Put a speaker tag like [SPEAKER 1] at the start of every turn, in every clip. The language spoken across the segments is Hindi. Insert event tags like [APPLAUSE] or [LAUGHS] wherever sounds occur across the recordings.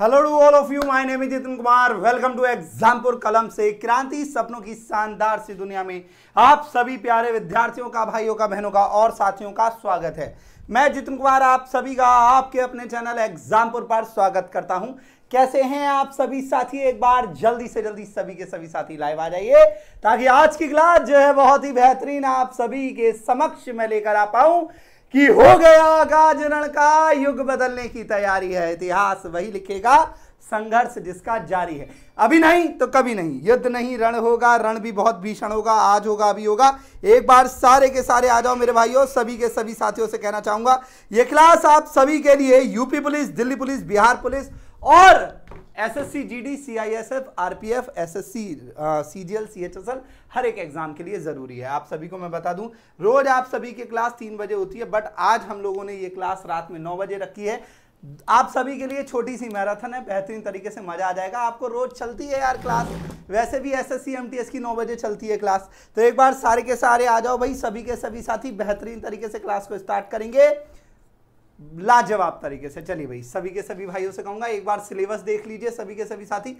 [SPEAKER 1] Hello to all of you my name is Nitin Kumar welcome to Exampur कलम से क्रांति सपनों की शानदार सी दुनिया में आप सभी प्यारे विद्यार्थियों का भाइयों का बहनों का और साथियों का स्वागत है मैं जितिन कुमार आप सभी का आपके अपने चैनल एग्जामपुर पर स्वागत करता हूं कैसे हैं आप सभी साथी एक बार जल्दी से जल्दी सभी के सभी साथी लाइव आ जाइए ताकि आज की क्लास जो है बहुत ही बेहतरीन आप सभी के समक्ष मैं लेकर आ पाऊं कि हो गया रण का युग बदलने की तैयारी है इतिहास वही लिखेगा संघर्ष जिसका जारी है अभी नहीं तो कभी नहीं युद्ध नहीं रण होगा रण भी बहुत भीषण होगा आज होगा अभी होगा एक बार सारे के सारे आ जाओ मेरे भाइयों सभी के सभी साथियों से कहना चाहूंगा ये क्लास आप सभी के लिए UP police Delhi police Bihar police और S S C G D C I S F R P F S S C C G L C H S L हर एक एग्जाम के लिए ज़रूरी है आप सभी को मैं बता दूं रोज़ आप सभी की क्लास तीन बजे होती है बट आज हम लोगों ने ये क्लास रात में नौ बजे रखी है आप सभी के लिए छोटी सी मैराथन है बेहतरीन तरीके से मजा आ जाएगा आपको रोज चलती है यार क्लास वैसे भी एस एस की नौ बजे चलती है क्लास तो एक बार सारे के सारे आ जाओ भाई सभी के सभी साथी बेहतरीन तरीके से क्लास को स्टार्ट करेंगे लाजवाब तरीके से चलिए भाई सभी के सभी भाइयों से कहूँगा एक बार सिलेबस देख लीजिए सभी के सभी साथी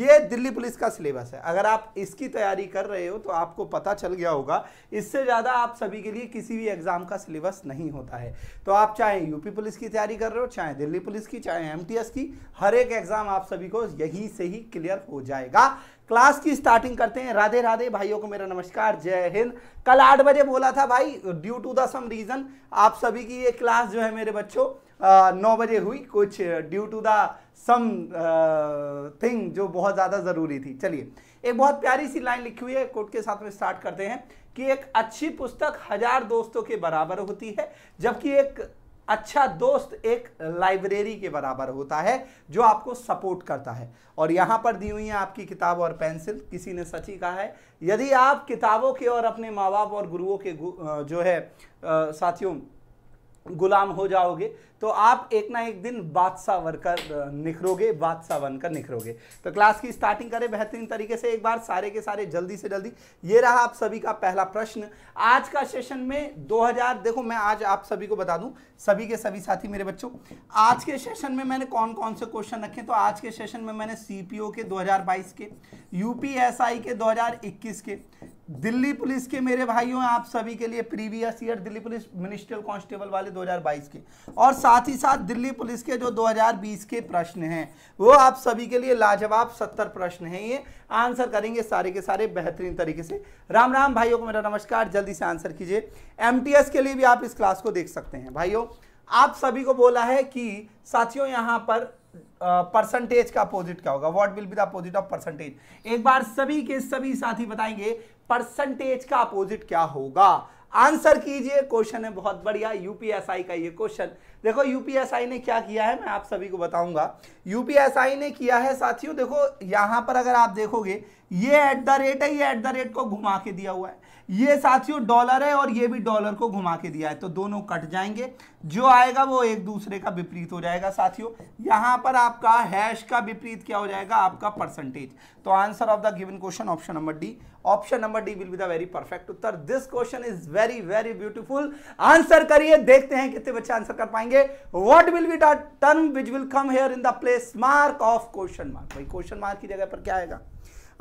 [SPEAKER 1] ये दिल्ली पुलिस का सिलेबस है अगर आप इसकी तैयारी कर रहे हो तो आपको पता चल गया होगा इससे ज़्यादा आप सभी के लिए किसी भी एग्ज़ाम का सिलेबस नहीं होता है तो आप चाहे यूपी पुलिस की तैयारी कर रहे हो चाहे दिल्ली पुलिस की चाहे एम की हर एक एग्ज़ाम आप सभी को यही से ही क्लियर हो जाएगा क्लास की स्टार्टिंग करते हैं राधे राधे भाइयों को मेरा नमस्कार जय हिंद कल आठ बजे बोला था भाई due to the some reason आप सभी की ये क्लास जो है मेरे बच्चों नौ बजे हुई कुछ due to the something जो बहुत ज़्यादा ज़रूरी थी चलिए एक बहुत प्यारी सी लाइन लिखी हुई है कोट के साथ में स्टार्ट करते हैं कि एक अच्छी पुस्तक हजार दोस्तों के बराबर होती है जबकि एक अच्छा दोस्त एक लाइब्रेरी के बराबर होता है जो आपको सपोर्ट करता है और यहाँ पर दी हुई है आपकी किताब और पेंसिल किसी ने सच ही कहा है यदि आप किताबों के और अपने माँ बाप और गुरुओं के जो है साथियों गुलाम हो जाओगे तो आप एक ना एक दिन बादशाह बनकर निखरोगे बादशाह बनकर निखरोगे तो क्लास की स्टार्टिंग करें बेहतरीन तरीके से एक बार सारे के सारे जल्दी से जल्दी ये रहा आप सभी का पहला प्रश्न आज का सेशन में 2000 देखो मैं आज आप सभी को बता दूं सभी के सभी साथी मेरे बच्चों आज के सेशन में मैंने कौन कौन से क्वेश्चन रखे तो आज के सेशन में मैंने सी के दो के यू के दो के दिल्ली पुलिस के मेरे भाइयों आप सभी के लिए previous year Delhi police ministerial constable वाले 2022 के और साथ ही साथ दिल्ली पुलिस के जो 2020 के प्रश्न हैं वो आप सभी के लिए लाजवाब 70 प्रश्न हैं ये आंसर करेंगे सारे के सारे बेहतरीन तरीके से राम राम भाइयों को मेरा नमस्कार जल्दी से आंसर कीजिए एम के लिए भी आप इस क्लास को देख सकते हैं भाइयों आप सभी को बोला है कि साथियों यहाँ पर परसेंटेज का अपोजिट क्या होगा what will be the opposite of percentage एक बार सभी के सभी साथी बताएंगे परसेंटेज का अपोजिट क्या होगा आंसर कीजिए क्वेश्चन है बहुत बढ़िया यूपीएसआई का ये क्वेश्चन देखो यूपीएसआई ने क्या किया है मैं आप सभी को बताऊंगा यूपीएसआई ने किया है साथियों देखो यहां पर अगर आप देखोगे ये एट द रेट है ये एट द रेट को घुमा के दिया हुआ है ये साथियों डॉलर है और ये भी डॉलर को घुमा के दिया है तो दोनों कट जाएंगे जो आएगा वो एक दूसरे का विपरीत हो जाएगा साथियों यहां पर आपका हैश का विपरीत क्या हो जाएगा आपका परसेंटेज तो answer of the given question option number D option number D will be the very perfect उत्तर this question is very very beautiful answer करिए देखते हैं कितने बच्चे आंसर कर पाएंगे what will be the term which will come here in the place mark of question mark भाई क्वेश्चन मार्क की जगह पर क्या आएगा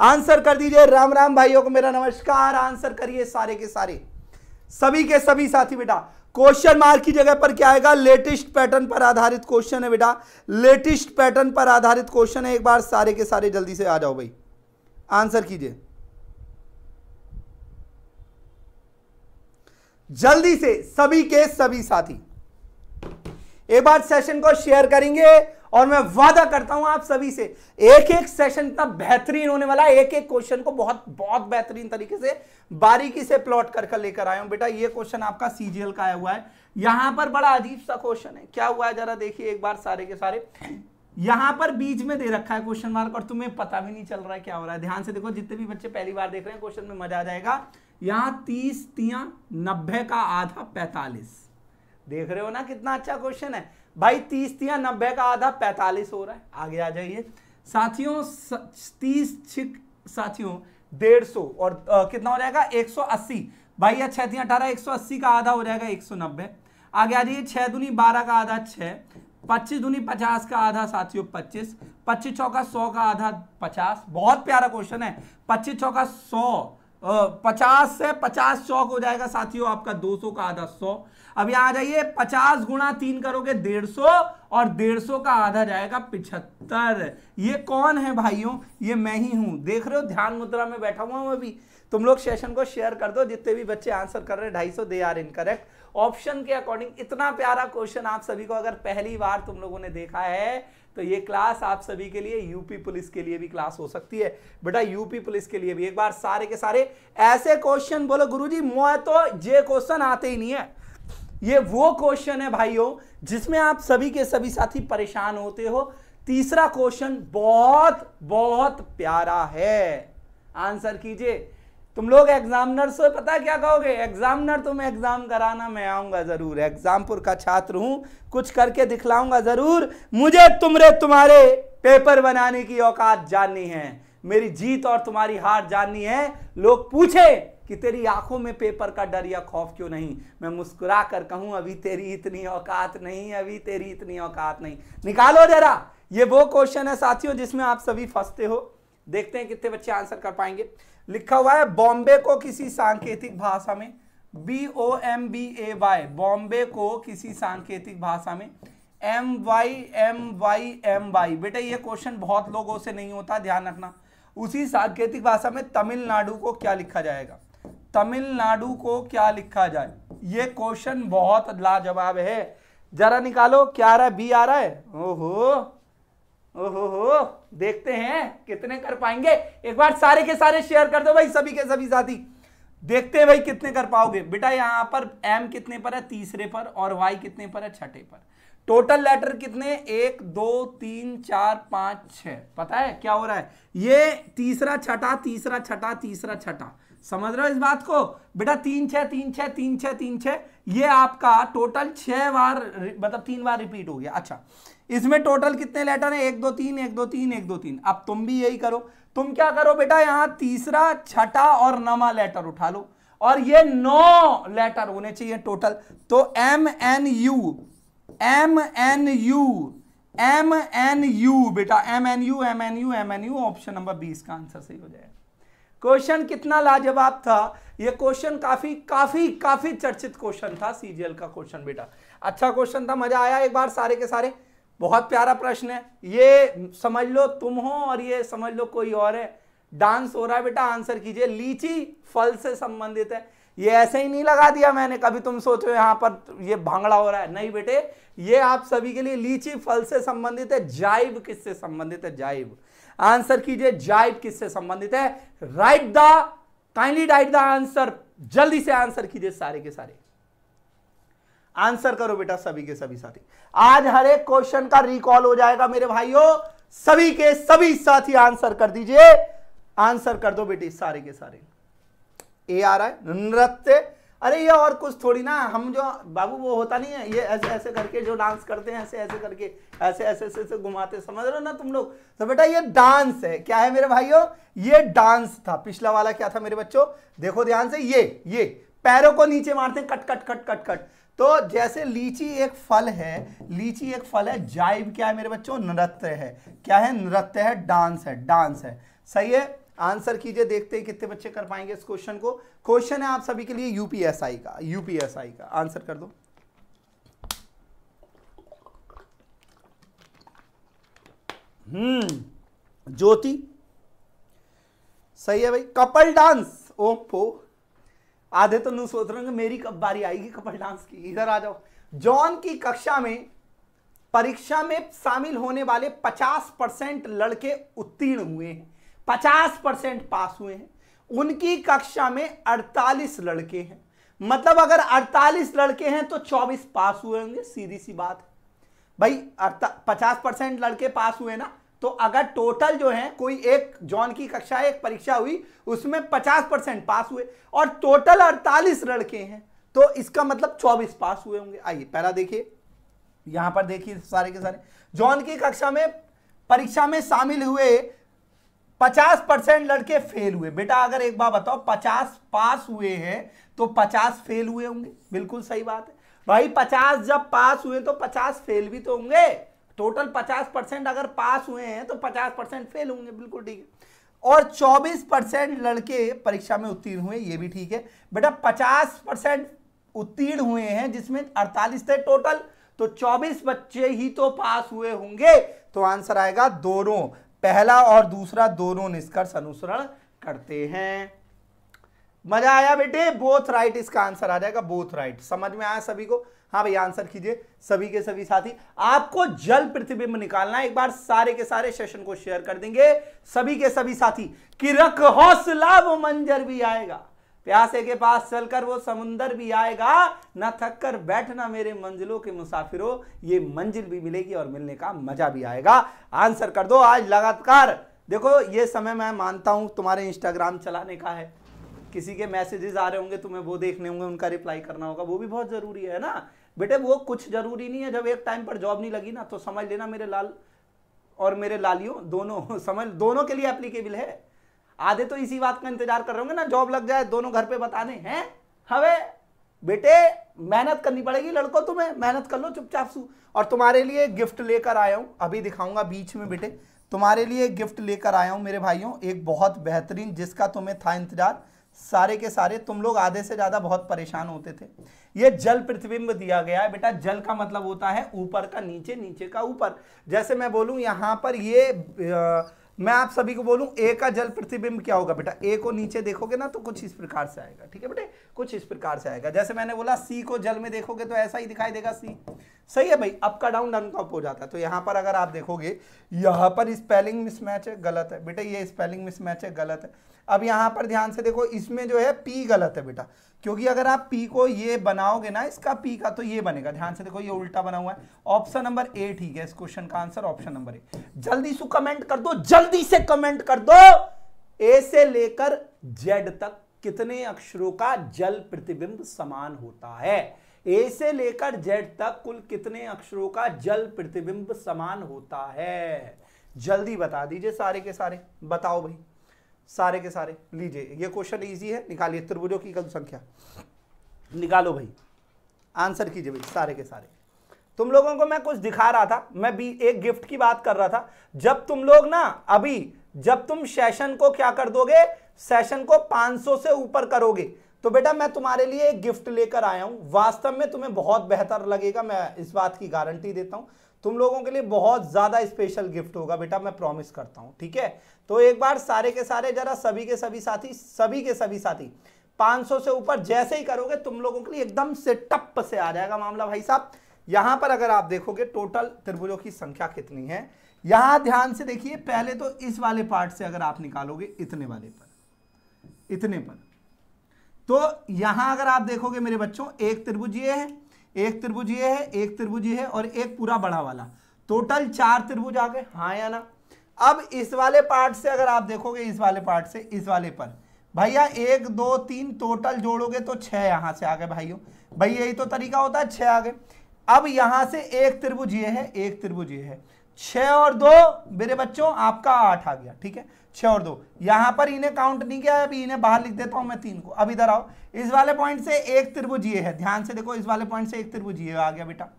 [SPEAKER 1] आंसर कर दीजिए राम राम भाइयों को मेरा नमस्कार आंसर करिए सारे के सारे सभी के सभी साथी बेटा क्वेश्चन मार्क की जगह पर क्या आएगा लेटेस्ट पैटर्न पर आधारित क्वेश्चन है बेटा लेटेस्ट पैटर्न पर आधारित क्वेश्चन है एक बार सारे के सारे जल्दी से आ जाओ भाई आंसर कीजिए जल्दी से सभी के सभी साथी एक बार सेशन को शेयर करेंगे और मैं वादा करता हूं आप सभी से एक एक सेशन इतना बेहतरीन होने वाला है एक एक क्वेश्चन को बहुत बहुत बेहतरीन तरीके से बारीकी से प्लॉट कर कर लेकर आया हूं बेटा ये क्वेश्चन आपका सीजीएल का आया हुआ है यहां पर बड़ा अजीब सा क्वेश्चन है क्या हुआ है जरा देखिए एक बार सारे के सारे यहां पर बीच में दे रखा है क्वेश्चन मार्क और तुम्हें पता भी नहीं चल रहा है क्या हो रहा है ध्यान से देखो जितने भी बच्चे पहली बार देख रहे हैं क्वेश्चन में मजा आ जाएगा यहां तीस तिया नब्बे का आधा पैतालीस देख रहे हो ना कितना अच्छा क्वेश्चन है भाई तीस तिया नब्बे का आधा पैंतालीस हो रहा है आगे आ जाइए साथियों तीस छिक साथियों डेढ़ सौ और आ, कितना हो जाएगा एक सौ अस्सी भाई या छह तिया अठारह एक सौ अस्सी का आधा हो जाएगा एक सौ नब्बे आगे आ जाइए छह दुनी बारह का आधा छः पच्चीस दुनी पचास का आधा साथियों पच्चीस पच्चीस चौका सौ का आधा पचास बहुत प्यारा क्वेश्चन है पच्चीस चौका सौ पचास से पचास चौक हो जाएगा साथियों आपका दो सौ का आधा सौ अब यहां आ जाइए पचास गुणा तीन करोगे डेढ़ सौ और डेढ़ सौ का आधा जाएगा पिछहत्तर ये कौन है भाइयों ये मैं ही हूं देख रहे हो ध्यान मुद्रा में बैठा हुआ हूं अभी तुम लोग सेशन को शेयर कर दो जितने भी बच्चे आंसर कर रहे हैं ढाई सौ दे आर इनकरेक्ट ऑप्शन के अकॉर्डिंग इतना प्यारा क्वेश्चन आप सभी को अगर पहली बार तुम लोगों ने देखा है तो ये क्लास आप सभी के लिए यूपी पुलिस के लिए भी क्लास हो सकती है बेटा यूपी पुलिस के लिए भी एक बार सारे के सारे ऐसे क्वेश्चन बोलो गुरुजी मैं तो ये क्वेश्चन आते ही नहीं है ये वो क्वेश्चन है भाइयों जिसमें आप सभी के सभी साथी परेशान होते हो तीसरा क्वेश्चन बहुत बहुत प्यारा है आंसर कीजिए तुम लोग एग्जामनर से पता क्या कहोगे एग्जामनर तुम तो एग्जाम कराना मैं आऊंगा जरूर एग्जामपुर का छात्र हूं कुछ करके दिखलाऊंगा जरूर मुझे तुमरे तुम्हारे पेपर बनाने की औकात जाननी है मेरी जीत और तुम्हारी हार जाननी है लोग पूछे कि तेरी आंखों में पेपर का डर या खौफ क्यों नहीं मैं मुस्कुरा कर कहूं अभी तेरी इतनी औकात नहीं अभी तेरी इतनी औकात नहीं निकालो जरा ये वो क्वेश्चन है साथियों जिसमें आप सभी फंसते हो देखते हैं कितने बच्चे आंसर कर पाएंगे लिखा हुआ है बॉम्बे को किसी सांकेतिक भाषा में B O M B A Y Bombay को किसी सांकेतिक भाषा में M Y M Y M Y बेटा ये क्वेश्चन बहुत लोगों से नहीं होता ध्यान रखना उसी सांकेतिक भाषा में तमिलनाडु को क्या लिखा जाएगा तमिलनाडु को क्या लिखा जाए ये क्वेश्चन बहुत लाजवाब है जरा निकालो क्या आ रहा है बी आ रहा है ओहो ओहो हो देखते हैं कितने कर पाएंगे एक बार सारे के सारे शेयर कर दो भाई सभी के सभी साथी देखते हैं भाई कितने कर पाओगे बेटा यहाँ पर एम कितने पर है तीसरे पर और वाई कितने पर है छठे पर टोटल लेटर कितने एक दो तीन चार पांच छ पता है क्या हो रहा है ये तीसरा छठा तीसरा छठा तीसरा छठा समझ रहे हो इस बात को बेटा तीन छह तीन छह तीन छह तीन छह ये आपका टोटल छह बार मतलब तीन बार रिपीट हो गया अच्छा इसमें टोटल कितने लेटर हैं एक दो तीन एक दो तीन एक दो तीन अब तुम भी यही करो तुम क्या करो बेटा यहां तीसरा छठा और नवा लेटर उठा लो और ये नौ लेटर होने चाहिए टोटल तो M N U M N U M N U बेटा M N U M N U M N U option number बीस का आंसर सही हो जाएगा क्वेश्चन कितना लाजवाब था ये क्वेश्चन काफी काफी काफी चर्चित क्वेश्चन था सीजीएल का क्वेश्चन बेटा अच्छा क्वेश्चन था मजा आया एक बार सारे के सारे बहुत प्यारा प्रश्न है ये समझ लो तुम हो और ये समझ लो कोई और है डांस हो रहा है बेटा आंसर कीजिए लीची फल से संबंधित है ये ऐसे ही नहीं लगा दिया मैंने कभी तुम सोचो यहां पर ये भांगड़ा हो रहा है नहीं बेटे ये आप सभी के लिए लीची फल से संबंधित है जाइब किससे संबंधित है जाइब आंसर कीजिए जाइट किससे संबंधित है write the kindly write the answer जल्दी से आंसर कीजिए सारे के सारे आंसर करो बेटा सभी के सभी साथी आज हर एक क्वेश्चन का रिकॉल हो जाएगा मेरे भाइयों सभी के सभी साथी आंसर कर दीजिए आंसर कर दो बेटी सारे के सारे ए आ रहा है नृत्य अरे ये और कुछ थोड़ी ना हम जो बाबू वो होता नहीं है ये ऐसे ऐसे करके जो डांस करते हैं ऐसे ऐसे करके ऐसे ऐसे ऐसे ऐसे घुमाते समझ रहे हो ना तुम लोग तो बेटा ये डांस है क्या है मेरे भाइयों ये डांस था पिछला वाला क्या था मेरे बच्चों देखो ध्यान से ये ये पैरों को नीचे मारते हैं cut cut cut cut cut तो जैसे लीची एक फल है लीची एक फल है जाइव क्या है मेरे बच्चों नृत्य है क्या है नृत्य है डांस है डांस है सही है आंसर कीजिए देखते हैं कितने बच्चे कर पाएंगे इस क्वेश्चन को क्वेश्चन है आप सभी के लिए यूपीएसआई का यूपीएसआई का आंसर कर दो हम्म ज्योति सही है भाई कपल डांस ओपो आधे तो न्यू सोच रहे मेरी कब बारी आएगी कपल डांस की इधर आ जाओ जॉन की कक्षा में परीक्षा में शामिल होने वाले 50 परसेंट लड़के उत्तीर्ण हुए हैं पचास परसेंट पास हुए हैं उनकी कक्षा में अड़तालीस लड़के हैं मतलब अगर अड़तालीस लड़के हैं तो चौबीस पास हुए होंगे सीधी सी बात है भाई पचास परसेंट लड़के पास हुए ना तो अगर टोटल जो है कोई एक जॉन की कक्षा एक परीक्षा हुई उसमें पचास परसेंट पास हुए और टोटल अड़तालीस लड़के हैं तो इसका मतलब चौबीस पास हुए होंगे आइए पहला देखिए यहां पर देखिए सारे के सारे जॉन की कक्षा में परीक्षा में शामिल हुए पचास परसेंट लड़के फेल हुए बेटा अगर एक बार बताओ पचास पास हुए हैं तो पचास फेल हुए होंगे बिल्कुल सही बात है भाई पचास जब पास हुए तो पचास फेल भी तो होंगे टोटल पचास परसेंट अगर पास हुए हैं तो पचास परसेंट फेल होंगे बिल्कुल ठीक है और चौबीस परसेंट लड़के परीक्षा में उत्तीर्ण हुए ये भी ठीक है बेटा पचास परसेंट उत्तीर्ण हुए हैं जिसमें अड़तालीस थे टोटल तो चौबीस बच्चे ही तो पास हुए होंगे तो आंसर आएगा दोनों पहला और दूसरा दोनों निष्कर्ष अनुसरण करते हैं मजा आया बेटे बोथ राइट इसका आंसर आ जाएगा बोथ राइट समझ में आया सभी को हाँ भाई आंसर कीजिए सभी के सभी साथी आपको जल प्रतिबिंब निकालना एक बार सारे के सारे सेशन को शेयर कर देंगे सभी के सभी साथी कि रख हौसला वो मंजर भी आएगा प्यासे के पास चलकर वो समुंदर भी आएगा न थक कर बैठना मेरे मंजिलों के मुसाफिरों ये मंजिल भी मिलेगी और मिलने का मजा भी आएगा आंसर कर दो आज लगातार देखो ये समय मैं मानता हूं तुम्हारे इंस्टाग्राम चलाने का है किसी के मैसेजेस आ रहे होंगे तुम्हें वो देखने होंगे उनका रिप्लाई करना होगा वो भी बहुत ज़रूरी है ना बेटे वो कुछ ज़रूरी नहीं है जब एक टाइम पर जॉब नहीं लगी ना तो समझ लेना मेरे लाल और मेरे लालियों दोनों [LAUGHS] समझ दोनों के लिए एप्लीकेबल है आधे तो इसी बात का इंतजार कर रहे होंगे ना जॉब लग जाए दोनों घर पे बताने हैं हवे बेटे मेहनत करनी पड़ेगी लड़को तुम्हें मेहनत कर लो चुपचाप सू और तुम्हारे लिए गिफ्ट लेकर आया हूँ अभी दिखाऊंगा बीच में बेटे तुम्हारे लिए गिफ्ट लेकर आया हूँ मेरे भाइयों एक बहुत बेहतरीन जिसका तुम्हें था इंतजार सारे के सारे तुम लोग आधे से ज़्यादा बहुत परेशान होते थे ये जल प्रतिबिंब दिया गया है बेटा जल का मतलब होता है ऊपर का नीचे नीचे का ऊपर जैसे मैं बोलूं यहां पर ये आ, मैं आप सभी को बोलूं ए का जल प्रतिबिंब क्या होगा बेटा ए को नीचे देखोगे ना तो कुछ इस प्रकार से आएगा ठीक है बेटे कुछ इस प्रकार से आएगा जैसे मैंने बोला सी को जल में देखोगे तो ऐसा ही दिखाई देगा सी सही है भाई अप का डाउन डाउन का अप हो जाता है तो यहां पर अगर आप देखोगे यहां पर स्पेलिंग मिसमैच है गलत है बेटे ये स्पेलिंग मिसमैच है गलत है अब यहां पर ध्यान से देखो इसमें जो है पी गलत है बेटा क्योंकि अगर आप पी को ये बनाओगे ना इसका पी का तो ये बनेगा ध्यान से देखो ये उल्टा बना हुआ है ऑप्शन नंबर ए ठीक है इस क्वेश्चन का आंसर ऑप्शन नंबर ए जल्दी से कमेंट कर दो जल्दी से कमेंट कर दो ए से लेकर जेड तक कितने अक्षरों का जल प्रतिबिंब समान होता है ए से लेकर जेड तक कुल कितने अक्षरों का जल प्रतिबिंब समान होता है जल्दी बता दीजिए सारे के सारे बताओ भाई सारे के सारे लीजिए ये क्वेश्चन इजी है निकालिए त्रिभुजों की कल संख्या निकालो भाई आंसर कीजिए भाई सारे के सारे तुम लोगों को मैं कुछ दिखा रहा था मैं भी एक गिफ्ट की बात कर रहा था जब तुम लोग ना अभी जब तुम सेशन को क्या कर दोगे सेशन को 500 से ऊपर करोगे तो बेटा मैं तुम्हारे लिए एक गिफ्ट लेकर आया हूं वास्तव में तुम्हें बहुत बेहतर लगेगा मैं इस बात की गारंटी देता हूं तुम लोगों के लिए बहुत ज़्यादा स्पेशल गिफ्ट होगा बेटा मैं प्रॉमिस करता हूँ ठीक है तो एक बार सारे के सारे जरा सभी के सभी साथी सभी के सभी साथी 500 से ऊपर जैसे ही करोगे तुम लोगों के लिए एकदम से टप से आ जाएगा मामला भाई साहब यहाँ पर अगर आप देखोगे टोटल त्रिभुजों की संख्या कितनी है यहाँ ध्यान से देखिए पहले तो इस वाले पार्ट से अगर आप निकालोगे इतने वाले पर इतने पर तो यहां अगर आप देखोगे मेरे बच्चों एक त्रिभुज ये है एक त्रिभुज ये है एक त्रिभुज ये है और एक पूरा बड़ा वाला टोटल चार त्रिभुज आ गए हाँ या ना अब इस वाले पार्ट से अगर आप देखोगे इस वाले पार्ट से इस वाले पर भैया एक दो तीन टोटल जोड़ोगे तो छह यहां से आ गए भाइयों भाई यही तो तरीका होता है छह आ गए अब यहां से एक त्रिभुज ये है एक त्रिभुज ये है छ और दो मेरे बच्चों आपका आठ आ गया ठीक है छह और दो यहां पर इन्हें काउंट नहीं किया अभी इन्हें बाहर लिख देता हूं मैं तीन को अब इधर आओ इस वाले पॉइंट से एक त्रिभुज ये है ध्यान से देखो इस वाले पॉइंट से एक त्रिभुज ये आ गया बेटा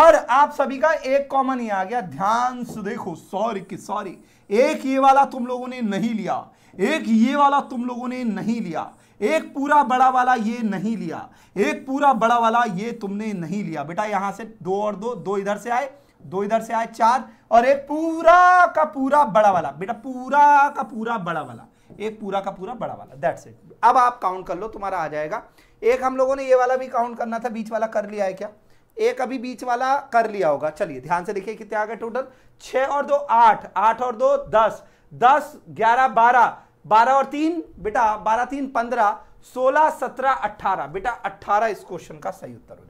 [SPEAKER 1] और आप सभी का एक कॉमन ही आ गया ध्यान से देखो सॉरी की सॉरी एक ये वाला तुम लोगों ने नहीं लिया एक ये वाला तुम लोगों ने नहीं लिया एक पूरा बड़ा वाला ये नहीं लिया एक पूरा बड़ा वाला ये तुमने नहीं लिया बेटा यहां से दो और दो दो इधर से आए दो इधर से आए चार और एक पूरा का पूरा बड़ा वाला बेटा पूरा का पूरा बड़ा वाला एक पूरा का पूरा बड़ा वाला दैट्स इट अब आप काउंट कर लो तुम्हारा आ जाएगा एक हम लोगों ने ये वाला भी काउंट करना था बीच वाला कर लिया है क्या एक अभी बीच वाला कर लिया होगा चलिए ध्यान से देखिए कितने आ गए टोटल छः और दो आठ आठ और दो दस दस ग्यारह बारह बारह और तीन बेटा बारह तीन पंद्रह सोलह सत्रह अट्ठारह बेटा अट्ठारह इस क्वेश्चन का सही उत्तर हो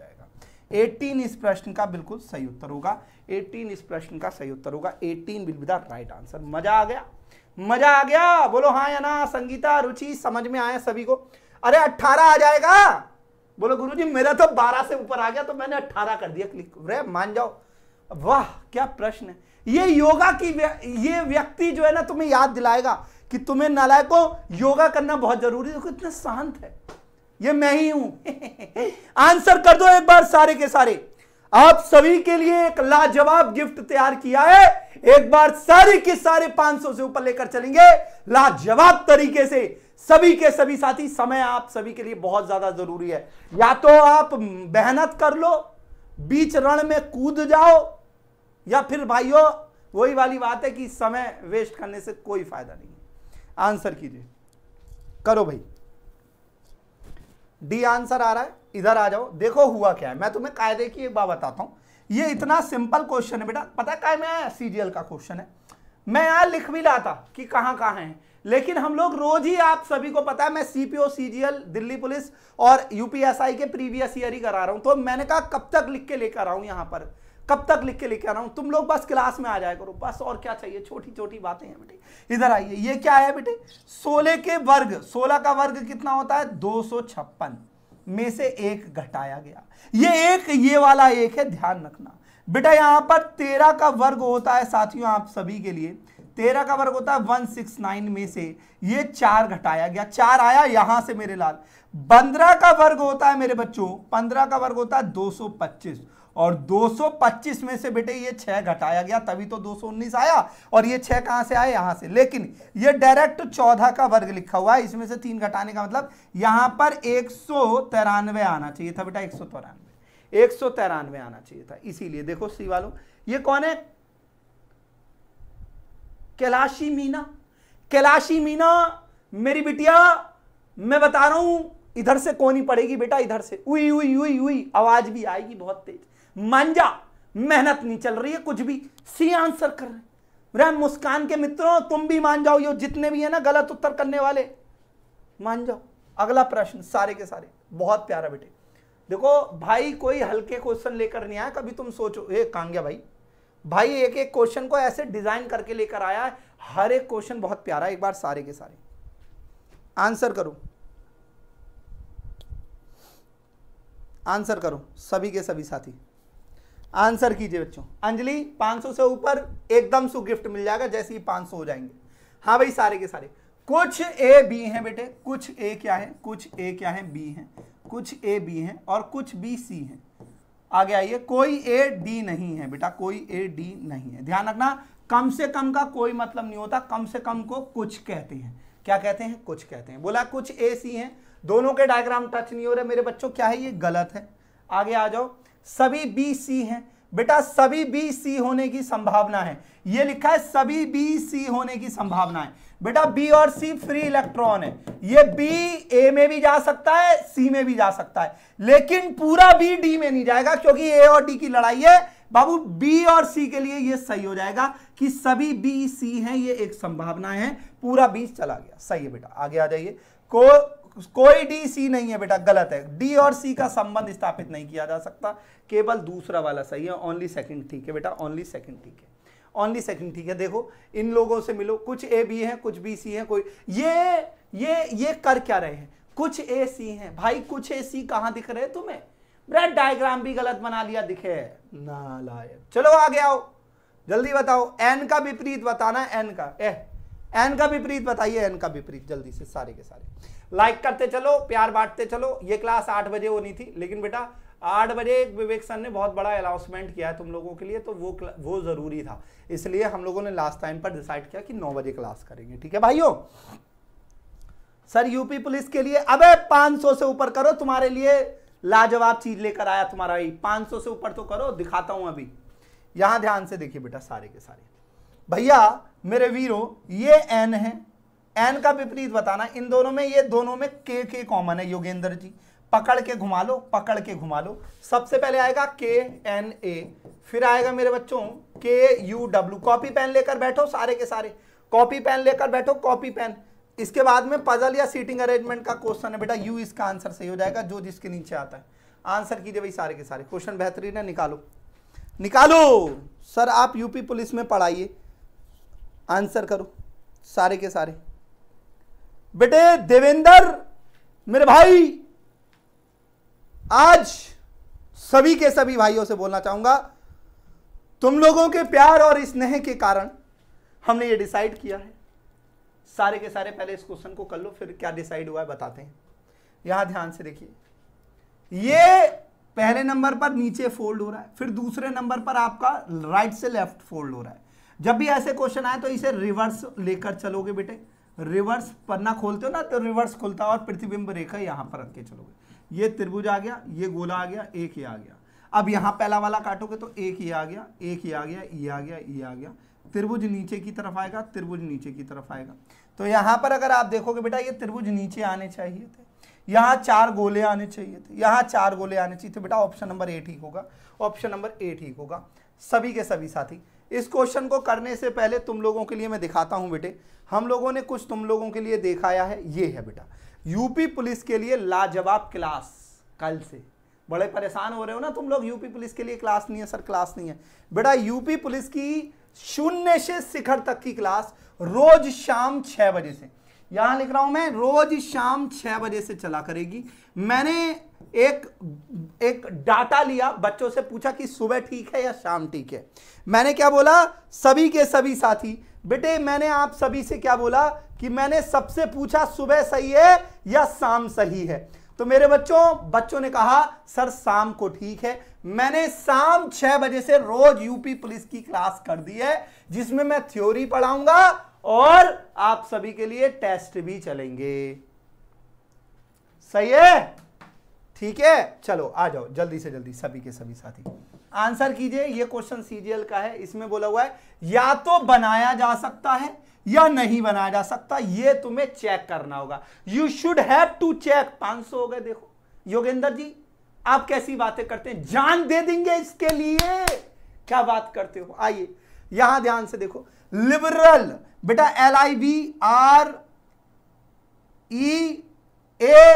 [SPEAKER 1] 18 इस प्रश्न का बिल्कुल सही उत्तर होगा 18 इस प्रश्न का सही उत्तर होगा 18 will be the right answer मजा आ गया मजा आ गया बोलो हाँ या ना संगीता रुचि समझ में आया सभी को अरे 18 आ जाएगा बोलो गुरुजी मेरा तो 12 से ऊपर आ गया तो मैंने 18 कर दिया क्लिक रे मान जाओ वाह क्या प्रश्न है ये योगा की व्या, ये व्यक्ति जो है ना तुम्हें याद दिलाएगा कि तुम्हें नालायकों योगा करना बहुत जरूरी है तो इतना शांत है ये मैं ही हूं आंसर [LAUGHS] कर दो एक बार सारे के सारे आप सभी के लिए एक लाजवाब गिफ्ट तैयार किया है एक बार सारे के सारे 500 से ऊपर लेकर चलेंगे लाजवाब तरीके से सभी के सभी साथी समय आप सभी के लिए बहुत ज्यादा जरूरी है या तो आप मेहनत कर लो बीच रण में कूद जाओ या फिर भाइयों वही वाली बात है कि समय वेस्ट करने से कोई फायदा नहीं आंसर कीजिए करो भाई डी आंसर आ रहा है इधर आ जाओ देखो हुआ क्या है मैं तुम्हें कायदे की एक बात बताता हूँ ये इतना सिंपल क्वेश्चन है बेटा पता है काय में सी का क्वेश्चन है मैं यहाँ लिख भी लाता कि कहाँ कहाँ है लेकिन हम लोग रोज ही आप सभी को पता है मैं सीपीओ सीजीएल दिल्ली पुलिस और यूपीएसआई के प्रीवियस ईयर ही करा रहा हूं तो मैंने कहा कब तक लिख के लेकर आऊं यहां पर कब तक लिख के के आ रहा हूँ तुम लोग बस क्लास में आ जाया करो बस और क्या चाहिए छोटी छोटी बातें हैं बेटे इधर आइए ये क्या है बेटे सोलह के वर्ग सोलह का वर्ग कितना होता है दो में से एक घटाया गया ये एक ये वाला एक है ध्यान रखना बेटा यहाँ पर तेरह का वर्ग होता है साथियों आप सभी के लिए तेरह का वर्ग होता है वन सिक्स नाइन में से ये चार घटाया गया चार आया यहां से मेरे लाल पंद्रह का वर्ग होता है मेरे बच्चों पंद्रह का वर्ग होता है दो सौ पच्चीस और 225 में से बेटे ये छह घटाया गया तभी तो 219 आया और ये छह कहां से आए यहां से लेकिन ये डायरेक्ट 14 का वर्ग लिखा हुआ है इसमें से तीन घटाने का मतलब यहां पर एक आना चाहिए था बेटा एक सौ तिरानवे एक सौ तिरानवे आना चाहिए था इसीलिए देखो सी वालों ये कौन है कैलाशी मीना कैलाशी मीना मेरी बिटिया मैं बता रहा हूं इधर से कोनी पड़ेगी बेटा इधर से उई उई उई उई आवाज भी आएगी बहुत तेज मांझा मेहनत नहीं चल रही है कुछ भी सी आंसर कर रहे हैं मुस्कान के मित्रों तुम भी मान जाओ ये जितने भी है ना गलत उत्तर करने वाले मान जाओ अगला प्रश्न सारे के सारे बहुत प्यारा बेटे देखो भाई कोई हल्के क्वेश्चन लेकर नहीं आया कभी तुम सोचो ये कांग्या भाई भाई एक एक क्वेश्चन को ऐसे डिजाइन करके लेकर आया है हर एक क्वेश्चन बहुत प्यारा एक बार सारे के सारे आंसर करो आंसर करो सभी के सभी साथी आंसर कीजिए बच्चों अंजलि 500 से ऊपर एकदम सु गिफ्ट मिल जाएगा जैसे ही 500 हो जाएंगे हाँ भाई सारे के सारे कुछ ए बी हैं बेटे कुछ ए क्या है कुछ ए क्या है बी है कुछ ए बी हैं और कुछ बी सी हैं आगे आइए कोई ए डी नहीं है बेटा कोई ए डी नहीं है ध्यान रखना कम से कम का कोई मतलब नहीं होता कम से कम को कुछ कहते हैं क्या कहते हैं कुछ कहते हैं बोला कुछ ए सी हैं दोनों के डायग्राम टच नहीं हो रहे मेरे बच्चों क्या है ये गलत है आगे आ जाओ सभी बी सी हैं बेटा सभी बी सी होने की संभावना है ये लिखा है सभी बी सी होने की संभावना है बेटा बी और सी फ्री इलेक्ट्रॉन है ये बी ए में भी जा सकता है सी में भी जा सकता है लेकिन पूरा बी डी में नहीं जाएगा क्योंकि ए और डी की लड़ाई है बाबू बी और सी के लिए ये सही हो जाएगा कि सभी बी सी हैं ये एक संभावना है पूरा बी चला गया सही है बेटा आगे आ जाइए को कोई डी सी नहीं है बेटा गलत है डी और सी का संबंध स्थापित नहीं किया जा सकता केवल दूसरा वाला सही है ओनली सेकंड ठीक है बेटा ओनली सेकंड ठीक है ओनली सेकंड ठीक है देखो इन लोगों से मिलो कुछ ए बी है कुछ बी सी है कोई ये ये ये कर क्या रहे हैं कुछ ए सी हैं भाई कुछ ए सी कहां दिख रहे हैं तुम्हें ब्रेड डायग्राम भी गलत बना लिया दिखे ना लाए चलो आ गया जल्दी बताओ एन का विपरीत बताना एन का एह एन का विपरीत बताइए एन का विपरीत जल्दी से सारे के सारे लाइक करते चलो प्यार बांटते चलो ये क्लास आठ बजे होनी थी लेकिन बेटा आठ बजे विवेक सर ने बहुत बड़ा अनाउंसमेंट किया है तुम लोगों के लिए तो वो वो ज़रूरी था इसलिए हम लोगों ने लास्ट टाइम पर डिसाइड किया कि नौ बजे क्लास करेंगे ठीक है भाइयों सर यूपी पुलिस के लिए अबे 500 से ऊपर करो तुम्हारे लिए लाजवाब चीज लेकर आया तुम्हारा भाई 500 से ऊपर तो करो दिखाता हूं अभी यहां ध्यान से देखिए बेटा सारे के सारे भैया मेरे वीरों ये एन है एन का विपरीत बताना इन दोनों में ये दोनों में के के कॉमन है योगेंद्र जी पकड़ के घुमा लो पकड़ के घुमा लो सबसे पहले आएगा के एन ए फिर आएगा मेरे बच्चों के यू डब्ल्यू कॉपी पेन लेकर बैठो सारे के सारे कॉपी पेन लेकर बैठो कॉपी पेन इसके बाद में पजल या सीटिंग अरेंजमेंट का क्वेश्चन है बेटा यू इसका आंसर सही हो जाएगा जो जिसके नीचे आता है आंसर कीजिए भाई सारे के सारे क्वेश्चन बेहतरीन है निकालो निकालो सर आप यूपी पुलिस में पढ़ाइए आंसर करो सारे के सारे बेटे देवेंद्र मेरे भाई आज सभी के सभी भाइयों से बोलना चाहूंगा तुम लोगों के प्यार और स्नेह के कारण हमने ये डिसाइड किया है सारे के सारे पहले इस क्वेश्चन को कर लो फिर क्या डिसाइड हुआ है बताते हैं यहां ध्यान से देखिए ये पहले नंबर पर नीचे फोल्ड हो रहा है फिर दूसरे नंबर पर आपका राइट से लेफ्ट फोल्ड हो रहा है जब भी ऐसे क्वेश्चन आए तो इसे रिवर्स लेकर चलोगे बेटे रिवर्स पन्ना खोलते हो ना तो रिवर्स खुलता है और प्रतिबिंब रेखा यहाँ पर रख के चलोगे ये त्रिभुज आ गया ये गोला आ गया एक ही आ गया अब यहाँ पहला वाला काटोगे तो एक ही आ गया एक ही आ गया ये आ गया ये आ गया त्रिभुज नीचे की तरफ आएगा त्रिभुज नीचे की तरफ आएगा तो यहाँ पर अगर आप देखोगे बेटा ये त्रिभुज नीचे आने चाहिए थे यहाँ चार गोले आने चाहिए थे यहाँ चार गोले आने चाहिए थे बेटा ऑप्शन नंबर ए ठीक होगा ऑप्शन नंबर ए ठीक होगा सभी के सभी साथी इस क्वेश्चन को करने से पहले तुम लोगों के लिए मैं दिखाता हूं बेटे हम लोगों ने कुछ तुम लोगों के लिए देखाया है ये है बेटा यूपी पुलिस के लिए लाजवाब क्लास कल से बड़े परेशान हो रहे हो ना तुम लोग यूपी पुलिस के लिए क्लास नहीं है सर क्लास नहीं है बेटा यूपी पुलिस की शून्य से शिखर तक की क्लास रोज शाम छः बजे से यहां लिख रहा हूं मैं रोज शाम छह बजे से चला करेगी मैंने एक एक डाटा लिया बच्चों से पूछा कि सुबह ठीक है या शाम ठीक है मैंने क्या बोला सभी के सभी साथी बेटे मैंने आप सभी से क्या बोला कि मैंने सबसे पूछा सुबह सही है या शाम सही है तो मेरे बच्चों बच्चों ने कहा सर शाम को ठीक है मैंने शाम छह बजे से रोज यूपी पुलिस की क्लास कर दी है जिसमें मैं थ्योरी पढ़ाऊंगा और आप सभी के लिए टेस्ट भी चलेंगे सही है ठीक है चलो आ जाओ जल्दी से जल्दी सभी के सभी साथी आंसर कीजिए यह क्वेश्चन सीजीएल का है इसमें बोला हुआ है या तो बनाया जा सकता है या नहीं बनाया जा सकता यह तुम्हें चेक करना होगा you should have to check 500 हो गए देखो योगेंद्र जी आप कैसी बातें करते हैं जान दे देंगे इसके लिए क्या बात करते हो आइए यहां ध्यान से देखो लिबरल बेटा L I B R E A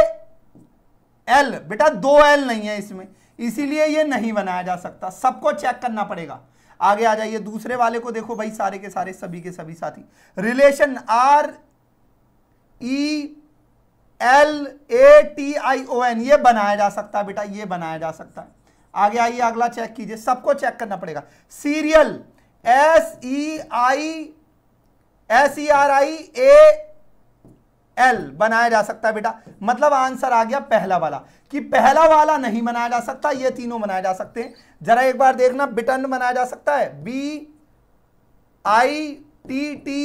[SPEAKER 1] L बेटा दो एल नहीं है इसमें इसीलिए ये नहीं बनाया जा सकता सबको चेक करना पड़ेगा आगे आ जाइए दूसरे वाले को देखो भाई सारे के सारे सभी के सभी साथी relation R E L A T I O N ये बनाया जा सकता है बेटा ये बनाया जा सकता है आगे आइए अगला चेक कीजिए सबको चेक करना पड़ेगा serial S E I S E R I A L बनाया जा सकता है बेटा मतलब आंसर आ गया पहला वाला कि पहला वाला नहीं बनाया जा सकता ये तीनों बनाए जा सकते हैं जरा एक बार देखना बिटन बनाया जा सकता है B I T T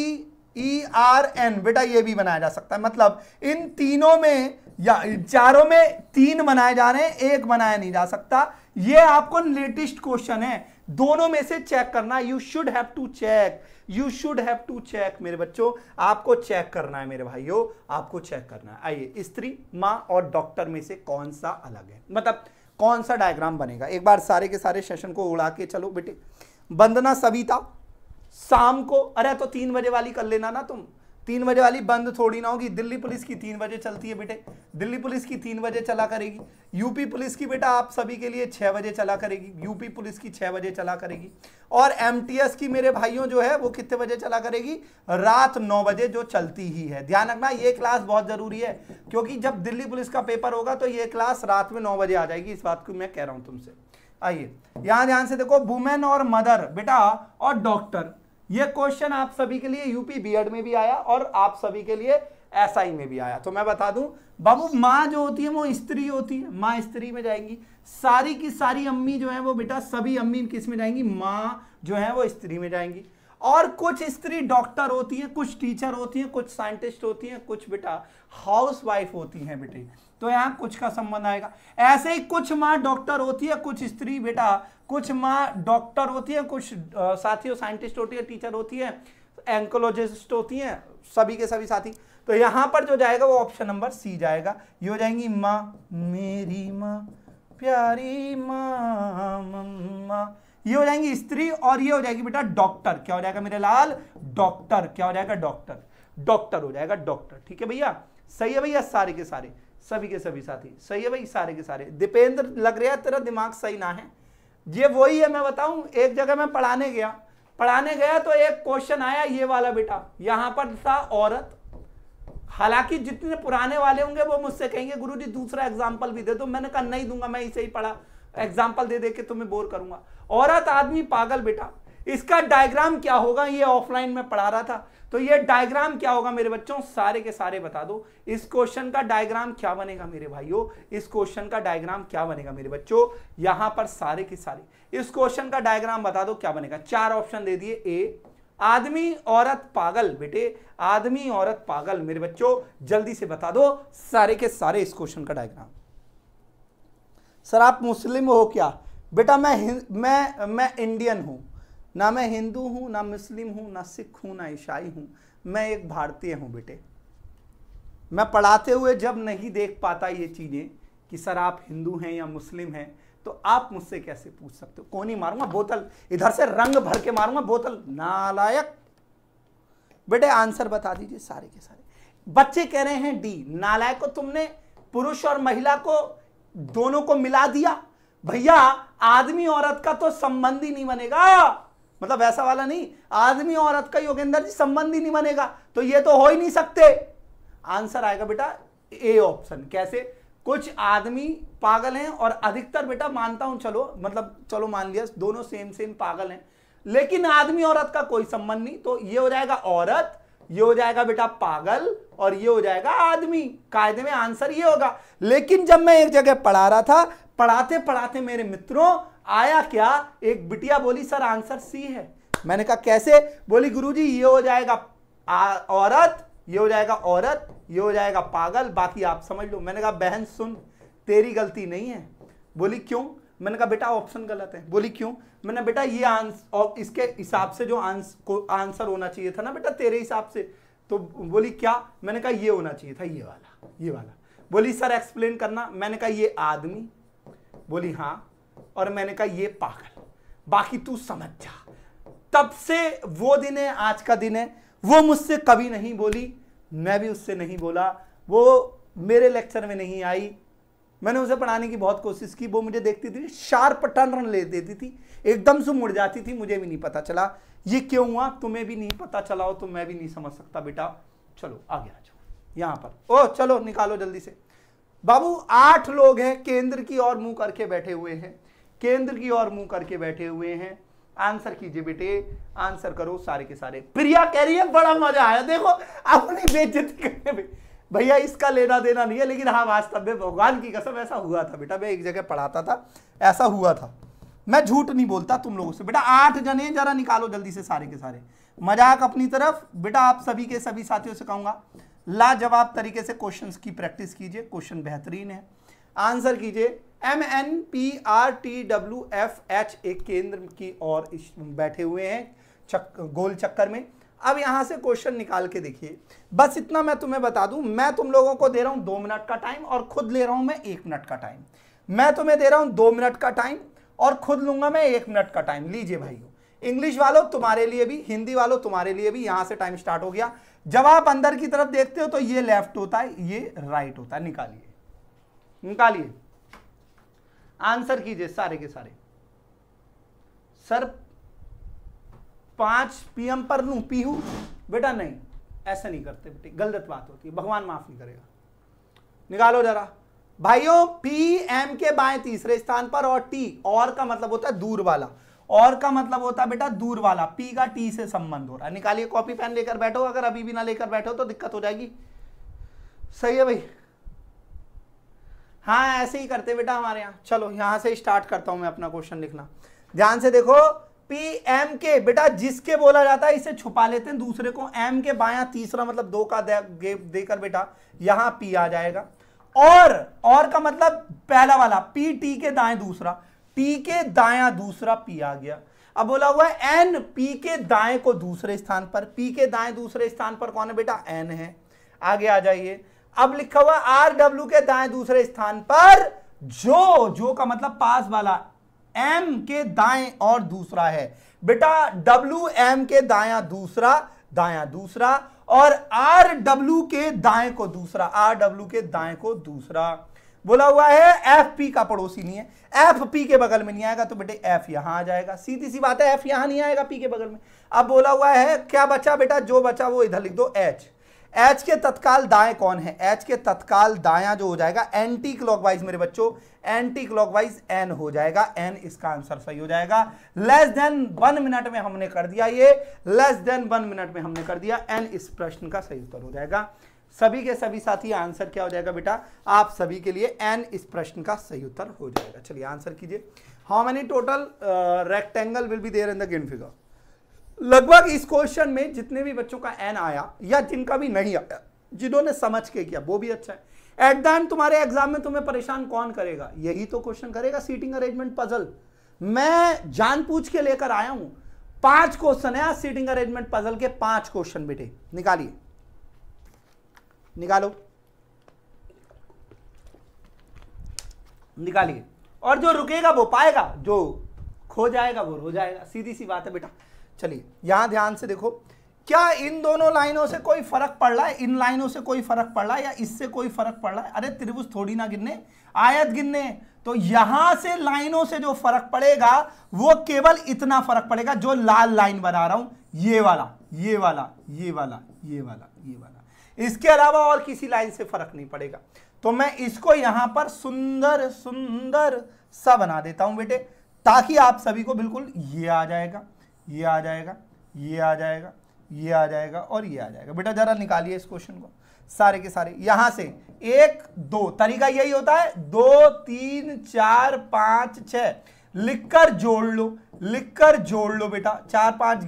[SPEAKER 1] E R N बेटा ये भी बनाया जा सकता है मतलब इन तीनों में या चारों में तीन बनाए जा रहे हैं एक बनाया नहीं जा सकता ये आपको लेटेस्ट क्वेश्चन है दोनों में से चेक करना you should have to check you should have to check मेरे बच्चों आपको चेक करना है मेरे भाइयों आपको चेक करना है आइए स्त्री माँ और डॉक्टर में से कौन सा अलग है मतलब कौन सा डायग्राम बनेगा एक बार सारे के सारे सेशन को उड़ा के चलो बेटे वंदना सविता शाम को अरे तो तीन बजे वाली कर लेना ना तुम तीन बजे वाली बंद थोड़ी ना होगी दिल्ली पुलिस की तीन बजे चलती है बेटे दिल्ली पुलिस की तीन बजे चला करेगी यूपी पुलिस की बेटा आप सभी के लिए छह बजे चला करेगी यूपी पुलिस की छह बजे चला करेगी और एमटीएस की मेरे भाइयों जो है वो कितने बजे चला करेगी रात नौ बजे जो चलती ही है ध्यान रखना ये क्लास बहुत ज़रूरी है क्योंकि जब दिल्ली पुलिस का पेपर होगा तो ये क्लास रात में नौ बजे आ जाएगी इस बात को मैं कह रहा हूँ तुमसे आइए यहाँ ध्यान से देखो वुमेन और मदर बेटा और डॉक्टर ये क्वेश्चन आप सभी के लिए यूपी बीएड में भी आया और आप सभी के लिए एसआई में भी आया तो मैं बता दूं बाबू माँ जो होती है वो स्त्री होती है माँ स्त्री में जाएंगी सारी की सारी अम्मी जो है वो बेटा सभी अम्मी किस में जाएंगी माँ जो है वो स्त्री में जाएंगी और कुछ स्त्री डॉक्टर होती है कुछ टीचर होती है कुछ साइंटिस्ट होती है कुछ बेटा हाउस वाइफ होती है बेटे तो यहाँ कुछ का संबंध आएगा ऐसे ही कुछ माँ डॉक्टर होती है कुछ स्त्री बेटा कुछ माँ डॉक्टर होती है कुछ साथियों साइंटिस्ट होती है टीचर होती है एंकोलॉजिस्ट होती हैं सभी के सभी साथी तो यहाँ पर जो जाएगा वो ऑप्शन नंबर सी जाएगा ये हो जाएंगी माँ मेरी माँ प्यारी माँ ये हो जाएंगी स्त्री और ये हो जाएगी बेटा डॉक्टर क्या हो जाएगा मेरे लाल डॉक्टर क्या हो जाएगा डॉक्टर डॉक्टर हो जाएगा डॉक्टर ठीक है भैया सही है भैया सारे के सारे सभी के सभी साथी सही है भाई सारे के सारे दीपेंद्र लग रहा है तेरा दिमाग सही ना है ये वही है मैं बताऊं एक जगह मैं पढ़ाने गया पढ़ाने गया तो एक क्वेश्चन आया ये वाला बेटा यहां पर था औरत हालांकि जितने पुराने वाले होंगे वो मुझसे कहेंगे गुरु जी दूसरा एग्जाम्पल भी दे दो मैंने कहा नहीं दूंगा मैं इसे ही पढ़ा एग्जाम्पल दे दे के तुम्हें बोर करूंगा औरत आदमी पागल बेटा इसका डायग्राम क्या होगा ये ऑफलाइन में पढ़ा रहा था तो ये डायग्राम क्या होगा मेरे बच्चों सारे के सारे बता दो इस क्वेश्चन का डायग्राम क्या बनेगा मेरे भाइयों इस क्वेश्चन का डायग्राम क्या बनेगा मेरे बच्चों यहां पर सारे के सारे इस क्वेश्चन का डायग्राम बता दो क्या बनेगा चार ऑप्शन दे दिए ए आदमी औरत पागल बेटे आदमी औरत पागल मेरे बच्चों जल्दी से बता दो सारे के सारे इस क्वेश्चन का डायग्राम सर आप मुस्लिम हो क्या बेटा मैं मैं मैं इंडियन हूं ना मैं हिंदू हूं ना मुस्लिम हूं ना सिख हूं ना ईसाई हूं मैं एक भारतीय हूं बेटे मैं पढ़ाते हुए जब नहीं देख पाता ये चीज़ें कि सर आप हिंदू हैं या मुस्लिम हैं तो आप मुझसे कैसे पूछ सकते हो कौन ही मारूंगा बोतल इधर से रंग भर के मारूंगा बोतल नालायक बेटे आंसर बता दीजिए सारे के सारे बच्चे कह रहे हैं डी नालायक को तुमने पुरुष और महिला को दोनों को मिला दिया भैया आदमी औरत का तो संबंध ही नहीं बनेगा मतलब वैसा वाला नहीं आदमी औरत का योगेंद्र जी संबंध ही नहीं बनेगा तो ये तो हो ही नहीं सकते आंसर आएगा बेटा ए ऑप्शन कैसे कुछ आदमी पागल हैं और अधिकतर बेटा मानता हूं चलो मतलब चलो मान लिया दोनों सेम सेम पागल हैं लेकिन आदमी औरत का कोई संबंध नहीं तो ये हो जाएगा औरत ये हो जाएगा बेटा पागल और ये हो जाएगा आदमी कायदे में आंसर ये होगा लेकिन जब मैं एक जगह पढ़ा रहा था पढ़ाते पढ़ाते मेरे मित्रों आया क्या एक बिटिया बोली सर आंसर सी है मैंने कहा कैसे बोली गुरुजी ये हो जाएगा औरत ये हो जाएगा औरत ये हो जाएगा पागल बाकी आप समझ लो मैंने कहा बहन सुन तेरी गलती नहीं है बोली क्यों मैंने कहा बेटा ऑप्शन गलत है बोली क्यों मैंने बेटा ये आंस और इसके हिसाब से जो आंस को आंसर होना चाहिए था ना बेटा तेरे हिसाब से तो बोली क्या मैंने कहा ये होना चाहिए था ये वाला ये वाला बोली सर एक्सप्लेन करना मैंने कहा ये आदमी बोली हाँ और मैंने कहा ये पागल बाकी तू समझ जा तब से वो दिन है आज का दिन है वो मुझसे कभी नहीं बोली मैं भी उससे नहीं बोला वो मेरे लेक्चर में नहीं आई मैंने उसे पढ़ाने की बहुत कोशिश की वो मुझे देखती थी शार्प टर्न ले देती थी एकदम से मुड़ जाती थी मुझे भी नहीं पता चला ये क्यों हुआ तुम्हें भी नहीं पता चला हो तो मैं भी नहीं समझ सकता बेटा चलो आगे आ जाओ यहाँ पर ओ चलो निकालो जल्दी से बाबू आठ लोग हैं केंद्र की ओर मुंह करके बैठे हुए हैं केंद्र की ओर मुंह करके बैठे हुए हैं आंसर कीजिए बेटे आंसर करो सारे के सारे प्रिया कह रही है बड़ा मजा आया देखो अपनी बेचती करने भैया इसका लेना देना नहीं है लेकिन हाँ वास्तव में भगवान की कसम ऐसा हुआ था बेटा मैं एक जगह पढ़ाता था ऐसा हुआ था मैं झूठ नहीं बोलता तुम लोगों से बेटा आठ जने जरा निकालो जल्दी से सारे के सारे मजाक अपनी तरफ बेटा आप सभी के सभी साथियों से कहूंगा लाजवाब तरीके से क्वेश्चंस की प्रैक्टिस कीजिए क्वेश्चन बेहतरीन है आंसर कीजिए M N P R T W F H एक केंद्र की ओर बैठे हुए हैं चक गोल चक्कर में अब यहाँ से क्वेश्चन निकाल के देखिए बस इतना मैं तुम्हें बता दूं मैं तुम लोगों को दे रहा हूँ दो मिनट का टाइम और खुद ले रहा हूँ मैं एक मिनट का टाइम मैं तुम्हें दे रहा हूँ दो मिनट का टाइम और खुद लूंगा मैं एक मिनट का टाइम लीजिए भाइयों इंग्लिश वालों तुम्हारे लिए भी हिंदी वालों तुम्हारे लिए भी यहाँ से टाइम स्टार्ट हो गया जब आप अंदर की तरफ देखते हो तो ये लेफ्ट होता है ये राइट होता है निकालिए निकालिए आंसर कीजिए सारे के सारे सर पांच पीएम पर लू पीहू बेटा नहीं ऐसा नहीं करते बेटे गलत बात होती है भगवान माफ नहीं करेगा निकालो जरा भाइयों पी एम के बाएं तीसरे स्थान पर और टी और का मतलब होता है दूर वाला और का मतलब होता है बेटा दूर वाला पी का टी से संबंध हो रहा है निकालिए कॉपी पेन लेकर बैठो अगर अभी भी ना लेकर बैठो तो दिक्कत हो जाएगी सही है भाई हाँ ऐसे ही करते बेटा हमारे यहाँ चलो यहाँ से स्टार्ट करता हूँ मैं अपना क्वेश्चन लिखना ध्यान से देखो पी एम के बेटा जिसके बोला जाता है इसे छुपा लेते हैं दूसरे को एम के बाया तीसरा मतलब दो का दे, देकर बेटा यहाँ पी आ जाएगा और और का मतलब पहला वाला पी टी के दाएं दूसरा टी के दाया दूसरा पी आ गया अब बोला हुआ है एन पी के दाएं को दूसरे स्थान पर पी के दाएं दूसरे स्थान पर कौन है बेटा एन है आगे आ जाइए अब लिखा हुआ आर डब्ल्यू के दाएं दूसरे स्थान पर जो जो का मतलब पास वाला एम के दाएं और दूसरा है बेटा डब्ल्यू एम के दाया दूसरा दाया दूसरा और आर डब्ल्यू के दाएं को दूसरा आर डब्ल्यू के दाएं को दूसरा बोला हुआ है एफ पी का पड़ोसी नहीं है एफ पी के बगल में नहीं आएगा तो बेटे एफ यहां आ जाएगा सीधी सी बात है एफ यहां नहीं आएगा पी के बगल में अब बोला हुआ है क्या बचा बेटा जो बचा वो इधर लिख दो एच एच के तत्काल दाएं कौन है एच के तत्काल दाया जो हो जाएगा एंटी क्लॉकवाइज मेरे बच्चों एंटी क्लॉकवाइज एन हो जाएगा एन इसका आंसर सही हो जाएगा लेस देन वन मिनट में हमने कर दिया ये लेस देन वन मिनट में हमने कर दिया एन इस प्रश्न का सही उत्तर हो जाएगा सभी के सभी साथी आंसर क्या हो जाएगा बेटा आप सभी के लिए एन इस प्रश्न का सही उत्तर हो जाएगा चलिए आंसर कीजिए how many total rectangle will be there in the given figure लगभग इस क्वेश्चन में जितने भी बच्चों का एन आया या जिनका भी नहीं आया जिन्होंने समझ के किया वो भी अच्छा है एट द एंड तुम्हारे एग्जाम में तुम्हें परेशान कौन करेगा यही तो क्वेश्चन करेगा सीटिंग अरेंजमेंट पजल मैं पूछ के लेकर आया हूं पांच क्वेश्चन है आज सीटिंग अरेंजमेंट पजल के पांच क्वेश्चन बेटे निकालिए निकालो निकालिए और जो रुकेगा वो पाएगा जो खो जाएगा वो रो जाएगा सीधी सी बात है बेटा चलिए यहां ध्यान से देखो क्या इन दोनों लाइनों से कोई फर्क पड़ रहा है इन लाइनों से कोई फर्क पड़ रहा है या इससे कोई फर्क पड़ रहा है अरे त्रिभुज थोड़ी ना गिनने आयत गिनने तो यहां से लाइनों से जो फर्क पड़ेगा वो केवल इतना फर्क पड़ेगा जो लाल लाइन बना रहा हूं ये वाला ये वाला ये वाला ये वाला ये वाला इसके अलावा और किसी लाइन से फर्क नहीं पड़ेगा तो मैं इसको यहां पर सुंदर सुंदर सा बना देता हूं बेटे ताकि आप सभी को बिल्कुल ये आ जाएगा ये आ जाएगा ये आ जाएगा ये आ जाएगा और ये आ जाएगा बेटा जरा निकालिए इस क्वेश्चन को सारे के सारे यहां से एक दो तरीका यही होता है दो तीन चार पांच छ लिखकर जोड़ लो लिखकर जोड़ लो बेटा चार पाँच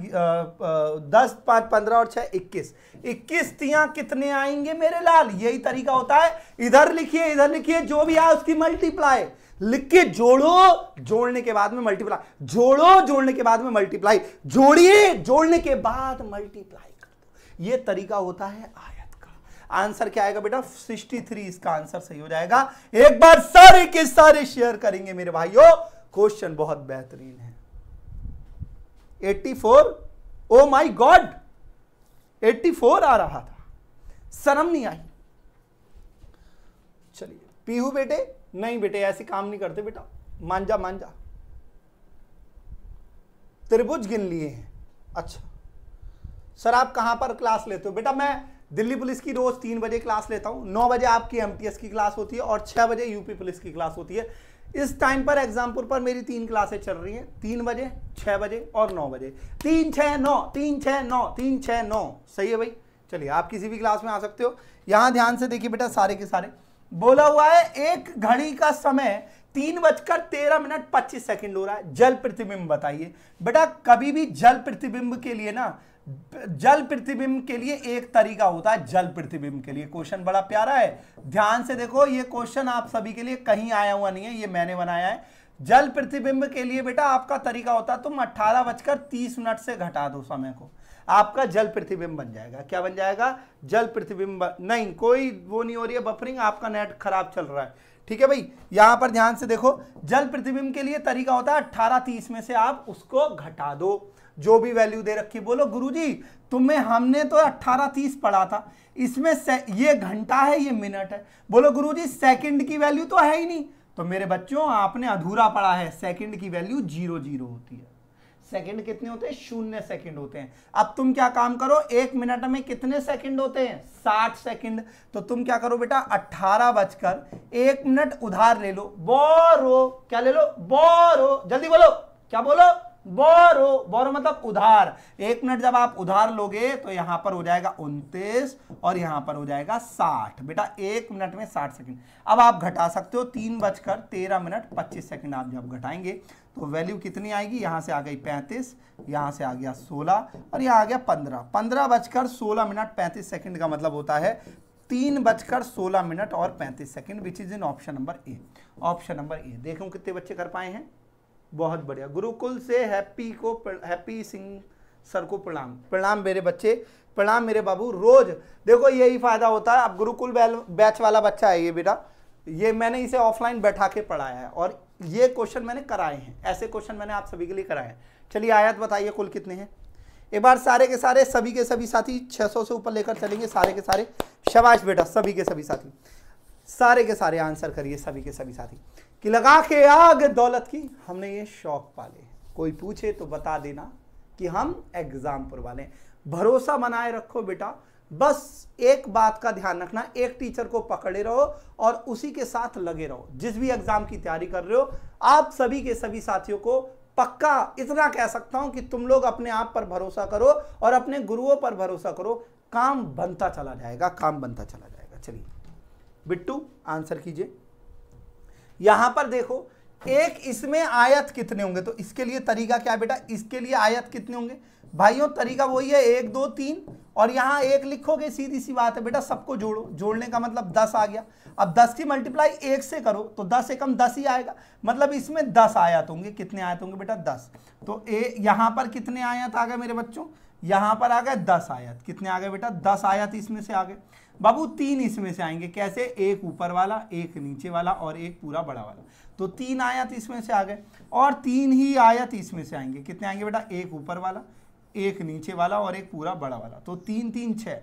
[SPEAKER 1] दस पांच पंद्रह और छह इक्कीस इक्कीस तिया कितने आएंगे मेरे लाल यही तरीका होता है इधर लिखिए इधर लिखिए जो भी आए उसकी मल्टीप्लाई लिख के जोड़ो जोड़ने के बाद में मल्टीप्लाई जोड़ो जोड़ने के बाद में मल्टीप्लाई जोड़िए जोड़ने के बाद मल्टीप्लाई कर दो ये तरीका होता है आयत का आंसर क्या आएगा बेटा 63 इसका आंसर सही हो जाएगा एक बार सारे के सारे शेयर करेंगे मेरे भाइयों क्वेश्चन बहुत बेहतरीन है 84 ओ माई गॉड फोर आ रहा था शर्म नहीं आई चलिए पीहू बेटे नहीं बेटे ऐसे काम नहीं करते बेटा मान जा मान जा त्रिभुज गिन लिए हैं अच्छा सर आप कहां पर क्लास लेते हो बेटा मैं दिल्ली पुलिस की रोज तीन बजे क्लास लेता हूं नौ बजे आपकी एमटीएस की क्लास होती है और छह बजे यूपी पुलिस की क्लास होती है इस टाइम पर एग्जामपुर पर मेरी तीन क्लासें चल रही हैं तीन बजे छह बजे और नौ बजे तीन छः नौ तीन छः नौ तीन छः नौ सही है भाई चलिए आप किसी भी क्लास में आ सकते हो यहां ध्यान से देखिए बेटा सारे के सारे बोला हुआ है एक घड़ी का समय तीन बजकर तेरह मिनट पच्चीस सेकंड हो रहा है जल प्रतिबिंब बताइए बेटा कभी भी जल प्रतिबिंब के लिए ना जल प्रतिबिंब के लिए एक तरीका होता है जल प्रतिबिंब के लिए क्वेश्चन बड़ा प्यारा है ध्यान से देखो ये क्वेश्चन आप सभी के लिए कहीं आया हुआ नहीं है ये मैंने बनाया है जल प्रतिबिंब के लिए बेटा आपका तरीका होता है तुम अट्ठारह बजकर तीस मिनट से घटा दो समय को आपका जल प्रतिबिंब बन जाएगा क्या बन जाएगा जल प्रतिबिंब नहीं कोई वो नहीं हो रही है बफरिंग आपका नेट खराब चल रहा है ठीक है भाई यहां पर ध्यान से देखो जल प्रतिबिंब के लिए तरीका होता है अट्ठारह तीस में से आप उसको घटा दो जो भी वैल्यू दे रखी बोलो गुरुजी तुम्हें हमने तो अट्ठारह तीस पढ़ा था इसमें ये घंटा है ये मिनट है बोलो गुरुजी सेकंड की वैल्यू तो है ही नहीं तो मेरे बच्चों आपने अधूरा पढ़ा है सेकंड की वैल्यू जीरो जीरो होती है सेकंड कितने होते हैं शून्य सेकंड होते हैं अब तुम क्या काम करो एक मिनट में कितने सेकंड होते हैं साठ सेकंड तो तुम क्या करो बेटा अट्ठारह बजकर एक मिनट उधार ले लो बोरो क्या ले लो बोरो जल्दी बोलो क्या बोलो बोरो बोरो मतलब उधार एक मिनट जब आप उधार लोगे तो यहां पर हो जाएगा उनतीस और यहां पर हो जाएगा साठ बेटा एक मिनट में साठ सेकंड अब आप घटा सकते हो तीन बजकर तेरह मिनट पच्चीस सेकंड आप जब घटाएंगे तो वैल्यू कितनी आएगी यहाँ से आ गई पैंतीस यहाँ से आ गया सोलह और यहाँ आ गया पंद्रह पंद्रह बजकर सोलह मिनट पैंतीस सेकंड का मतलब होता है तीन बजकर सोलह मिनट और पैंतीस second which is in option number A option number A देखो कितने बच्चे कर पाए हैं बहुत बढ़िया गुरुकुल से हैप्पी को हैप्पी सिंह सर को प्रणाम प्रणाम मेरे बच्चे प्रणाम मेरे बाबू रोज देखो यही फ़ायदा होता है अब गुरुकुल बैच वाला बच्चा है ये बेटा ये मैंने इसे ऑफलाइन बैठा के पढ़ाया है और ये क्वेश्चन मैंने कराए हैं ऐसे क्वेश्चन मैंने आप सभी के लिए कराए हैं चलिए आयत बताइए कुल कितने हैं एक बार सारे के सारे सभी के सभी साथी 600 से ऊपर लेकर चलेंगे सारे के सारे शबाश बेटा सभी के सभी साथी सारे के सारे आंसर करिए सभी के सभी साथी कि लगा के आग दौलत की हमने ये शौक पाले कोई पूछे तो बता देना कि हम एग्ज़ाम वाले भरोसा बनाए रखो बेटा बस एक बात का ध्यान रखना एक टीचर को पकड़े रहो और उसी के साथ लगे रहो जिस भी एग्जाम की तैयारी कर रहे हो आप सभी के सभी साथियों को पक्का इतना कह सकता हूं कि तुम लोग अपने आप पर भरोसा करो और अपने गुरुओं पर भरोसा करो काम बनता चला जाएगा काम बनता चला जाएगा चलिए बिट्टू आंसर कीजिए यहां पर देखो एक इसमें आयत कितने होंगे तो इसके लिए तरीका क्या बेटा इसके लिए आयत कितने होंगे भाइयों तरीका वही है एक दो तीन और यहाँ एक लिखोगे सीधी सी बात है बेटा सबको जोड़ो जोड़ने का मतलब दस आ गया अब दस की मल्टीप्लाई एक से करो तो दस एकम दस ही आएगा मतलब इसमें दस आयात होंगे कितने आयात होंगे बेटा दस तो ए यहां पर कितने आयात आ गए मेरे बच्चों यहाँ पर आ गए दस आयात कितने आ गए बेटा दस आयात इसमें से आ गए बाबू तीन इसमें से आएंगे कैसे एक ऊपर वाला एक नीचे वाला और एक पूरा बड़ा वाला तो तीन आयात इसमें से आ गए और तीन ही आयत इसमें से आएंगे कितने आएंगे बेटा एक ऊपर वाला एक नीचे वाला और एक पूरा बड़ा वाला तो तीन तीन छः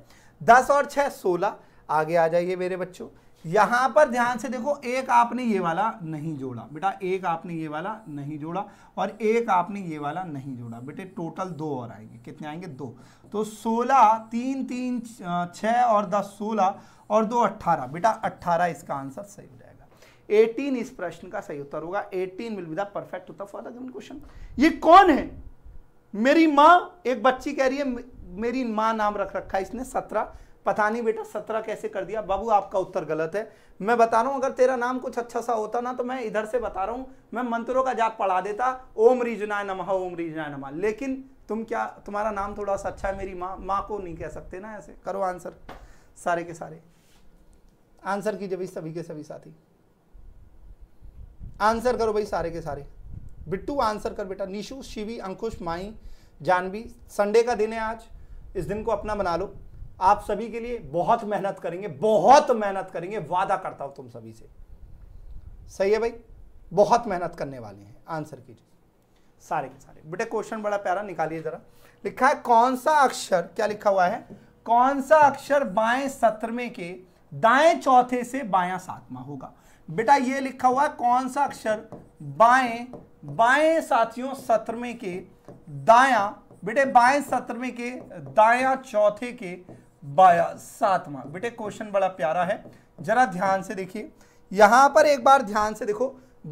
[SPEAKER 1] दस और छः सोलह आगे आ जाइए मेरे बच्चों यहां पर ध्यान से देखो एक आपने ये वाला नहीं जोड़ा बेटा एक आपने ये वाला नहीं जोड़ा और एक आपने ये वाला नहीं जोड़ा बेटे टोटल दो और आएंगे कितने आएंगे दो तो सोलह तीन तीन छः और दस सोलह और दो अट्ठारह बेटा अट्ठारह इसका आंसर सही हो जाएगा 18 इस प्रश्न का सही उत्तर होगा 18 विल बी द परफेक्ट उत्तर फॉर द गिवन क्वेश्चन ये कौन है मेरी माँ एक बच्ची कह रही है मेरी माँ नाम रख रखा है इसने सत्रह पता नहीं बेटा सत्रह कैसे कर दिया बाबू आपका उत्तर गलत है मैं बता रहा हूँ अगर तेरा नाम कुछ अच्छा सा होता ना तो मैं इधर से बता रहा हूँ मैं मंत्रों का जाप पढ़ा देता ओम रिजनाय नमः ओम रिजनाय नमः लेकिन तुम क्या तुम्हारा नाम थोड़ा सा अच्छा है मेरी माँ माँ को नहीं कह सकते ना ऐसे करो आंसर सारे के सारे आंसर कीजिए भाई सभी के सभी साथी आंसर करो भाई सारे के सारे बिट्टू आंसर कर बेटा निशु शिवी अंकुश माई जानवी संडे का दिन है आज इस दिन को अपना बना लो आप सभी के लिए बहुत मेहनत करेंगे बहुत मेहनत करेंगे वादा करता हूं तुम सभी से सही है भाई बहुत मेहनत करने वाले हैं आंसर कीजिए सारे के सारे बेटे क्वेश्चन बड़ा प्यारा निकालिए जरा लिखा है कौन सा अक्षर क्या लिखा हुआ है कौन सा अक्षर बाएं सत्रहवें के दाएं चौथे से बायां सातवां होगा बेटा ये लिखा हुआ है कौन सा अक्षर बाएं बाएं साथियों सत्रमे के दाया बेटे बाएं सत्रमे के दाया चौथे के बाया सातवां बेटे क्वेश्चन बड़ा प्यारा है जरा ध्यान से देखिए यहां पर एक बार ध्यान से देखो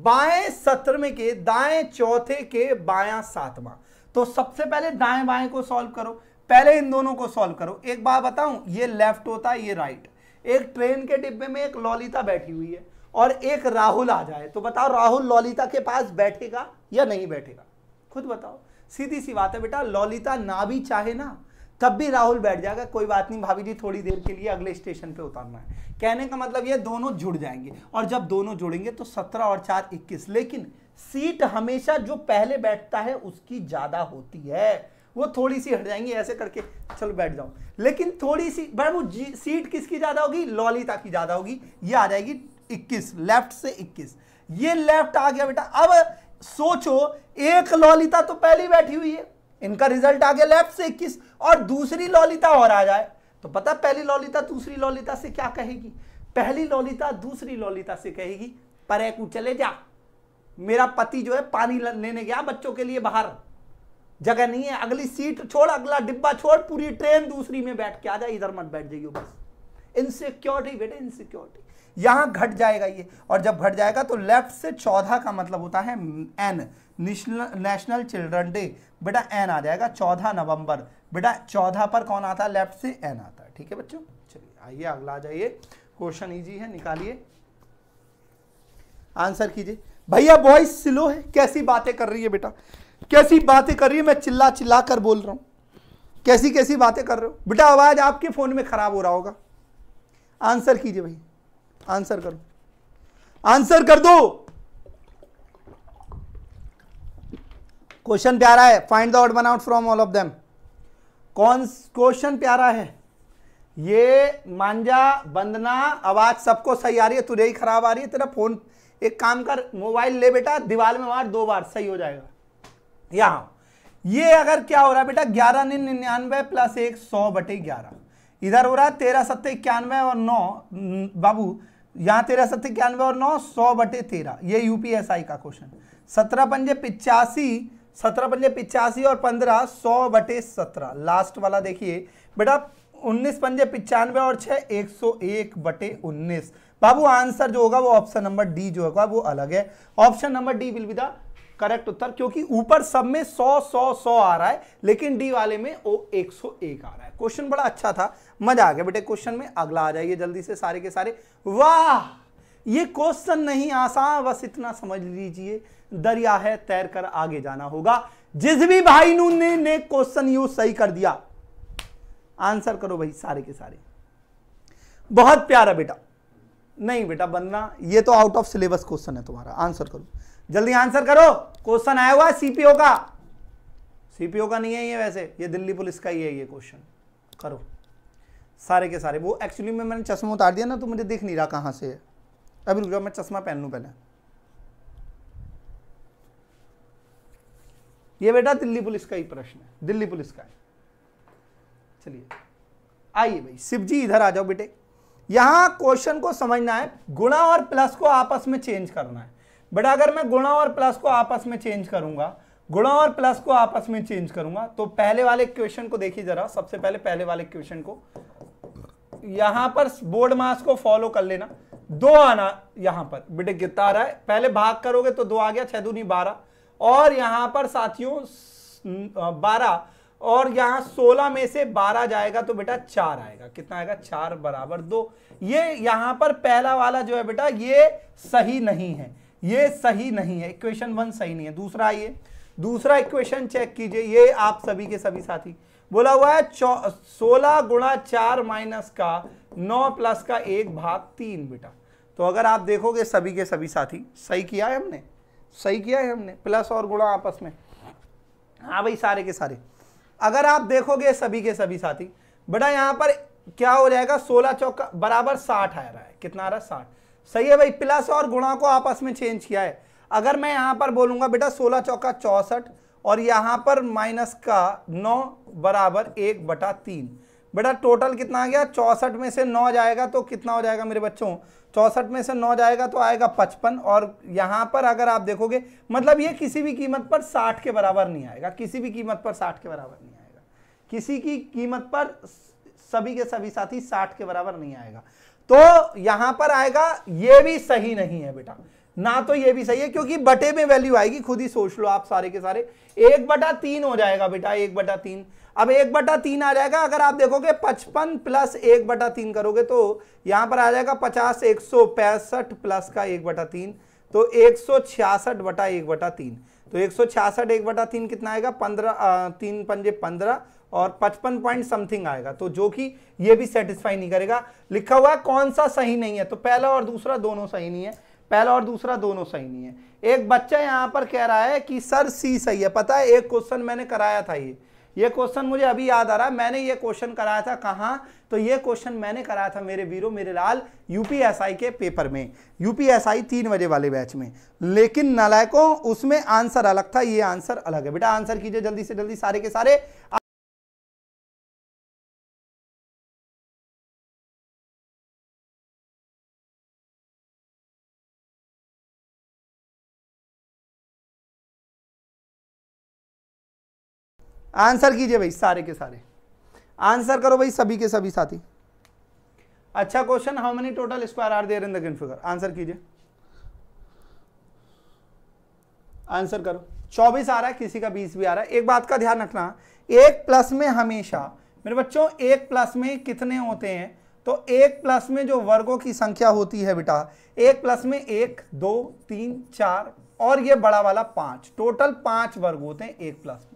[SPEAKER 1] बाएं सत्रमे के दाएं चौथे के बाया सातवां तो सबसे पहले दाएं बाएं को सॉल्व करो पहले इन दोनों को सॉल्व करो एक बार बताऊं ये लेफ्ट होता है ये राइट एक ट्रेन के डिब्बे में एक लॉलिता बैठी हुई है और एक राहुल आ जाए तो बताओ राहुल लॉलिता के पास बैठेगा या नहीं बैठेगा खुद बताओ सीधी सी बात है बेटा ललिता ना भी चाहे ना तब भी राहुल बैठ जाएगा कोई बात नहीं भाभी जी थोड़ी देर के लिए अगले स्टेशन पे उतरना है कहने का मतलब ये दोनों जुड़ जाएंगे और जब दोनों जुड़ेंगे तो सत्रह और चार इक्कीस लेकिन सीट हमेशा जो पहले बैठता है उसकी ज़्यादा होती है वो थोड़ी सी हट जाएंगी ऐसे करके चलो बैठ जाओ लेकिन थोड़ी सी मैम सीट किसकी ज़्यादा होगी लॉलिता की ज़्यादा होगी ये आ जाएगी इक्कीस लेफ्ट से इक्कीस ये लेफ्ट आ गया बेटा अब सोचो एक लॉलिता तो पहली बैठी हुई है इनका रिजल्ट आ गया लेफ्ट से इक्कीस और दूसरी लॉलिता और आ जाए तो पता पहली लॉलिता दूसरी लॉलिता से क्या कहेगी पहली लॉलिता दूसरी लॉलिता से कहेगी पर चले जा मेरा पति जो है पानी लेने गया बच्चों के लिए बाहर जगह नहीं है अगली सीट छोड़ अगला डिब्बा छोड़ पूरी ट्रेन दूसरी में बैठ के आ जाए इधर मत बैठ जाइए बस इनसिक्योरिटी बेटे इनसिक्योरिटी यहां घट जाएगा ये और जब घट जाएगा तो लेफ्ट से चौदह का मतलब होता है एन नेशनल चिल्ड्रन डे बेटा एन आ जाएगा चौदह नवंबर बेटा चौदह पर कौन आता है लेफ्ट से एन आता है ठीक है बच्चों चलिए आइए अगला आ जाइए क्वेश्चन ईजी है निकालिए आंसर कीजिए भैया वॉइस स्लो है कैसी बातें कर रही है बेटा कैसी बातें कर रही है मैं चिल्ला चिल्ला कर बोल रहा हूं कैसी कैसी बातें कर रहे हो बेटा आवाज़ आपके फ़ोन में ख़राब हो रहा होगा आंसर कीजिए भाई आंसर करो आंसर कर दो क्वेश्चन प्यारा है find the odd one out from all of them कौन क्वेश्चन प्यारा है ये मांजा बंदना आवाज सबको सही आ रही है तुझे ही खराब आ रही है तेरा फोन एक काम कर मोबाइल ले बेटा दीवार में मार दो बार सही हो जाएगा यहां ये अगर क्या हो रहा है बेटा ग्यारह निन्यानवे प्लस एक सौ बटे ग्यारह इधर हो रहा है तेरह सत्तर इक्यानवे और नौ बाबू यहां तेरह सत्य इक्यानवे और नौ सौ बटे तेरह ये यूपीएसआई का क्वेश्चन सत्रह पंजे पिचासी सत्रह पंजे पिचासी और पंद्रह सौ बटे सत्रह लास्ट वाला देखिए बेटा उन्नीस पंजे पिचानवे और छह एक सौ एक बटे उन्नीस बाबू आंसर जो होगा वो ऑप्शन नंबर डी जो होगा वो अलग है option number D will be the correct उत्तर क्योंकि ऊपर सब में 100 100 100 आ रहा है लेकिन डी वाले में ओ 101 आ रहा है क्वेश्चन बड़ा अच्छा था मजा आ गया बेटे क्वेश्चन में अगला आ जाइए जल्दी से सारे के सारे वाह ये क्वेश्चन नहीं आसान बस इतना समझ लीजिए दरिया है तैर कर आगे जाना होगा जिस भी भाई नू ने, ने क्वेश्चन यू सही कर दिया आंसर करो भाई सारे के सारे बहुत प्यारा बेटा नहीं बेटा बनना ये तो आउट ऑफ सिलेबस क्वेश्चन है तुम्हारा आंसर करो जल्दी आंसर करो क्वेश्चन आया हुआ है सीपीओ का सीपीओ का नहीं है ये वैसे ये दिल्ली पुलिस का ही है ये क्वेश्चन करो सारे के सारे वो एक्चुअली में मैंने चश्मा उतार दिया ना तो मुझे दिख नहीं रहा कहाँ से है अभी रुक जाओ मैं चश्मा पहन लूँ पहले ये बेटा दिल्ली पुलिस का ही प्रश्न है दिल्ली पुलिस का है चलिए आइए भाई शिव जी इधर आ जाओ बेटे यहां क्वेश्चन को समझना है गुणा और प्लस को आपस में चेंज करना है बट अगर मैं गुणा और प्लस को आपस में चेंज करूंगा गुणा और प्लस को आपस में चेंज करूंगा तो पहले वाले क्वेश्चन को देखिए जरा सबसे पहले पहले वाले क्वेश्चन को यहां पर बोर्ड मास को फॉलो कर लेना दो आना यहां पर बेटे कितना रहा है पहले भाग करोगे तो दो आ गया छह दूनी बारह और यहां पर साथियों बारह और यहां सोलह में से बारह जाएगा तो बेटा चार आएगा कितना आएगा चार बराबर दो ये यहां पर पहला वाला जो है बेटा ये सही नहीं है ये सही नहीं है इक्वेशन वन सही नहीं है दूसरा आइए दूसरा इक्वेशन चेक कीजिए ये आप सभी के सभी साथी बोला हुआ है सोलह गुणा चार माइनस का नौ प्लस का एक भाग तीन बेटा तो अगर आप देखोगे सभी के सभी साथी सही किया है हमने सही किया है हमने प्लस और गुणा आपस में हाँ भाई सारे के सारे अगर आप देखोगे सभी के सभी साथी बेटा यहाँ पर क्या हो जाएगा सोलह चौका बराबर साठ आ रहा है कितना आ रहा है साठ सही है भाई प्लस और गुणा को आपस में चेंज किया है अगर मैं यहाँ पर बोलूंगा बेटा सोलह चौका चौसठ और यहाँ पर माइनस का नौ बराबर एक बटा तीन बेटा टोटल कितना आ गया चौसठ में से नौ जाएगा तो कितना हो जाएगा मेरे बच्चों चौसठ में से नौ जाएगा तो आएगा पचपन और यहाँ पर अगर आप देखोगे मतलब ये किसी भी कीमत पर साठ के बराबर नहीं आएगा किसी भी कीमत पर साठ के बराबर नहीं आएगा किसी की कीमत पर सभी के सभी साथी साठ के बराबर नहीं आएगा तो यहां पर आएगा ये भी सही नहीं है बेटा ना तो ये भी सही है क्योंकि बटे में वैल्यू आएगी खुद ही सोच लो आप सारे के सारे एक बटा तीन हो जाएगा बेटा एक बटा तीन अब एक बटा तीन आ जाएगा अगर आप देखोगे पचपन प्लस एक बटा तीन करोगे तो यहां पर आ जाएगा पचास एक सौ पैंसठ प्लस का एक बटा तीन तो एक सौ छियासठ बटा एक बटा तीन तो एक सौ छियासठ एक बटा तीन कितना आएगा पंद्रह तीन पंजे पंद्रह और 55 पॉइंट समथिंग आएगा तो जो कि ये भी सेटिस्फाई नहीं करेगा लिखा हुआ है कौन सा सही नहीं है तो पहला और दूसरा दोनों सही नहीं है पहला और दूसरा दोनों सही नहीं है एक बच्चा यहाँ पर कह रहा है कि सर सी सही है पता है एक क्वेश्चन मैंने कराया था ये ये क्वेश्चन मुझे अभी याद आ रहा है मैंने ये क्वेश्चन कराया था कहाँ तो ये क्वेश्चन मैंने कराया था मेरे वीरो मेरे लाल यूपीएसआई के पेपर में यूपीएसआई तीन बजे वाले बैच में लेकिन नलायकों उसमें आंसर अलग था ये आंसर अलग है बेटा आंसर कीजिए जल्दी से जल्दी सारे के सारे आंसर कीजिए भाई सारे के सारे आंसर करो भाई सभी के सभी साथी अच्छा question how many total square are there in the green figure answer कीजिए आंसर करो चौबीस आ रहा है किसी का बीस भी आ रहा है एक बात का ध्यान रखना एक प्लस में हमेशा मेरे बच्चों एक प्लस में कितने होते हैं तो एक प्लस में जो वर्गों की संख्या होती है बेटा एक प्लस में एक दो तीन चार और ये बड़ा वाला पांच टोटल पांच वर्ग होते हैं एक प्लस में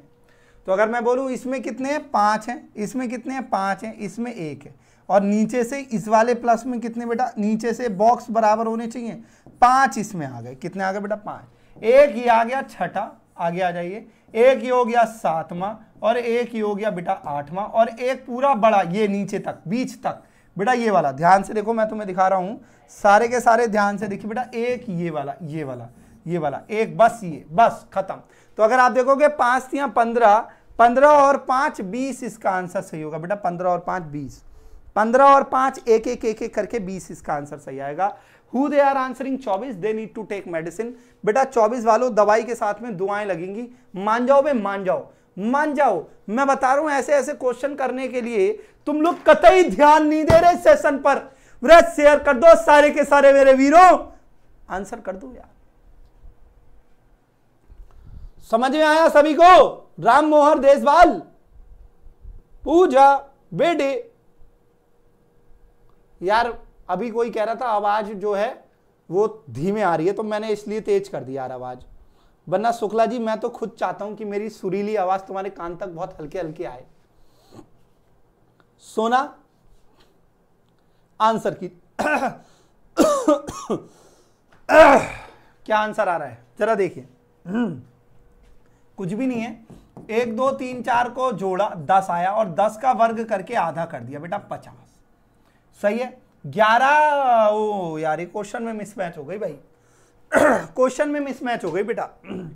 [SPEAKER 1] तो अगर मैं बोलूँ इसमें कितने हैं पाँच हैं इसमें कितने हैं पाँच हैं इसमें एक है और नीचे से इस वाले प्लस में कितने बेटा नीचे से बॉक्स बराबर होने चाहिए पाँच इसमें आ गए कितने आ गए बेटा पाँच एक ये आ गया छठा आगे आ जाइए एक ये हो गया सातवां और एक ये हो गया बेटा आठवां और एक पूरा बड़ा ये नीचे तक बीच तक बेटा ये वाला ध्यान से देखो मैं तुम्हें दिखा रहा हूँ सारे के सारे ध्यान से देखिए बेटा एक ये वाला ये वाला ये वाला एक बस ये बस खत्म तो अगर आप देखोगे पाँच या पंद्रह पंद्रह और पांच बीस इसका आंसर सही होगा बेटा पंद्रह और पांच बीस पंद्रह और पांच एक एक एक एक करके बीस इसका आंसर सही आएगा हु दे आर आंसरिंग चौबीस they need to take medicine बेटा चौबीस वालों दवाई के साथ में दुआएं लगेंगी मान जाओ बे मान जाओ मान जाओ मैं बता रहा हूं ऐसे ऐसे क्वेश्चन करने के लिए तुम लोग कतई ध्यान नहीं दे रहे सेशन पर शेयर कर दो सारे के सारे मेरे वीरों आंसर कर दो यार समझ में आया सभी को राम मोहर देसवाल पूजा बेटे यार अभी कोई कह रहा था आवाज जो है वो धीमे आ रही है तो मैंने इसलिए तेज कर दिया यार आवाज वरना शुक्ला जी मैं तो खुद चाहता हूं कि मेरी सुरीली आवाज तुम्हारे कान तक बहुत हल्के हल्के आए सोना आंसर की क्या आंसर आ रहा है जरा देखिए कुछ भी नहीं है एक दो तीन चार को जोड़ा दस आया और दस का वर्ग करके आधा कर दिया बेटा पचास सही है ग्यारह ओ यार क्वेश्चन में मिसमैच हो गई भाई [COUGHS] क्वेश्चन में मिसमैच हो गई बेटा [COUGHS]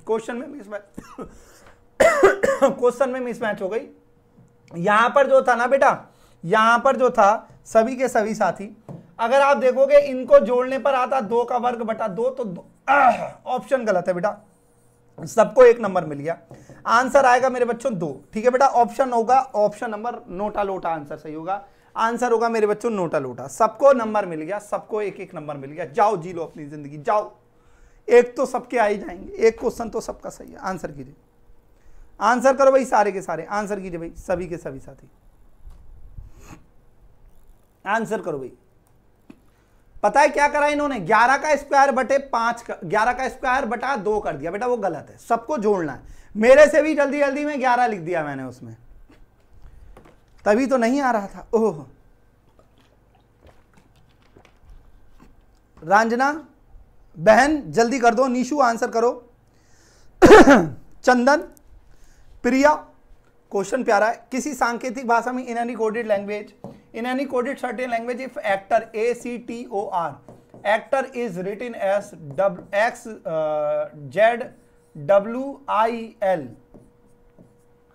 [SPEAKER 1] क्वेश्चन में मिसमैच [COUGHS] क्वेश्चन में मिसमैच हो गई यहां पर जो था ना बेटा यहां पर जो था सभी के सभी साथी अगर आप देखोगे इनको जोड़ने पर आता दो का वर्ग बटा दो तो ऑप्शन गलत है बेटा सबको एक नंबर मिल गया आंसर आएगा मेरे बच्चों दो ठीक है बेटा ऑप्शन होगा ऑप्शन नंबर नोटा लोटा आंसर सही होगा आंसर होगा मेरे बच्चों नोटा लोटा सबको नंबर मिल गया सबको एक एक नंबर मिल गया जाओ जी लो अपनी जिंदगी जाओ एक तो सबके आ ही जाएंगे एक क्वेश्चन तो सबका सही है आंसर कीजिए आंसर करो भाई सारे के सारे आंसर कीजिए भाई सभी के सभी साथी आंसर करो भाई पता है क्या करा इन्होंने ग्यारह का स्क्वायर बटे पांच का ग्यारह का स्क्वायर बटा दो कर दिया बेटा वो गलत है सबको जोड़ना है मेरे से भी जल्दी जल्दी में ग्यारह लिख दिया मैंने उसमें तभी तो नहीं आ रहा था ओह रांझना बहन जल्दी कर दो निशु आंसर करो चंदन प्रिया क्वेश्चन प्यारा है किसी सांकेतिक भाषा में in unrecorded language in any coded certain language if actor a c t o r actor is written as w x uh, z w i l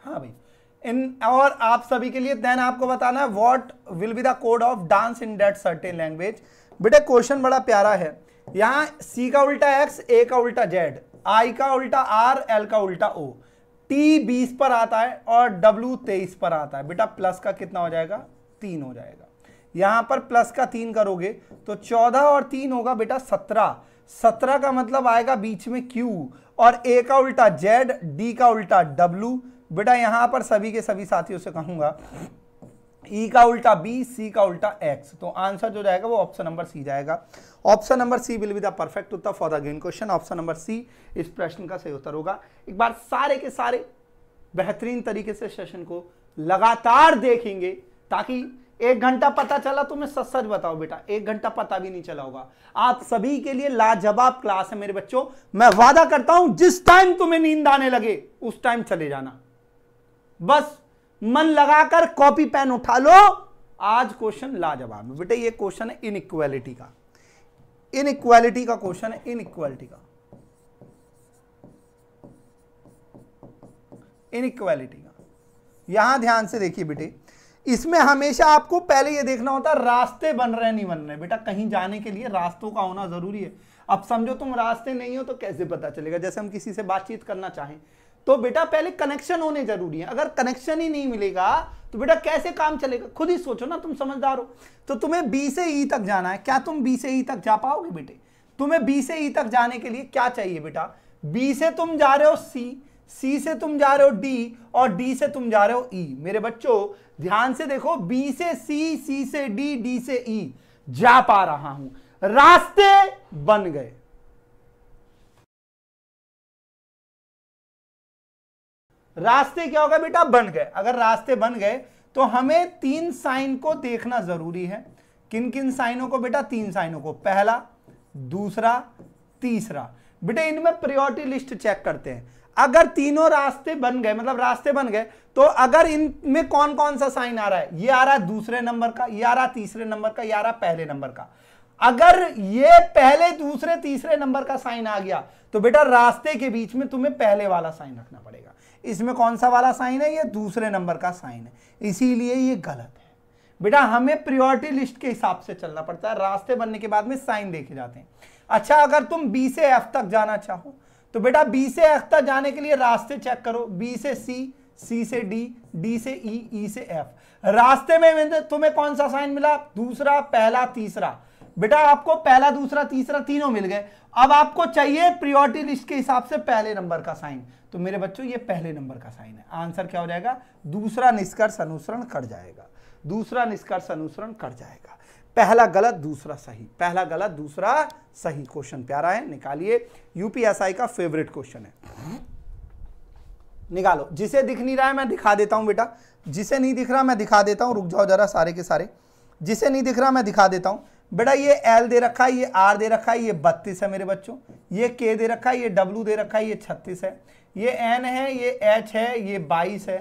[SPEAKER 1] हाँ भाई इन और आप सभी के लिए देन आपको बताना है what will be the code of dance in that certain language बेटा क्वेश्चन बड़ा प्यारा है यहाँ सी का उल्टा एक्स ए का उल्टा जेड आई का उल्टा आर एल का उल्टा ओ टी बीस पर आता है और W तेईस पर आता है बेटा प्लस का कितना हो जाएगा तीन हो जाएगा यहां पर प्लस का तीन करोगे तो चौदह और तीन होगा बेटा सत्रह सत्रह का मतलब आएगा बीच में क्यू और ए का उल्टा जेड डी का उल्टा डब्लू बेटा यहां पर सभी के सभी साथियों से कहूंगा ई e का उल्टा बी सी का उल्टा एक्स तो आंसर जो जाएगा वो ऑप्शन नंबर सी जाएगा option number C will be the perfect उत्तर for the given question option number C इस प्रश्न का सही उत्तर होगा एक बार सारे के सारे बेहतरीन तरीके से सेशन को लगातार देखेंगे ताकि एक घंटा पता चला तो मैं सच सच बताओ बेटा एक घंटा पता भी नहीं चला होगा आप सभी के लिए लाजवाब क्लास है मेरे बच्चों मैं वादा करता हूं जिस टाइम तुम्हें नींद आने लगे उस टाइम चले जाना बस मन लगाकर कॉपी पेन उठा लो आज क्वेश्चन लाजवाब बेटे ये क्वेश्चन है इनइक्वालिटी का इनइक्वालिटी का क्वेश्चन है इनइक्वालिटी का इनइक्वालिटी का यहां ध्यान से देखिए बेटे इसमें हमेशा आपको पहले ये देखना होता है रास्ते बन रहे नहीं बन रहे बेटा कहीं जाने के लिए रास्तों का होना ज़रूरी है अब समझो तुम रास्ते नहीं हो तो कैसे पता चलेगा जैसे हम किसी से बातचीत करना चाहें तो बेटा पहले कनेक्शन होने जरूरी है अगर कनेक्शन ही नहीं मिलेगा तो बेटा कैसे काम चलेगा खुद ही सोचो ना तुम समझदार हो तो तुम्हें बी से ई e तक जाना है क्या तुम बी से ई e तक जा पाओगे बेटे तुम्हें बी से ई e तक जाने के लिए क्या चाहिए बेटा बी से तुम जा रहे हो सी सी से तुम जा रहे हो डी और डी से तुम जा रहे हो ई e. मेरे बच्चों ध्यान से देखो बी से सी सी से डी डी से ई e, जा पा रहा हूं रास्ते बन गए रास्ते क्या होगा बेटा बन गए अगर रास्ते बन गए तो हमें तीन साइन को देखना जरूरी है किन किन साइनों को बेटा तीन साइनों को पहला दूसरा तीसरा बेटे इनमें प्रियोरिटी लिस्ट चेक करते हैं अगर तीनों रास्ते बन गए मतलब रास्ते बन गए तो अगर इनमें कौन कौन सा साइन आ रहा है ये आ रहा है दूसरे नंबर का ये आ रहा तीसरे नंबर का ये आ रहा पहले नंबर का अगर ये पहले दूसरे तीसरे नंबर का साइन आ गया तो बेटा रास्ते के बीच में तुम्हें पहले वाला साइन रखना पड़ेगा इसमें कौन सा वाला साइन है ये दूसरे नंबर का साइन है इसीलिए ये गलत है बेटा हमें प्रियोरिटी लिस्ट के हिसाब से चलना पड़ता है रास्ते बनने के बाद में साइन देखे जाते हैं अच्छा अगर तुम बी से एफ तक जाना चाहो तो बेटा बी से अख्तर जाने के लिए रास्ते चेक करो बी से सी सी से डी डी से ई e, ई e से एफ रास्ते में तुम्हें कौन सा साइन मिला दूसरा पहला तीसरा बेटा आपको पहला दूसरा तीसरा तीनों मिल गए अब आपको चाहिए प्रियोरिटी लिस्ट के हिसाब से पहले नंबर का साइन तो मेरे बच्चों ये पहले नंबर का साइन है आंसर क्या हो जाएगा दूसरा निष्कर्ष अनुसरण कर जाएगा दूसरा निष्कर्ष अनुसरण कर जाएगा पहला गलत दूसरा सही पहला गलत दूसरा सही क्वेश्चन प्यारा है निकालिए यूपीएसआई का फेवरेट क्वेश्चन है निकालो जिसे दिख नहीं रहा है मैं दिखा देता हूं बेटा जिसे नहीं दिख रहा मैं दिखा देता हूं रुक जाओ जरा सारे के सारे जिसे नहीं दिख रहा मैं दिखा देता हूं बेटा ये एल दे रखा है ये आर दे रखा है ये बत्तीस है मेरे बच्चों ये के दे रखा है ये डब्ल्यू दे रखा है ये छत्तीस है ये एन है ये एच है ये बाईस है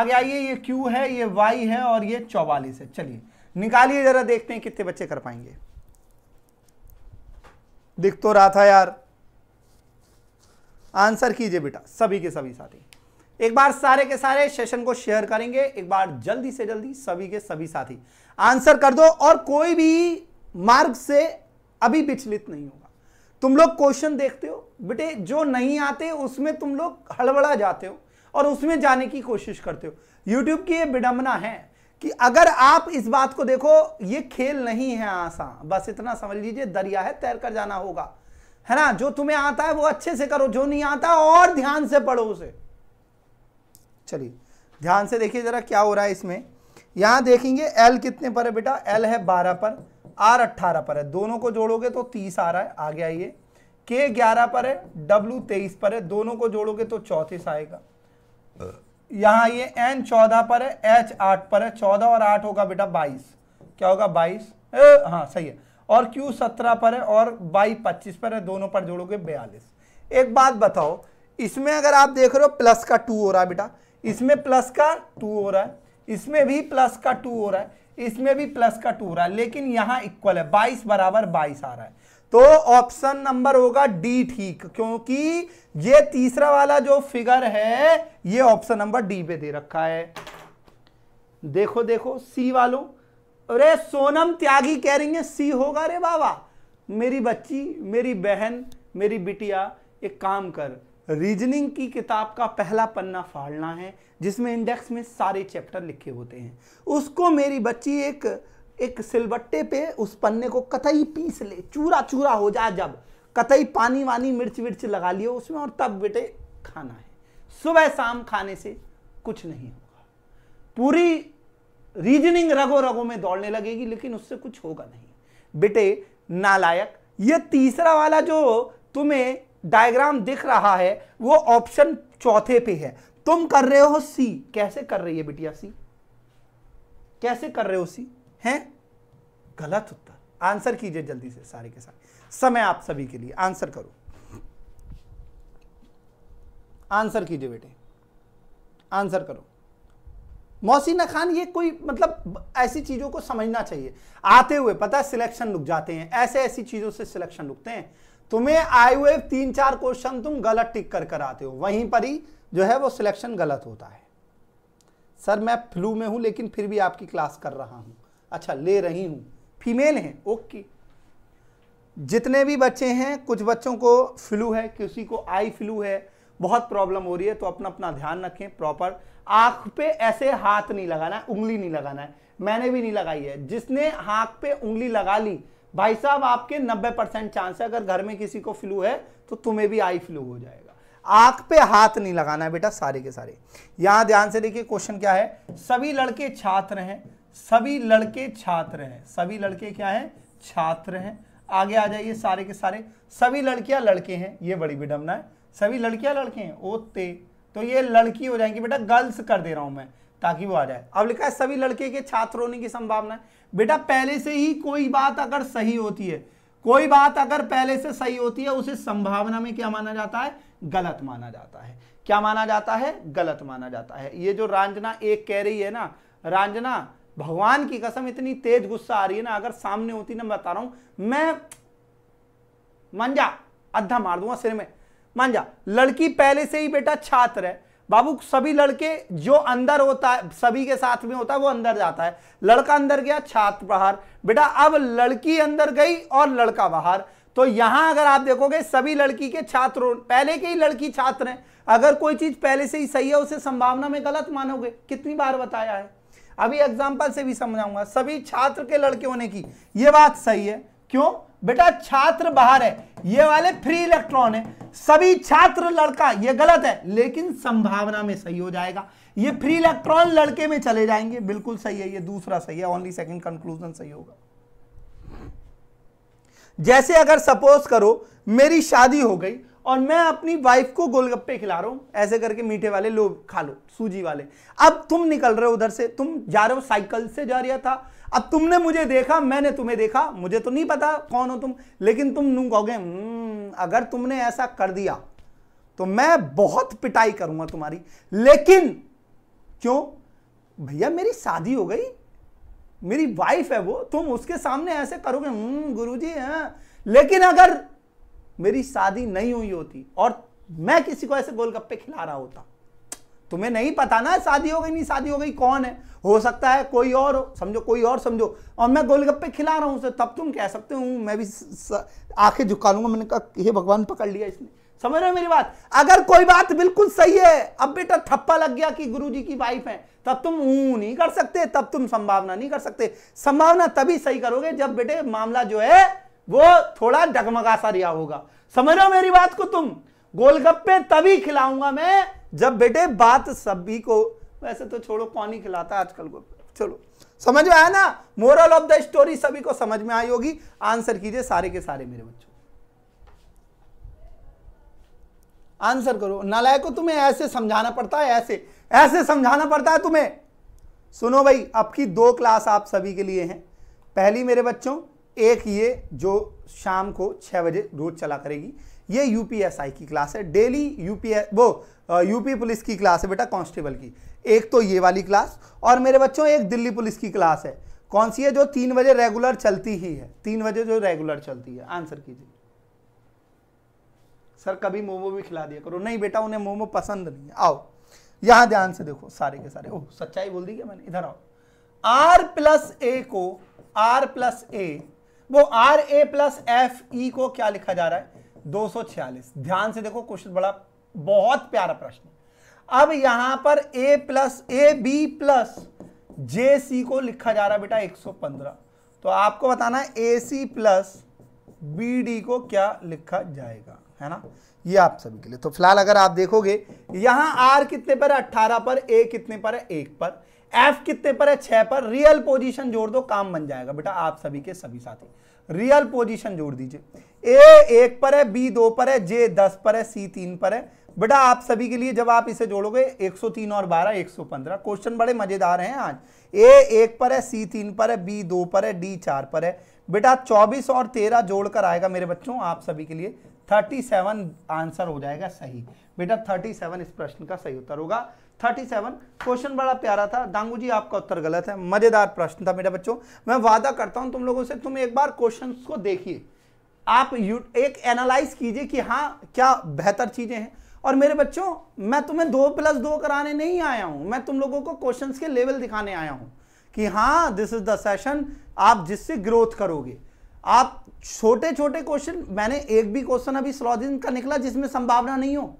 [SPEAKER 1] आगे आइए ये क्यू है ये वाई है और ये चौवालीस है चलिए निकालिए जरा देखते हैं कितने बच्चे कर पाएंगे दिख तो रहा था यार आंसर कीजिए बेटा सभी के सभी साथी एक बार सारे के सारे सेशन को शेयर करेंगे एक बार जल्दी से जल्दी सभी के सभी साथी आंसर कर दो और कोई भी मार्ग से अभी विचलित नहीं होगा तुम लोग क्वेश्चन देखते हो बेटे जो नहीं आते उसमें तुम लोग हड़बड़ा जाते हो और उसमें जाने की कोशिश करते हो यूट्यूब की ये विडंबना है कि अगर आप इस बात को देखो ये खेल नहीं है आसा बस इतना समझ लीजिए दरिया है तैर कर जाना होगा है ना जो तुम्हें आता है वो अच्छे से करो जो नहीं आता और ध्यान से पढ़ो उसे चलिए ध्यान से देखिए जरा क्या हो रहा है इसमें यहां देखेंगे एल कितने पर है बेटा एल है बारह पर आर अट्ठारह पर है दोनों को जोड़ोगे तो तीस आ रहा है आ गया ये के ग्यारह पर है डब्ल्यू तेईस पर है दोनों को जोड़ोगे तो चौतीस आएगा यहाँ ये एन चौदह पर है एच आठ पर है चौदह और आठ होगा बेटा बाईस क्या होगा बाईस हाँ सही है और क्यू सत्रह पर है और बाई पच्चीस पर है दोनों पर जोड़ोगे बयालीस एक बात बताओ इसमें अगर आप देख रहे हो प्लस का टू हो रहा है बेटा इसमें प्लस का टू हो रहा है इसमें भी प्लस का टू हो रहा है इसमें भी प्लस का टू हो रहा है लेकिन यहाँ इक्वल है बाईस बराबर बाईस आ रहा है तो ऑप्शन नंबर होगा डी ठीक क्योंकि ये तीसरा वाला जो फिगर है ये ऑप्शन नंबर डी पे दे रखा है देखो देखो सी वालों अरे सोनम त्यागी कह रही है सी होगा रे बाबा मेरी बच्ची मेरी बहन मेरी बिटिया एक काम कर रीजनिंग की किताब का पहला पन्ना फाड़ना है जिसमें इंडेक्स में सारे चैप्टर लिखे होते हैं उसको मेरी बच्ची एक एक सिलबट्टे पे उस पन्ने को कतई पीस ले चूरा चूरा हो जाए जब कतई पानी वानी मिर्च विर्च लगा लिए उसमें और तब बेटे खाना है सुबह शाम खाने से कुछ नहीं होगा पूरी रीजनिंग रगो रगो में दौड़ने लगेगी लेकिन उससे कुछ होगा नहीं बेटे नालायक ये तीसरा वाला जो तुम्हें डायग्राम दिख रहा है वो ऑप्शन चौथे पे है तुम कर रहे हो सी कैसे कर रही है बिटिया सी कैसे कर रहे हो सी हैं गलत उत्तर आंसर कीजिए जल्दी से सारे के सारे समय आप सभी के लिए आंसर करो आंसर कीजिए बेटे आंसर करो मोहसिन खान ये कोई मतलब ऐसी चीज़ों को समझना चाहिए आते हुए पता है सिलेक्शन रुक जाते हैं ऐसे ऐसी चीज़ों से सिलेक्शन रुकते हैं तुम्हें आए हुए तीन चार क्वेश्चन तुम गलत टिक कर कर आते हो वहीं पर ही जो है वो सिलेक्शन गलत होता है सर मैं फ्लू में हूं लेकिन फिर भी आपकी क्लास कर रहा हूं अच्छा ले रही हूं फीमेल हैं ओके जितने भी बच्चे हैं कुछ बच्चों को फ्लू है किसी को आई फ्लू है बहुत प्रॉब्लम हो रही है तो अपना अपना ध्यान रखें प्रॉपर आंख पे ऐसे हाथ नहीं लगाना है उंगली नहीं लगाना है मैंने भी नहीं लगाई है जिसने आंख पे उंगली लगा ली भाई साहब आपके 90 परसेंट चांस है अगर घर में किसी को फ्लू है तो तुम्हें भी आई फ्लू हो जाएगा आंख पे हाथ नहीं लगाना है बेटा सारे के सारे यहां ध्यान से देखिए क्वेश्चन क्या है सभी लड़के छात्र हैं सभी लड़के छात्र हैं सभी लड़के क्या हैं छात्र हैं आगे आ जाइए सारे के सारे सभी लड़कियां लड़के हैं ये बड़ी विडम्बना है सभी लड़कियां लड़के हैं ओते तो ये लड़की हो जाएंगी बेटा गर्ल्स कर दे रहा हूं मैं ताकि वो आ जाए अब लिखा है सभी लड़के के छात्र होने की संभावना है बेटा पहले से ही कोई बात अगर सही होती है कोई बात अगर पहले से सही होती है उसे संभावना में क्या माना जाता है गलत माना जाता है क्या माना जाता है गलत माना जाता है ये जो रांझना एक कह रही है ना रांझना भगवान की कसम इतनी तेज गुस्सा आ रही है ना अगर सामने होती ना मैं बता रहा हूं मैं मान जा अद्धा मार दूंगा सिर में मान जा लड़की पहले से ही बेटा छात्र है बाबू सभी लड़के जो अंदर होता है सभी के साथ में होता है वो अंदर जाता है लड़का अंदर गया छात्र बाहर बेटा अब लड़की अंदर गई और लड़का बाहर तो यहां अगर आप देखोगे सभी लड़की के छात्रों पहले के ही लड़की छात्र हैं अगर कोई चीज पहले से ही सही है उसे संभावना में गलत मानोगे कितनी बार बताया है अभी एग्जाम्पल से भी समझाऊंगा सभी छात्र के लड़के होने की यह बात सही है क्यों बेटा छात्र बाहर है ये वाले फ्री इलेक्ट्रॉन है सभी छात्र लड़का ये गलत है लेकिन संभावना में सही हो जाएगा ये फ्री इलेक्ट्रॉन लड़के में चले जाएंगे बिल्कुल सही है ये दूसरा सही है ओनली सेकंड कंक्लूजन सही होगा जैसे अगर सपोज करो मेरी शादी हो गई और मैं अपनी वाइफ को गोलगप्पे खिला रहा हूं ऐसे करके मीठे वाले लो खा लो सूजी वाले अब तुम निकल रहे हो उधर से तुम जा रहे हो साइकिल से जा रहा था अब तुमने मुझे देखा मैंने तुम्हें देखा मुझे तो नहीं पता कौन हो तुम लेकिन तुम नू कहोगे हम्म, अगर तुमने ऐसा कर दिया तो मैं बहुत पिटाई करूंगा तुम्हारी लेकिन क्यों भैया मेरी शादी हो गई मेरी वाइफ है वो तुम उसके सामने ऐसे करोगे हम्म, गुरु जी हाँ। लेकिन अगर मेरी शादी नहीं हुई होती और मैं किसी को ऐसे गोलगप्पे खिला रहा होता तुम्हें नहीं पता ना शादी हो गई नहीं शादी हो गई कौन है हो सकता है कोई और समझो कोई और समझो और मैं गोलगप्पे खिला रहा हूँ उसे तब तुम कह सकते हो मैं भी आंखें झुका लूंगा मैंने कहा ये भगवान पकड़ लिया इसने समझ रहे हो मेरी बात अगर कोई बात बिल्कुल सही है अब बेटा थप्पा लग गया कि गुरु की वाइफ है तब तुम ऊ नहीं कर सकते तब तुम संभावना नहीं कर सकते संभावना तभी सही करोगे जब बेटे मामला जो है वो थोड़ा डगमगा सा रिया होगा समझ रहे हो मेरी बात को तुम गोलगप्पे तभी खिलाऊंगा मैं जब बेटे बात सभी को वैसे तो छोड़ो कौन ही खिलाता आजकल गोलगप्पे चलो समझ में आया ना मोरल ऑफ द स्टोरी सभी को समझ में आई होगी आंसर कीजिए सारे के सारे मेरे बच्चों आंसर करो नालायक को तुम्हें ऐसे समझाना पड़ता है ऐसे ऐसे समझाना पड़ता है तुम्हें सुनो भाई अब की दो क्लास आप सभी के लिए हैं पहली मेरे बच्चों एक ये जो शाम को छः बजे रोज चला करेगी ये यूपीएसआई की क्लास है डेली यूपी वो यूपी पुलिस की क्लास है बेटा कांस्टेबल की एक तो ये वाली क्लास और मेरे बच्चों एक दिल्ली पुलिस की क्लास है कौन सी है जो तीन बजे रेगुलर चलती ही है तीन बजे जो रेगुलर चलती है आंसर कीजिए सर कभी मोमो भी खिला दिया करो नहीं बेटा उन्हें मोमो पसंद नहीं है आओ यहां ध्यान से देखो सारे के सारे ओह सच्चाई बोल दी क्या मैंने इधर आओ आर प्लस ए को आर प्लस ए वो R A plus F E को क्या लिखा जा रहा है 246 ध्यान से देखो क्वेश्चन बड़ा बहुत प्यारा प्रश्न अब यहां पर A plus A B plus J C को लिखा जा रहा बेटा 115 तो आपको बताना है A C plus B D को क्या लिखा जाएगा है ना ये आप सभी के लिए तो फिलहाल अगर आप देखोगे यहां आर कितने पर है अट्ठारह पर ए कितने पर है एक पर एफ कितने पर है छह पर रियल पोजीशन जोड़ दो काम बन जाएगा बेटा आप सभी के सभी साथी रियल पोजीशन जोड़ दीजिए ए एक पर है बी दो पर है जे दस पर है सी तीन पर है बेटा आप सभी के लिए जब आप इसे जोड़ोगे 103 और 12 115 क्वेश्चन बड़े मजेदार हैं आज ए एक पर है सी तीन पर है बी दो पर है डी चार पर है बेटा 24 और 13 जोड़कर आएगा मेरे बच्चों आप सभी के लिए 37 आंसर हो जाएगा सही बेटा 37 इस प्रश्न का सही उत्तर होगा थर्टी सेवन क्वेश्चन बड़ा प्यारा था दांगू जी आपका उत्तर गलत है मजेदार प्रश्न था मेरे बच्चों मैं वादा करता हूं तुम लोगों से तुम एक बार क्वेश्चन को देखिए आप एक एनालाइज कीजिए कि हाँ क्या बेहतर चीजें हैं और मेरे बच्चों मैं तुम्हें दो प्लस दो कराने नहीं आया हूं मैं तुम लोगों को क्वेश्चन के लेवल दिखाने आया हूं कि हाँ दिस इज द सेशन आप जिससे ग्रोथ करोगे आप छोटे छोटे क्वेश्चन मैंने एक भी क्वेश्चन अभी स्लॉजिन का निकला जिसमें संभावना नहीं हो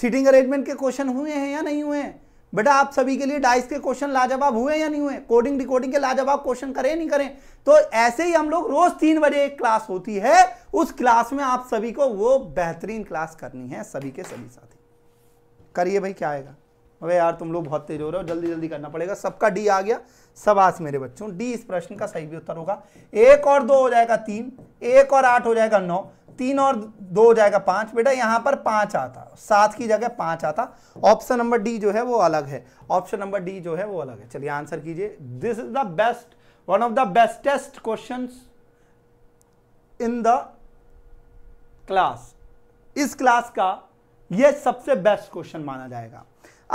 [SPEAKER 1] सीटिंग अरेंजमेंट के क्वेश्चन हुए हैं या नहीं हुए हैं बेटा आप सभी के लिए डाइस के क्वेश्चन लाजवाब हुए या नहीं हुए कोडिंग डिकोडिंग के लाजवाब क्वेश्चन करें नहीं करें तो ऐसे ही हम लोग रोज तीन बजे एक क्लास होती है उस क्लास में आप सभी को वो बेहतरीन क्लास करनी है सभी के सभी साथी करिए भाई क्या आएगा अरे यार तुम लोग बहुत तेज हो रहे हो जल्दी जल्दी करना पड़ेगा सबका डी आ गया सबास मेरे बच्चों डी इस प्रश्न का सही भी उत्तर होगा एक और दो हो जाएगा तीन एक और आठ हो जाएगा नौ तीन और दो हो जाएगा पांच बेटा यहां पर पांच आता सात की जगह पांच आता ऑप्शन नंबर डी जो है वो अलग है ऑप्शन नंबर डी जो है वो अलग है चलिए आंसर कीजिए this is the best one of the bestest question in the class इस क्लास का यह सबसे बेस्ट क्वेश्चन माना जाएगा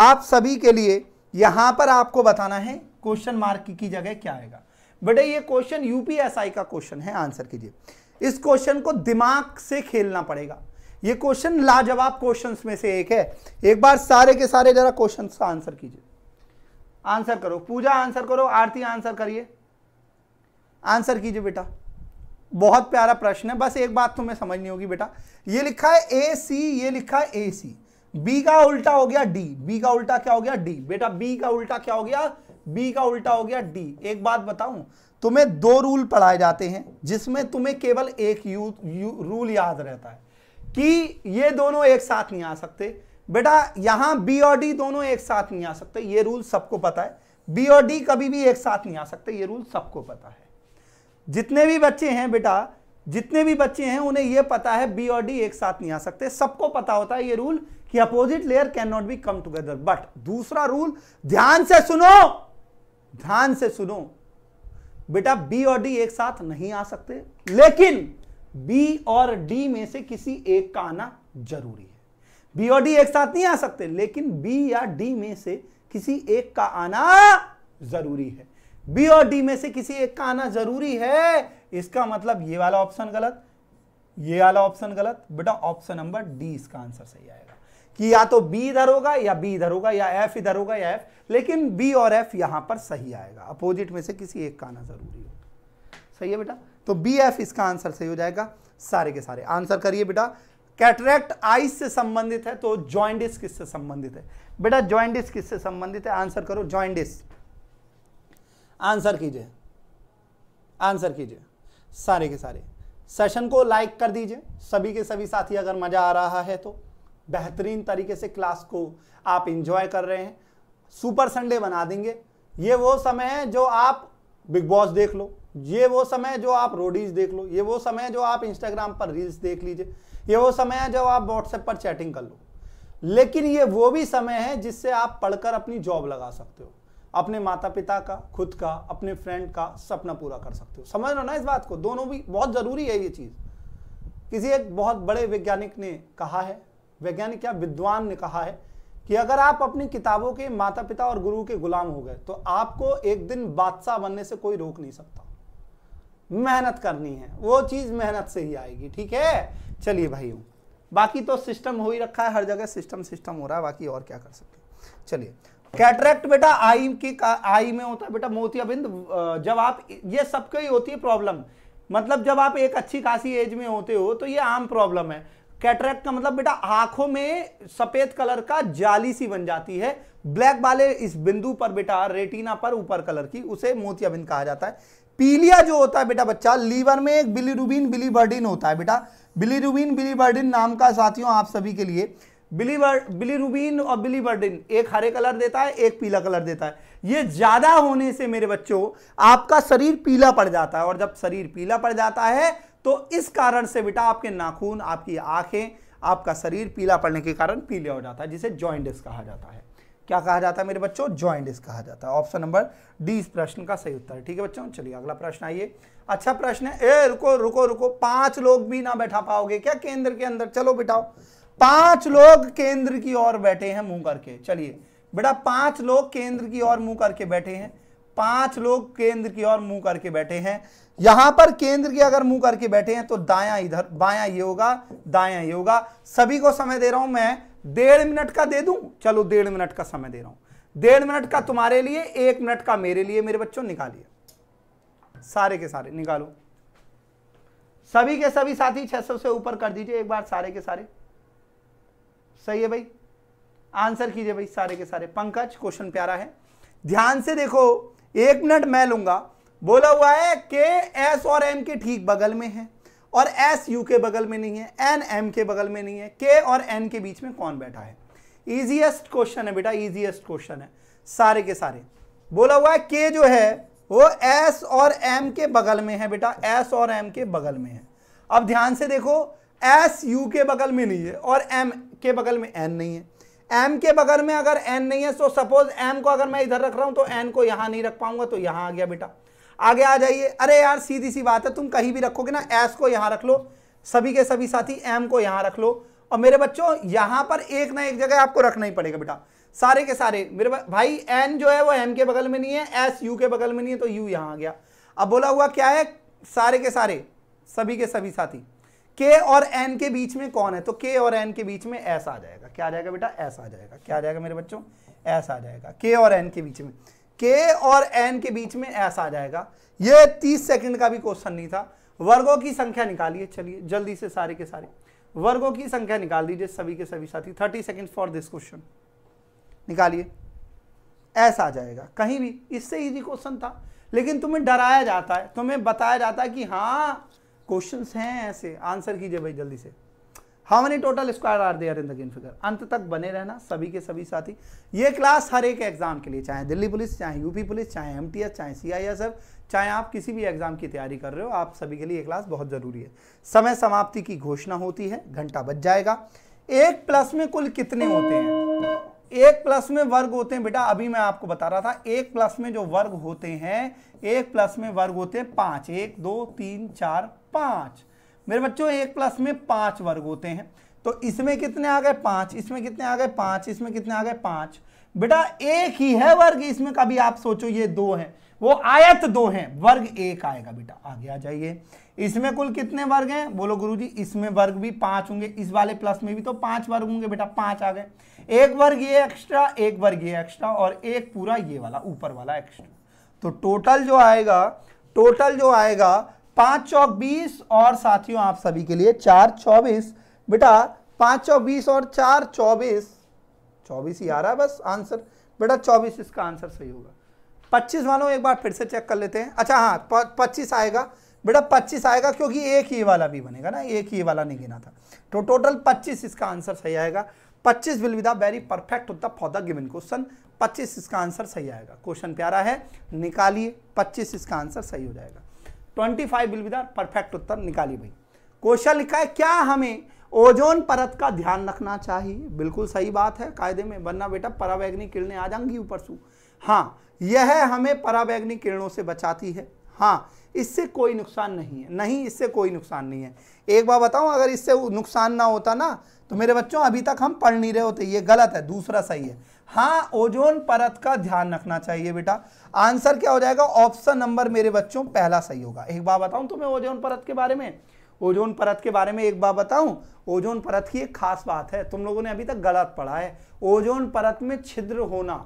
[SPEAKER 1] आप सभी के लिए यहां पर आपको बताना है क्वेश्चन मार्क की जगह क्या आएगा बेटा ये क्वेश्चन यूपीएसआई का क्वेश्चन है आंसर कीजिए इस क्वेश्चन को दिमाग से खेलना पड़ेगा ये क्वेश्चन लाजवाब क्वेश्चंस में से एक है एक बार सारे के सारे जरा क्वेश्चंस का आंसर कीजिए आंसर करो पूजा आंसर करो आरती आंसर करिए आंसर कीजिए बेटा बहुत प्यारा प्रश्न है बस एक बात तुम्हें समझ नहीं होगी बेटा ये लिखा है ए सी ये लिखा है ए सी बी का उल्टा हो गया डी बी का उल्टा क्या हो गया डी बेटा बी का उल्टा क्या हो गया बी का उल्टा हो गया डी एक बात बताऊं तुम्हें दो रूल पढ़ाए जाते हैं जिसमें तुम्हें केवल एक यू, यू रूल याद रहता है कि ये दोनों एक साथ नहीं आ सकते बेटा यहां बी और डी दोनों एक साथ नहीं आ सकते ये रूल सबको पता है बी और डी कभी भी एक साथ नहीं आ सकते ये रूल सबको पता है जितने भी बच्चे हैं बेटा जितने भी बच्चे हैं उन्हें यह पता है बी और डी एक साथ नहीं आ सकते सबको पता होता है ये रूल कि opposite layer can not be come together but दूसरा रूल ध्यान से सुनो ध्यान से सुनो बेटा बी और डी एक साथ नहीं आ सकते लेकिन बी और डी में से किसी एक का आना जरूरी है बी और डी एक साथ नहीं आ सकते लेकिन बी या डी में से किसी एक का आना जरूरी है बी और डी में से किसी एक का आना जरूरी है इसका मतलब ये वाला ऑप्शन गलत ये वाला ऑप्शन गलत बेटा ऑप्शन नंबर डी इसका आंसर सही आएगा कि या तो बी इधर होगा या बी इधर होगा या एफ इधर होगा या एफ लेकिन बी और एफ यहां पर सही आएगा अपोजिट में से किसी एक का आना जरूरी हो सही है बेटा तो बी एफ इसका आंसर सही हो जाएगा सारे के सारे आंसर करिए बेटा कैटरेक्ट आई से संबंधित है तो ज्वाइंडिस किससे संबंधित है बेटा ज्वाइंडिस किससे संबंधित है आंसर करो ज्वाइंडिस आंसर कीजिए आंसर कीजिए सारे के सारे सेशन को लाइक कर दीजिए सभी के सभी साथी अगर मज़ा आ रहा है तो बेहतरीन तरीके से क्लास को आप इंजॉय कर रहे हैं सुपर संडे बना देंगे ये वो समय है जो आप बिग बॉस देख लो ये वो समय जो आप रोडीज देख लो ये वो समय है जो आप इंस्टाग्राम पर रील्स देख लीजिए ये वो समय है जो आप व्हाट्सएप पर चैटिंग कर लो लेकिन ये वो भी समय है जिससे आप पढ़कर अपनी जॉब लगा सकते हो अपने माता पिता का खुद का अपने फ्रेंड का सपना पूरा कर सकते हो समझ हो ना इस बात को दोनों भी बहुत ज़रूरी है ये चीज़ किसी एक बहुत बड़े वैज्ञानिक ने कहा है वैज्ञानिक क्या विद्वान ने कहा है कि अगर आप अपनी किताबों के माता पिता और गुरु के गुलाम हो गए तो आपको एक दिन बादशाह बनने से कोई रोक नहीं सकता मेहनत करनी है वो चीज मेहनत से ही आएगी ठीक है चलिए भाइयों बाकी तो सिस्टम हो ही रखा है हर जगह सिस्टम सिस्टम हो रहा है बाकी और क्या कर सकते चलिए कैटरेक्ट बेटा आई की आई में होता है बेटा मोतियाबिंद जब आप ये सबको ही होती है प्रॉब्लम मतलब जब आप एक अच्छी खासी एज में होते हो तो ये आम प्रॉब्लम है कैटरेक्ट का मतलब बेटा आंखों में सफेद कलर का जाली सी बन जाती है ब्लैक वाले इस बिंदु पर बेटा रेटिना पर ऊपर कलर की उसे मोतियाबिंद कहा जाता है पीलिया जो होता है बेटा बच्चा लीवर में एक बिलीरुबिन बिलीबर्डिन होता है बेटा बिलीरुबिन बिलीबर्डिन नाम का साथियों आप सभी के लिए बिलीवर बिलीरुबिन और बिलीबर्डिन एक हरे कलर देता है एक पीला कलर देता है ये ज़्यादा होने से मेरे बच्चों आपका शरीर पीला पड़ जाता है और जब शरीर पीला पड़ जाता है तो इस कारण से बेटा आपके नाखून आपकी आंखें आपका शरीर पीला पड़ने के कारण पीले हो जाता है जिसे जॉइंडिस कहा जाता है क्या कहा जाता है मेरे बच्चों जॉइंडिस कहा जाता है ऑप्शन नंबर डी इस प्रश्न का सही उत्तर है ठीक है बच्चों चलिए अगला प्रश्न आइए अच्छा प्रश्न है ए रुको रुको रुको पांच लोग भी ना बैठा पाओगे क्या केंद्र के अंदर चलो बिठाओ पांच लोग केंद्र की ओर बैठे हैं मुंह करके चलिए बेटा पांच लोग केंद्र की ओर मुंह करके बैठे हैं पांच लोग केंद्र की ओर मुंह करके बैठे हैं यहां पर केंद्र की अगर मुंह करके बैठे हैं तो दाया इधर बाया ये होगा दाया ये होगा सभी को समय दे रहा हूं मैं डेढ़ मिनट का दे दू चलो डेढ़ मिनट का समय दे रहा हूं डेढ़ मिनट का तुम्हारे लिए एक मिनट का मेरे लिए मेरे बच्चों निकालिए सारे के सारे निकालो सभी के सभी साथी 600 से ऊपर कर दीजिए एक बार सारे के सारे सही है भाई आंसर कीजिए भाई सारे के सारे पंकज क्वेश्चन प्यारा है ध्यान से देखो एक मिनट मैं लूंगा बोला हुआ है के एस और एम के ठीक बगल में है और एस यू के बगल में नहीं है एन एम के बगल में नहीं है के और एन के बीच में कौन बैठा है इजीएस्ट क्वेश्चन है बेटा इजीएस्ट क्वेश्चन है सारे के सारे बोला हुआ है के जो है वो एस और एम के बगल में है बेटा एस और एम के बगल में है अब ध्यान से देखो एस यू के बगल में नहीं है और एम के बगल में एन नहीं है एम के बगल में अगर एन नहीं है तो सपोज एम को अगर मैं इधर रख रहा हूं तो एन को यहां नहीं रख पाऊंगा तो यहां आ गया बेटा आगे आ जाइए अरे यार सीधी सी बात है तुम कहीं भी रखोगे ना एस को यहाँ रख लो सभी के सभी साथी एम को यहाँ रख लो और मेरे बच्चों यहाँ पर एक ना एक जगह आपको रखना ही पड़ेगा बेटा सारे के सारे मेरे भाई एन जो है वो एम के बगल में नहीं है एस यू के बगल में नहीं है तो यू यहाँ आ गया अब बोला हुआ क्या है सारे के सारे सभी के सभी साथी के और एन के बीच में कौन है तो के और एन के बीच में एस आ जाएगा क्या आ जाएगा बेटा एस आ जाएगा क्या आ जाएगा मेरे बच्चों एस आ जाएगा के और एन के बीच में के और एन के बीच में एस आ जाएगा ये तीस सेकंड का भी क्वेश्चन नहीं था वर्गों की संख्या निकालिए चलिए जल्दी से सारे के सारे वर्गों की संख्या निकाल दीजिए सभी के सभी साथी thirty second for this question निकालिए ऐसा आ जाएगा कहीं भी इससे इजी क्वेश्चन था लेकिन तुम्हें डराया जाता है तुम्हें बताया जाता है कि हाँ क्वेश्चन हैं ऐसे आंसर कीजिए भाई जल्दी से how many total square are there in the given figure अंत तक बने रहना सभी के सभी साथी ये क्लास हर एक एग्जाम के लिए चाहे दिल्ली पुलिस चाहे यूपी पुलिस चाहे एम चाहे सी चाहे आप किसी भी एग्जाम की तैयारी कर रहे हो आप सभी के लिए ये क्लास बहुत ज़रूरी है समय समाप्ति की घोषणा होती है घंटा बच जाएगा एक प्लस में कुल कितने होते हैं एक प्लस में वर्ग होते हैं बेटा अभी मैं आपको बता रहा था एक प्लस में जो वर्ग होते हैं एक प्लस में वर्ग होते हैं पांच एक दो तीन चार पांच मेरे बच्चों एक प्लस में पांच वर्ग होते हैं तो इसमें कितने आ गए पाँच इसमें कितने आ गए पाँच इसमें कितने आ गए पाँच बेटा एक ही है वर्ग इसमें कभी आप सोचो ये दो है वो आयत दो हैं वर्ग एक आएगा बेटा आगे आ जाइए इसमें कुल कितने वर्ग हैं बोलो गुरुजी इसमें वर्ग भी पांच होंगे इस वाले प्लस में भी तो पांच वर्ग होंगे बेटा पांच आ गए एक वर्ग ये एक्स्ट्रा एक वर्ग ये एक्स्ट्रा और एक पूरा ये वाला ऊपर वाला एक्स्ट्रा तो टोटल जो आएगा टोटल जो आएगा पाँच चौक बीस और साथियों आप सभी के लिए चार चौबीस बेटा पाँच चौक बीस और चार चौबीस चौबीस ही आ रहा है बस आंसर बेटा चौबीस इसका आंसर सही होगा पच्चीस वालों एक बार फिर से चेक कर लेते हैं अच्छा हाँ पच्चीस आएगा बेटा पच्चीस आएगा क्योंकि एक ही वाला भी बनेगा ना एक ही वाला नहीं गिना था तो टोटल पच्चीस इसका आंसर सही आएगा पच्चीस विल विदा वेरी परफेक्ट होता फॉर द गिवन क्वेश्चन पच्चीस इसका आंसर सही आएगा क्वेश्चन प्यारा है निकालिए पच्चीस इसका आंसर सही हो जाएगा twenty five will be perfect उत्तर निकाली भाई क्वेश्चन लिखा है क्या हमें ओजोन परत का ध्यान रखना चाहिए बिल्कुल सही बात है कायदे में वरना बेटा परावैग्निक किरणें आ जाएंगी ऊपर सु हाँ यह हमें परावैग्निक किरणों से बचाती है हाँ इससे कोई नुकसान नहीं है नहीं इससे कोई नुकसान नहीं है एक बार बताऊँ अगर इससे नुकसान ना होता ना तो मेरे बच्चों अभी तक हम पढ़ नहीं रहे होते ये गलत है दूसरा सही है हाँ ओजोन परत का ध्यान रखना चाहिए बेटा आंसर क्या हो जाएगा ऑप्शन नंबर मेरे बच्चों पहला सही होगा एक बार बताऊं तुम्हें ओजोन परत के बारे में ओजोन परत के बारे में एक बार बताऊं ओजोन परत की एक खास बात है तुम लोगों ने अभी तक गलत पढ़ा है ओजोन परत में छिद्र होना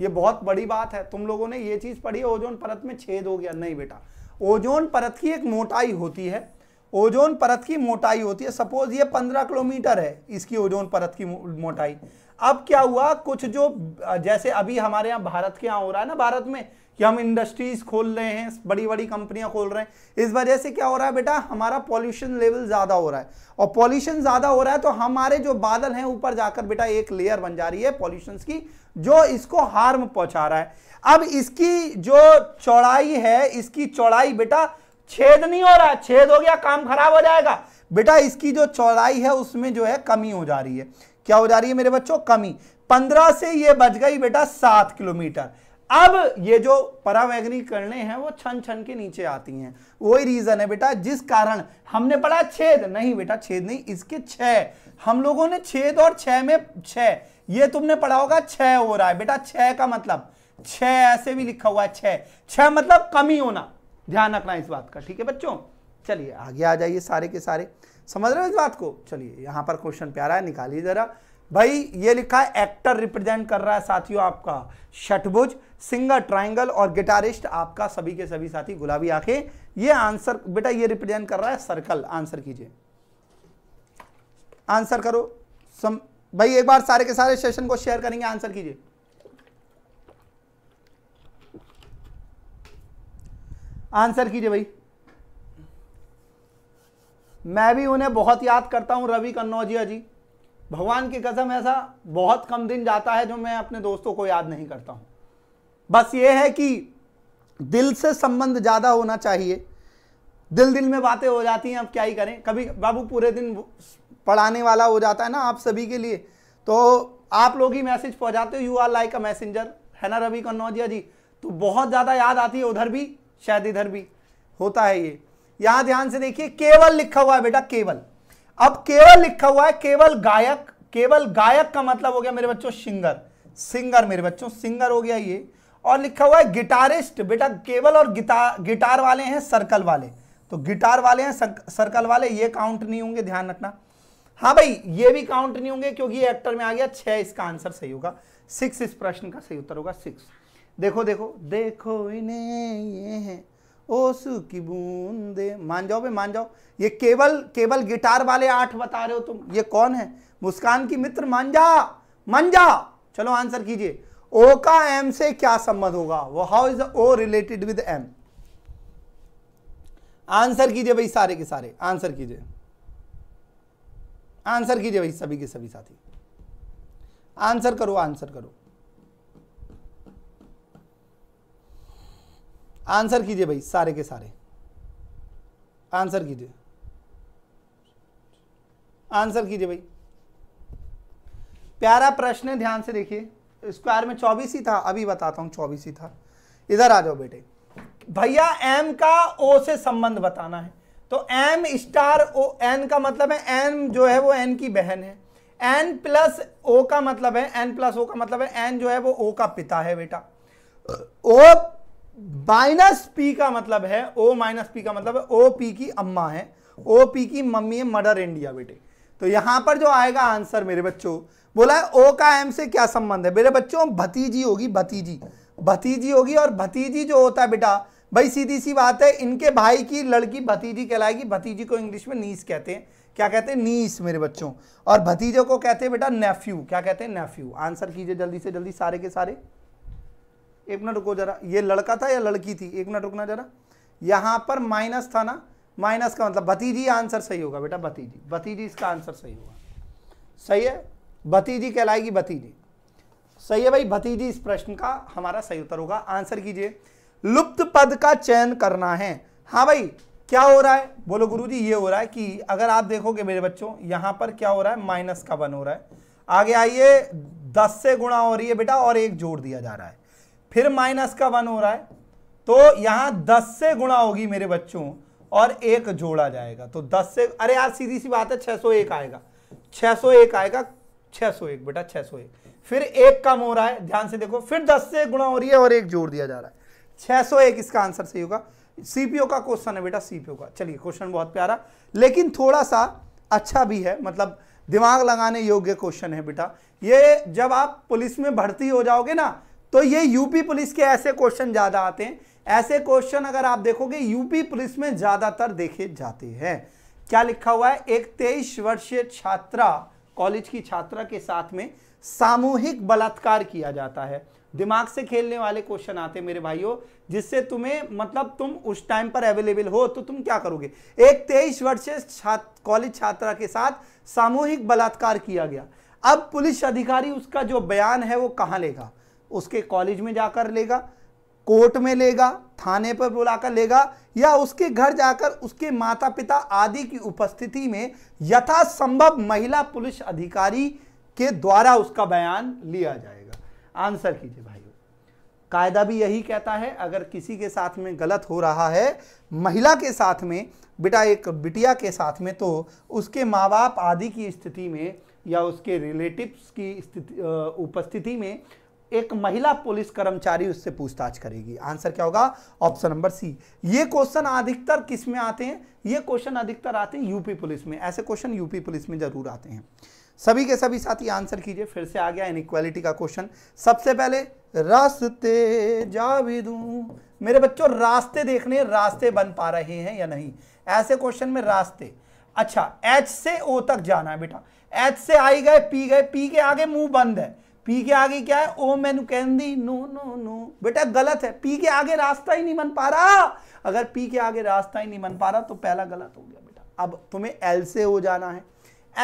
[SPEAKER 1] यह बहुत बड़ी बात है तुम लोगों ने यह चीज़ पढ़ी ओजोन परत में छेद हो गया नहीं बेटा ओजोन परत की एक मोटाई होती है ओजोन परत की मोटाई होती है सपोज ये पंद्रह किलोमीटर है इसकी ओजोन परत की मोटाई अब क्या हुआ कुछ जो जैसे अभी हमारे यहाँ भारत के यहाँ हो रहा है ना भारत में कि हम इंडस्ट्रीज खोल रहे हैं बड़ी बड़ी कंपनियां खोल रहे हैं इस वजह से क्या हो रहा है बेटा हमारा पॉल्यूशन लेवल ज़्यादा हो रहा है और पॉल्यूशन ज़्यादा हो रहा है तो हमारे जो बादल हैं ऊपर जाकर बेटा एक लेयर बन जा रही है पॉल्यूशन की जो इसको हार्म पहुंचा रहा है अब इसकी जो चौड़ाई है इसकी चौड़ाई बेटा छेद नहीं हो रहा छेद हो गया काम खराब हो जाएगा बेटा इसकी जो चौड़ाई है उसमें जो है कमी हो जा रही है क्या हो जा रही है मेरे बच्चों कमी पंद्रह से ये बच गई बेटा सात किलोमीटर अब ये जो परावैग्निक करने हैं वो छन छन के नीचे आती हैं वही रीजन है बेटा जिस कारण हमने पढ़ा छेद नहीं बेटा छेद नहीं इसके छह हम लोगों ने छेद और छह में छह ये तुमने पढ़ा होगा छह हो रहा है बेटा छह का मतलब छह ऐसे भी लिखा हुआ है छह छह मतलब कमी होना ध्यान रखना इस बात का ठीक है बच्चों चलिए आगे आ जाइए सारे के सारे समझ रहे हो इस बात को चलिए यहां पर क्वेश्चन प्यारा है निकालिए जरा भाई ये लिखा है एक्टर रिप्रेजेंट कर रहा है साथियों आपका शटभुज सिंगर ट्राइंगल और गिटारिस्ट आपका सभी के सभी साथी गुलाबी आंखें ये आंसर बेटा ये रिप्रेजेंट कर रहा है सर्कल आंसर कीजिए आंसर करो सम भाई एक बार सारे के सारे सेशन को शेयर करेंगे आंसर कीजिए आंसर कीजिए भाई मैं भी उन्हें बहुत याद करता हूँ रवि कन्नौजिया जी भगवान की कसम ऐसा बहुत कम दिन जाता है जो मैं अपने दोस्तों को याद नहीं करता हूँ बस ये है कि दिल से संबंध ज़्यादा होना चाहिए दिल दिल में बातें हो जाती हैं अब क्या ही करें कभी बाबू पूरे दिन पढ़ाने वाला हो जाता है ना आप सभी के लिए तो आप लोग ही मैसेज पहुंचाते हो you are like a messenger है ना रवि कन्नौजिया जी तो बहुत ज़्यादा याद आती है उधर भी शायद इधर भी होता है ये यहां ध्यान से देखिए केवल लिखा हुआ है बेटा केवल अब केवल लिखा हुआ है केवल गायक केवल गायक का मतलब हो गया मेरे बच्चों सिंगर सिंगर मेरे बच्चों सिंगर हो गया ये और लिखा हुआ है गिटारिस्ट बेटा केवल और गिटार गिटार वाले हैं सर्कल वाले तो गिटार वाले हैं सर्कल वाले ये काउंट नहीं होंगे ध्यान रखना हाँ भाई ये भी काउंट नहीं होंगे क्योंकि एक्टर में आ गया छह इसका आंसर सही होगा सिक्स इस प्रश्न का सही उत्तर होगा सिक्स देखो देखो देखो इन्हें ये है ओसु की बूंदे मान जाओ भाई मान जाओ ये केवल केवल गिटार वाले आठ बता रहे हो तुम ये कौन है मुस्कान की मित्र मान मान जा चलो आंसर कीजिए ओ का एम से क्या संबंध होगा वो how is O related with M answer कीजिए भाई सारे के सारे आंसर कीजिए आंसर कीजिए भाई सभी के सभी साथी आंसर करो आंसर करो आंसर कीजिए भाई सारे के सारे आंसर कीजिए आंसर कीजिए भाई प्यारा प्रश्न ध्यान से देखिए स्क्वायर में चौबीस ही था अभी बताता हूं चौबीस ही था इधर आ जाओ बेटे भैया एम का ओ से संबंध बताना है तो एम स्टार ओ एन का मतलब है एम जो है वो एन की बहन है एन प्लस ओ का मतलब है एन प्लस ओ का मतलब है एन जो है वो ओ का पिता है बेटा ओ माइनस पी का मतलब है ओ माइनस पी का मतलब है ओ पी की अम्मा है ओ पी की मम्मी है मदर इंडिया बेटे तो यहां पर जो आएगा आंसर मेरे बच्चों बोला है ओ का एम से क्या संबंध है मेरे बच्चों भतीजी होगी भतीजी भतीजी होगी और भतीजी जो होता है बेटा भाई सीधी सी बात है इनके भाई की लड़की भतीजी कहलाएगी भतीजी को इंग्लिश में नीस कहते हैं क्या कहते हैं नीस मेरे बच्चों और भतीजे को कहते हैं बेटा नेफ्यू क्या कहते हैं नेफ्यू आंसर कीजिए जल्दी से जल्दी सारे के सारे एक मिनट रुको जरा ये लड़का था या लड़की थी एक मिनट रुकना जरा यहाँ पर माइनस था ना माइनस का मतलब भतीजी आंसर सही होगा बेटा भतीजी भतीजी इसका आंसर सही होगा सही है भतीजी कहलाएगी भतीजी सही है भाई भतीजी इस प्रश्न का हमारा सही उत्तर होगा आंसर कीजिए लुप्त पद का चयन करना है हाँ भाई क्या हो रहा है बोलो गुरुजी ये हो रहा है कि अगर आप देखोगे मेरे बच्चों यहाँ पर क्या हो रहा है माइनस का वन हो रहा है आगे आइए दस से गुणा हो रही है बेटा और एक जोड़ दिया जा रहा है फिर माइनस का वन हो रहा है तो यहां दस से गुणा होगी मेरे बच्चों और एक जोड़ा जाएगा तो दस से अरे यार सीधी सी बात है छह सौ एक आएगा छह सौ एक आएगा छह सौ एक बेटा छह सौ एक फिर एक कम हो रहा है ध्यान से देखो फिर दस से गुणा हो रही है और एक जोड़ दिया जा रहा है छह सौ एक इसका आंसर सही होगा सीपीओ का क्वेश्चन है बेटा सीपीओ का चलिए क्वेश्चन बहुत प्यारा लेकिन थोड़ा सा अच्छा भी है मतलब दिमाग लगाने योग्य क्वेश्चन है बेटा ये जब आप पुलिस में भर्ती हो जाओगे ना तो ये यूपी पुलिस के ऐसे क्वेश्चन ज़्यादा आते हैं ऐसे क्वेश्चन अगर आप देखोगे यूपी पुलिस में ज़्यादातर देखे जाते हैं क्या लिखा हुआ है एक तेईस वर्षीय छात्रा कॉलेज की छात्रा के साथ में सामूहिक बलात्कार किया जाता है दिमाग से खेलने वाले क्वेश्चन आते हैं मेरे भाइयों जिससे तुम्हें मतलब तुम उस टाइम पर अवेलेबल हो तो तुम क्या करोगे एक तेईस वर्षीय छात्र कॉलेज छात्रा के साथ सामूहिक बलात्कार किया गया अब पुलिस अधिकारी उसका जो बयान है वो कहां लेगा उसके कॉलेज में जाकर लेगा कोर्ट में लेगा थाने पर बुलाकर लेगा या उसके घर जाकर उसके माता पिता आदि की उपस्थिति में यथासंभव महिला पुलिस अधिकारी के द्वारा उसका बयान लिया जाएगा आंसर कीजिए भाई कायदा भी यही कहता है अगर किसी के साथ में गलत हो रहा है महिला के साथ में बेटा एक बिटिया के साथ में तो उसके माँ बाप आदि की स्थिति में या उसके रिलेटिव्स की स्थिति उपस्थिति में एक महिला पुलिस कर्मचारी उससे पूछताछ करेगी आंसर क्या होगा ऑप्शन नंबर सी ये क्वेश्चन अधिकतर किस में आते हैं ये क्वेश्चन अधिकतर आते हैं यूपी पुलिस में ऐसे क्वेश्चन यूपी पुलिस में जरूर आते हैं सभी के सभी साथी आंसर कीजिए फिर से आ गया इनक्वालिटी का क्वेश्चन सबसे पहले रास्ते दू मेरे बच्चों रास्ते देखने रास्ते बन पा रहे हैं या नहीं ऐसे क्वेश्चन में रास्ते अच्छा एच से ओ तक जाना है बेटा एच से आई गए पी गए पी के आगे मुंह बंद है पी के आगे क्या है ओ मैनू कैंदी नो नो नो बेटा गलत है पी के आगे रास्ता ही नहीं बन पा रहा अगर पी के आगे रास्ता ही नहीं बन पा रहा तो पहला गलत हो गया बेटा अब तुम्हें एल से हो जाना है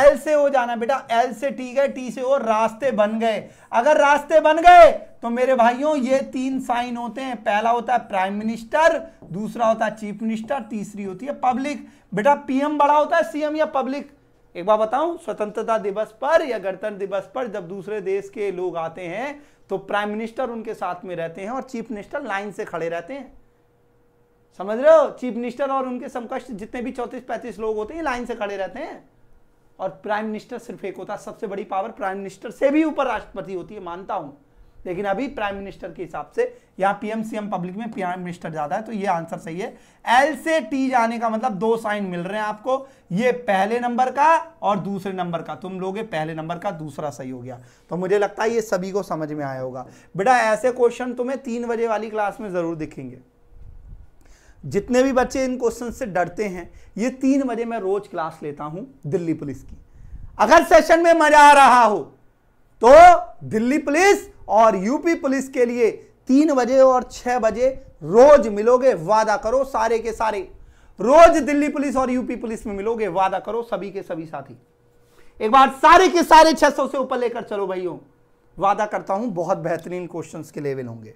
[SPEAKER 1] एल से हो जाना बेटा एल से टी गए टी से हो रास्ते बन गए अगर रास्ते बन गए तो मेरे भाइयों ये तीन साइन होते हैं पहला होता है प्राइम मिनिस्टर दूसरा होता है चीफ मिनिस्टर तीसरी होती है पब्लिक बेटा पीएम बड़ा होता है सीएम या पब्लिक एक बार बताऊं स्वतंत्रता दिवस पर या गणतंत्र दिवस पर जब दूसरे देश के लोग आते हैं तो प्राइम मिनिस्टर उनके साथ में रहते हैं और चीफ मिनिस्टर लाइन से खड़े रहते हैं समझ रहे हो चीफ मिनिस्टर और उनके समकक्ष जितने भी चौंतीस पैंतीस लोग होते हैं लाइन से खड़े रहते हैं और प्राइम मिनिस्टर सिर्फ एक होता है सबसे बड़ी पावर प्राइम मिनिस्टर से भी ऊपर राष्ट्रपति होती है मानता हूं लेकिन अभी प्राइम मिनिस्टर के हिसाब से यहाँ पीएमसीएम पब्लिक में प्राइम मिनिस्टर ज़्यादा है तो ये आंसर सही है एल से टी जाने का मतलब दो साइन मिल रहे हैं आपको ये पहले नंबर का और दूसरे नंबर का तुम लोगे पहले नंबर का दूसरा सही हो गया तो मुझे लगता है ये सभी को समझ में आया होगा बेटा ऐसे क्वेश्चन तुम्हें तीन बजे वाली क्लास में ज़रूर दिखेंगे जितने भी बच्चे इन क्वेश्चन से डरते हैं ये तीन बजे मैं रोज क्लास लेता हूं दिल्ली पुलिस की अगर सेशन में मजा आ रहा हो तो दिल्ली पुलिस और यूपी पुलिस के लिए तीन बजे और छह बजे रोज मिलोगे वादा करो सारे के सारे रोज दिल्ली पुलिस और यूपी पुलिस में मिलोगे वादा करो सभी के सभी साथी एक बार सारे के सारे 600 से ऊपर लेकर चलो भाइयों वादा करता हूं बहुत बेहतरीन क्वेश्चंस के लेवल होंगे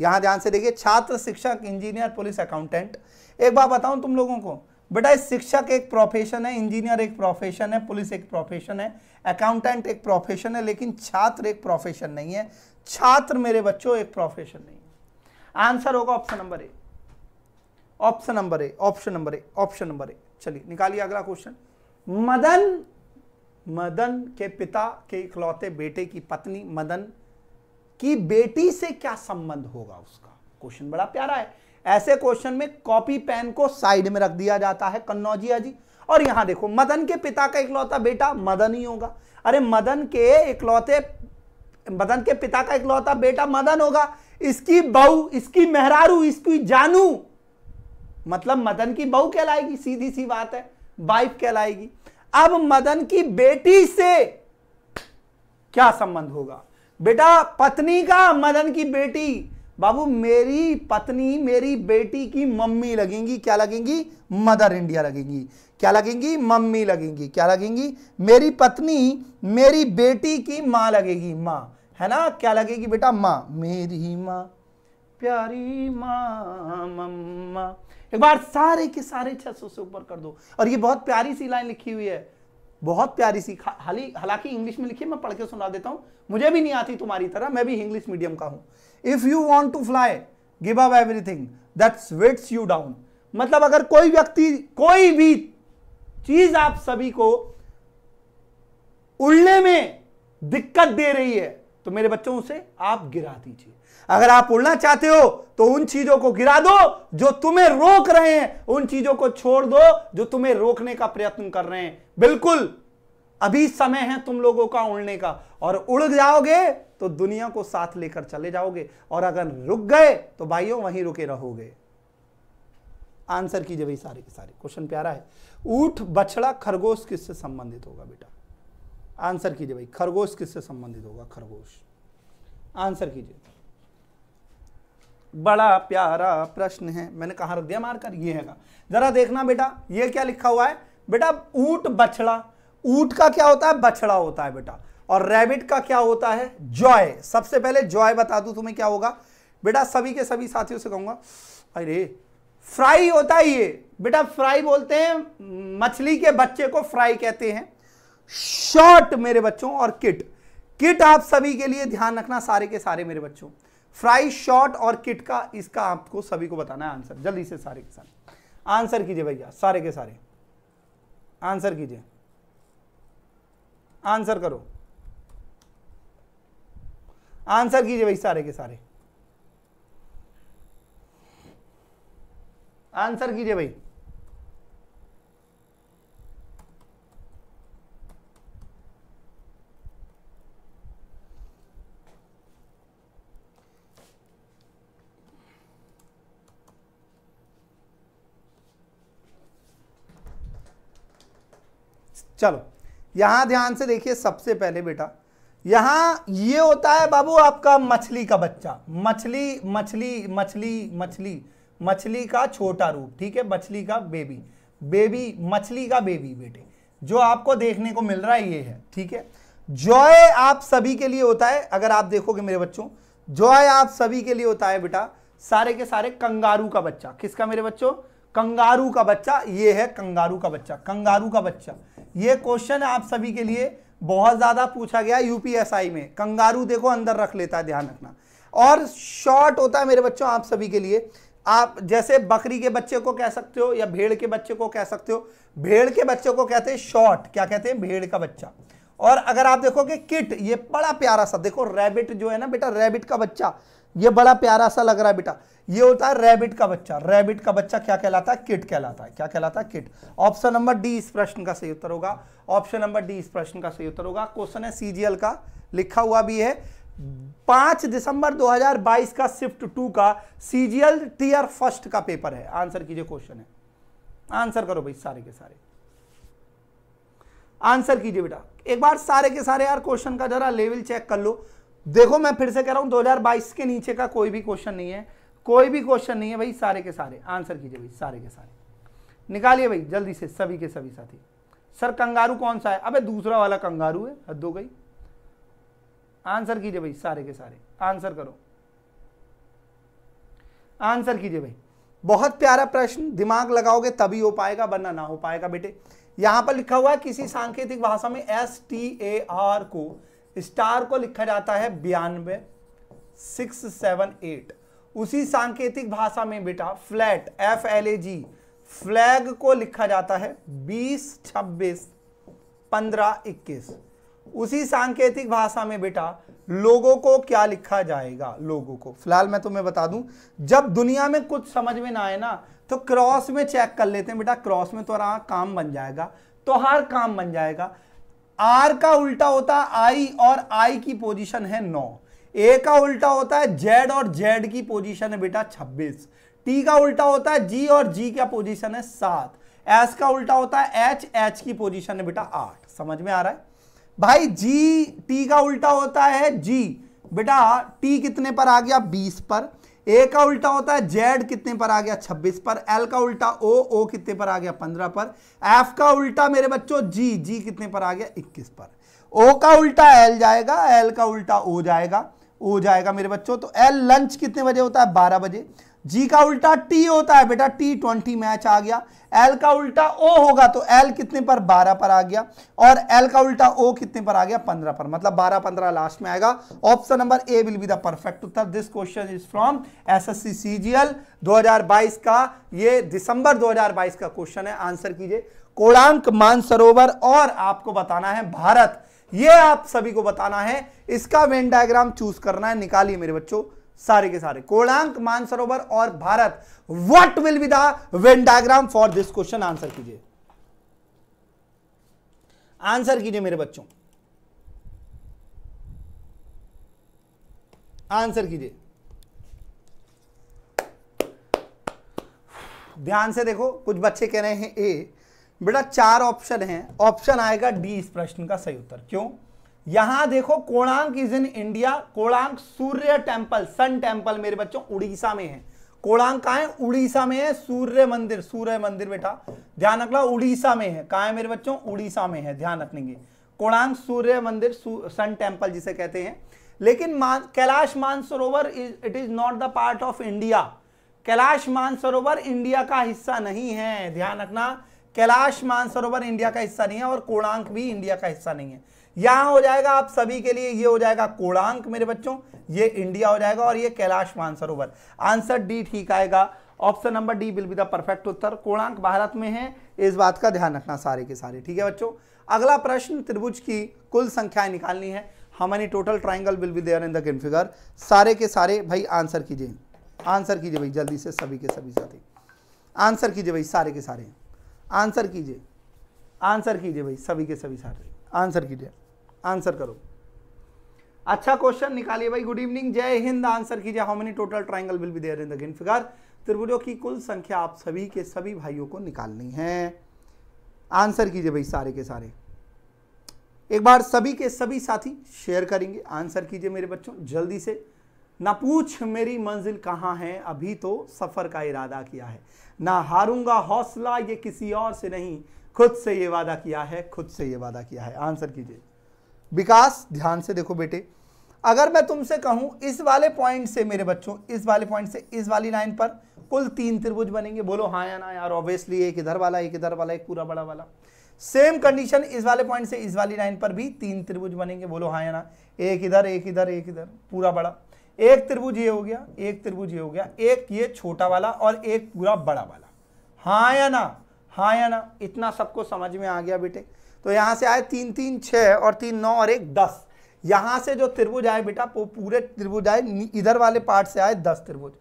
[SPEAKER 1] यहां ध्यान से देखिए छात्र शिक्षक इंजीनियर पुलिस अकाउंटेंट एक बार बताऊं तुम लोगों को बेटा शिक्षक एक प्रोफेशन है इंजीनियर एक प्रोफेशन है पुलिस एक प्रोफेशन है अकाउंटेंट एक प्रोफेशन है लेकिन छात्र एक प्रोफेशन नहीं है छात्र मेरे बच्चों एक प्रोफेशन नहीं है आंसर होगा option number A option number A option number A option number A चलिए निकालिए अगला क्वेश्चन मदन मदन के पिता के इकलौते बेटे की पत्नी मदन की बेटी से क्या संबंध होगा उसका क्वेश्चन बड़ा प्यारा है ऐसे क्वेश्चन में कॉपी पेन को साइड में रख दिया जाता है कन्नौजिया जी और यहां देखो मदन के पिता का इकलौता बेटा मदन ही होगा अरे मदन के इकलौते मदन के पिता का इकलौता बेटा मदन होगा इसकी बहू इसकी मेहरारू इसकी जानू मतलब मदन की बहू कहलाएगी सीधी सी बात है वाइफ कहलाएगी अब मदन की बेटी से क्या संबंध होगा बेटा पत्नी का मदन की बेटी बाबू मेरी पत्नी मेरी बेटी की मम्मी लगेंगी क्या लगेंगी मदर इंडिया लगेंगी क्या लगेंगी मम्मी लगेंगी क्या लगेंगी मेरी पत्नी मेरी बेटी की माँ लगेगी माँ है ना क्या लगेगी बेटा माँ मेरी माँ प्यारी माँ मम्मा एक बार सारे के सारे छह सौ से ऊपर कर दो और ये बहुत प्यारी सी लाइन लिखी हुई है बहुत प्यारी सी हालांकि इंग्लिश में लिखी है मैं पढ़ के सुना देता हूं मुझे भी नहीं आती तुम्हारी तरह मैं भी इंग्लिश मीडियम का हूँ if you want to fly give up everything that's weights you down मतलब अगर कोई व्यक्ति कोई भी चीज आप सभी को उड़ने में दिक्कत दे रही है तो मेरे बच्चों उसे आप गिरा दीजिए अगर आप उड़ना चाहते हो तो उन चीजों को गिरा दो जो तुम्हें रोक रहे हैं उन चीजों को छोड़ दो जो तुम्हें रोकने का प्रयत्न कर रहे हैं बिल्कुल अभी समय है तुम लोगों का उड़ने का और उड़ जाओगे तो दुनिया को साथ लेकर चले जाओगे और अगर रुक गए तो भाइयों वहीं रुके रहोगे आंसर कीजिए भाई सारे के सारे क्वेश्चन प्यारा है ऊट बछड़ा खरगोश किससे संबंधित होगा बेटा आंसर कीजिए भाई खरगोश किससे संबंधित होगा खरगोश आंसर कीजिए बड़ा प्यारा प्रश्न है मैंने कहा रख दिया मारकर ये है जरा देखना बेटा ये क्या लिखा हुआ है बेटा ऊट बछड़ा ऊट का क्या होता है बछड़ा होता है बेटा और रैबिट का क्या होता है जॉय सबसे पहले जॉय बता दू तुम्हें क्या होगा बेटा सभी के सभी साथियों से कहूंगा अरे फ्राई होता है ये बेटा फ्राई बोलते हैं मछली के बच्चे को फ्राई कहते हैं शॉर्ट मेरे बच्चों और किट किट आप सभी के लिए ध्यान रखना सारे के सारे मेरे बच्चों फ्राई शॉर्ट और किट का इसका आपको सभी को बताना है आंसर जल्दी से सारे के सारे आंसर कीजिए भैया सारे के सारे आंसर कीजिए आंसर करो आंसर कीजिए भाई सारे के सारे आंसर कीजिए भाई चलो यहां ध्यान से देखिए सबसे पहले बेटा यहाँ ये होता है बाबू आपका मछली का बच्चा मछली मछली मछली मछली मछली का छोटा रूप ठीक है मछली का बेबी बेबी मछली का बेबी बेटे जो आपको देखने को मिल रहा है ये है ठीक है जॉय आप सभी के लिए होता है अगर आप देखोगे मेरे बच्चों जॉय आप सभी के लिए होता है बेटा सारे के सारे कंगारू का बच्चा किसका मेरे बच्चों कंगारू का बच्चा ये है कंगारू का बच्चा कंगारू का बच्चा ये क्वेश्चन आप सभी के लिए बहुत ज़्यादा पूछा गया यूपीएसआई में कंगारू देखो अंदर रख लेता है ध्यान रखना और शॉर्ट होता है मेरे बच्चों आप सभी के लिए आप जैसे बकरी के बच्चे को कह सकते हो या भेड़ के बच्चे को कह सकते हो भेड़ के बच्चे को कहते हैं शॉर्ट क्या कहते हैं भेड़ का बच्चा और अगर आप देखोगे किट ये बड़ा प्यारा सा देखो रैबिट जो है ना बेटा रैबिट का बच्चा ये बड़ा प्यारा सा लग रहा है बेटा ये होता है रैबिट का बच्चा रैबिट का बच्चा क्या कहलाता है किट कहलाता है क्या कहलाता है किट ऑप्शन नंबर डी इस प्रश्न का सही उत्तर होगा ऑप्शन नंबर डी इस प्रश्न का सही उत्तर होगा क्वेश्चन है सीजीएल का लिखा हुआ भी है पांच दिसंबर 2022 का शिफ्ट टू का सीजीएल टीयर फर्स्ट का पेपर है आंसर कीजिए क्वेश्चन है आंसर करो भाई सारे के सारे आंसर कीजिए बेटा एक बार सारे के सारे यार क्वेश्चन का जरा लेवल चेक कर लो देखो मैं फिर से कह रहा हूं 2022 के नीचे का कोई भी क्वेश्चन नहीं है कोई भी क्वेश्चन नहीं है भाई सारे के सारे आंसर कीजिए भाई सारे के सारे निकालिए भाई जल्दी से सभी के सभी साथी सर कंगारू कौन सा है अबे दूसरा वाला कंगारू है हद हो गई आंसर कीजिए भाई सारे के सारे आंसर करो आंसर कीजिए भाई बहुत प्यारा प्रश्न दिमाग लगाओगे तभी हो पाएगा वरना ना हो पाएगा बेटे यहां पर लिखा हुआ है किसी सांकेतिक भाषा में एस टी ए आर को स्टार को लिखा जाता है बयानवे सिक्स सेवन एट उसी सांकेतिक भाषा में बेटा flat F L A G flag को लिखा जाता है बीस छब्बीस पंद्रह इक्कीस उसी सांकेतिक भाषा में बेटा लोगों को क्या लिखा जाएगा लोगों को फिलहाल मैं तुम्हें बता दूं जब दुनिया में कुछ समझ में ना आए ना तो क्रॉस में चेक कर लेते हैं बेटा क्रॉस में तो काम बन जाएगा तो हर काम बन जाएगा आर का उल्टा होता है आई और आई की पोजीशन है नौ ए का उल्टा होता है जेड और जेड की पोजीशन है बेटा छब्बीस टी का उल्टा होता है जी और जी का पोजीशन है सात एस का उल्टा होता है एच एच की पोजीशन है बेटा आठ समझ में आ रहा है भाई जी टी का उल्टा होता है जी बेटा टी कितने पर आ गया बीस पर ए का उल्टा होता है जेड कितने पर आ गया 26 पर एल का उल्टा ओ ओ कितने पर आ गया 15 पर एफ का उल्टा मेरे बच्चों जी जी कितने पर आ गया 21 पर ओ का उल्टा एल जाएगा एल का उल्टा ओ जाएगा ओ जाएगा मेरे बच्चों तो एल लंच कितने बजे होता है 12 बजे जी का उल्टा टी होता है बेटा टी ट्वेंटी मैच आ गया एल का उल्टा ओ होगा तो एल कितने पर बारह पर आ गया और एल का उल्टा ओ कितने पर आ गया पंद्रह पर मतलब बारह पंद्रह लास्ट में आएगा option number A will be the perfect उत्तर this question is from SSC CGL 2022 का ये दिसंबर 2022 का क्वेश्चन है आंसर कीजिए कोणांक मानसरोवर और आपको बताना है भारत ये आप सभी को बताना है इसका वेन डायग्राम चूज करना है निकालिए मेरे बच्चों सारे के सारे कोणांक मानसरोवर और Bharat what will be the Venn diagram for this question answer कीजिए आंसर कीजिए मेरे बच्चों आंसर कीजिए ध्यान से देखो कुछ बच्चे कह रहे हैं ए बेटा चार ऑप्शन हैं ऑप्शन आएगा डी इस प्रश्न का सही उत्तर क्यों यहां देखो कोणांक इज इन इंडिया कोणांक सूर्य टेम्पल सन टेम्पल मेरे बच्चों उड़ीसा में है कोणांक कहा है उड़ीसा में है सूर्य मंदिर सूर्य मंदिर बेटा ध्यान रखना उड़ीसा में है कहा है मेरे बच्चों उड़ीसा में है ध्यान रखेंगे कोणांक सूर्य मंदिर सन टेम्पल जिसे कहते हैं लेकिन मान Kailash Mansarovar is it is not the part of India Kailash Mansarovar India का हिस्सा नहीं है ध्यान रखना कैलाश मानसरोवर इंडिया का हिस्सा नहीं है और कोणांक भी इंडिया का हिस्सा नहीं है यहां हो जाएगा आप सभी के लिए ये हो जाएगा कोणांक मेरे बच्चों ये इंडिया हो जाएगा और ये कैलाश मानसरोवर आंसर डी ठीक आएगा option number D will be the perfect उत्तर कोणांक भारत में है इस बात का ध्यान रखना सारे के सारे ठीक है बच्चों अगला प्रश्न त्रिभुज की कुल संख्याएं निकालनी है हमारी total triangle will be there in the figure सारे के सारे भाई आंसर कीजिए आंसर कीजिए भाई जल्दी से सभी के सभी साथी आंसर कीजिए भाई सारे के सारे आंसर कीजिए आंसर कीजिए भाई सभी के सभी सारे आंसर कीजिए आंसर करो अच्छा क्वेश्चन निकालिए भाई गुड इवनिंग जय हिंद आंसर कीजिए how many total triangle will be there in the given figure त्रिभुजों की कुल संख्या आप सभी के सभी भाइयों को निकालनी है आंसर कीजिए भाई सारे के सारे एक बार सभी के सभी साथी शेयर करेंगे आंसर कीजिए मेरे बच्चों जल्दी से ना पूछ मेरी मंजिल कहां है अभी तो सफ़र का इरादा किया है ना हारूंगा हौसला ये किसी और से नहीं खुद से ये वादा किया है खुद से ये वादा किया है आंसर कीजिए विकास ध्यान से देखो बेटे अगर मैं तुमसे कहूं इस वाले पॉइंट से मेरे बच्चों इस वाले पॉइंट से इस वाली लाइन पर कुल तीन त्रिभुज बनेंगे बोलो हाँ या ना यार ऑब्वियसली एक इधर वाला एक इधर वाला एक पूरा बड़ा वाला सेम कंडीशन इस वाले पॉइंट से इस वाली लाइन पर भी तीन त्रिभुज बनेंगे बोलो हाँ या ना एक इधर एक इधर एक इधर पूरा बड़ा एक त्रिभुज ये हो गया एक त्रिभुज ये हो गया एक ये छोटा वाला और एक पूरा बड़ा वाला हाँ या ना हाँ या ना इतना सबको समझ में आ गया बेटे तो यहाँ से आए तीन तीन छः और तीन नौ और एक दस यहाँ से जो त्रिभुज आए बेटा वो पूरे त्रिभुज आए इधर वाले पार्ट से आए दस त्रिभुज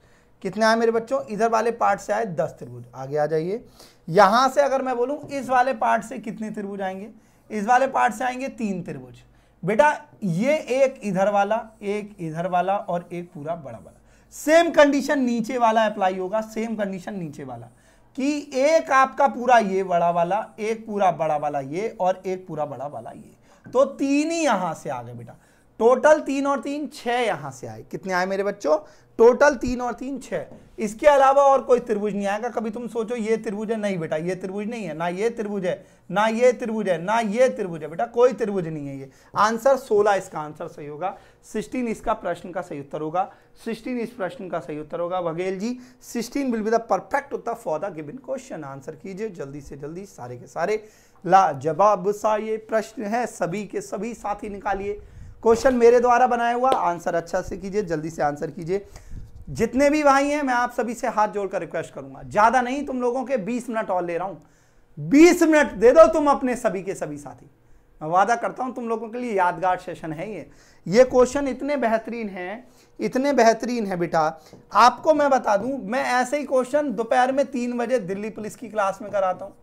[SPEAKER 1] कितने आए मेरे बच्चों इधर वाले पार्ट से आए दस त्रिभुज आगे आ जाइए यहाँ से अगर मैं बोलूँ इस वाले पार्ट से कितने त्रिभुज आएंगे इस वाले पार्ट से आएंगे तीन त्रिभुज बेटा ये एक इधर वाला एक इधर वाला और एक पूरा बड़ा वाला सेम कंडीशन नीचे वाला अप्लाई होगा सेम कंडीशन नीचे वाला कि एक आपका पूरा ये बड़ा वाला एक पूरा बड़ा वाला ये और एक पूरा बड़ा वाला ये तो तीन ही यहां से आ गए बेटा टोटल तीन और तीन छह यहां से आए कितने आए मेरे बच्चों टोटल तीन और तीन छह इसके अलावा और कोई त्रिभुज नहीं आएगा कभी तुम सोचो ये त्रिभुज है नहीं बेटा ये त्रिभुज नहीं है ना ये त्रिभुज है ना ये त्रिभुज है ना ये त्रिभुज है बेटा कोई त्रिभुज नहीं है ये आंसर 16 इसका आंसर सही होगा 16 इसका प्रश्न का सही उत्तर होगा 16 इस प्रश्न का सही उत्तर होगा Baghel ji sixteen will be the perfect उत्तर for the given question answer कीजिए जल्दी से जल्दी सारे के सारे ला जवाब सा ये प्रश्न है सभी के सभी साथी निकालिए क्वेश्चन मेरे द्वारा बनाया हुआ आंसर अच्छा से कीजिए जल्दी से आंसर कीजिए जितने भी भाई हैं मैं आप सभी से हाथ जोड़कर रिक्वेस्ट करूंगा ज्यादा नहीं तुम लोगों के 20 मिनट और ले रहा हूं 20 मिनट दे दो तुम अपने सभी के सभी साथी मैं वादा करता हूं तुम लोगों के लिए यादगार सेशन है ये ये क्वेश्चन इतने बेहतरीन हैं इतने बेहतरीन है बेटा आपको मैं बता दूं मैं ऐसे ही क्वेश्चन दोपहर में तीन बजे दिल्ली पुलिस की क्लास में कराता हूं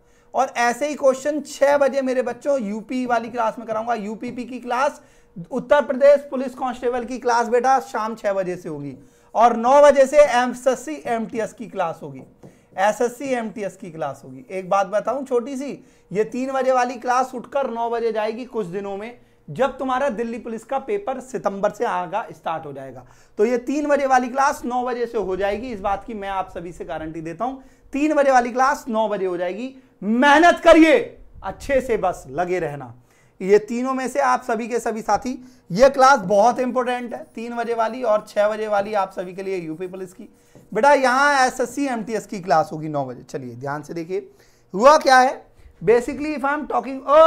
[SPEAKER 1] और ऐसे ही क्वेश्चन छह बजे मेरे बच्चों यूपी वाली क्लास में कराऊंगा यूपीपी की क्लास उत्तर प्रदेश पुलिस कांस्टेबल की क्लास बेटा शाम छह बजे से होगी और 9 बजे से एस एस एस की क्लास होगी S S C M T S की क्लास होगी एक बात बताऊं छोटी सी ये तीन बजे वाली क्लास उठकर नौ बजे जाएगी कुछ दिनों में जब तुम्हारा दिल्ली पुलिस का पेपर सितंबर से आगा स्टार्ट हो जाएगा तो ये तीन बजे वाली क्लास नौ बजे से हो जाएगी इस बात की मैं आप सभी से गारंटी देता हूं तीन बजे वाली क्लास नौ बजे हो जाएगी मेहनत करिए अच्छे से बस लगे रहना ये तीनों में से आप सभी के सभी साथी ये क्लास बहुत इंपॉर्टेंट है तीन बजे वाली और छह बजे वाली आप सभी के लिए यूपी पुलिस की बेटा यहाँ एसएससी एमटीएस की क्लास होगी नौ बजे चलिए ध्यान से देखिए हुआ क्या है basically if I am talking O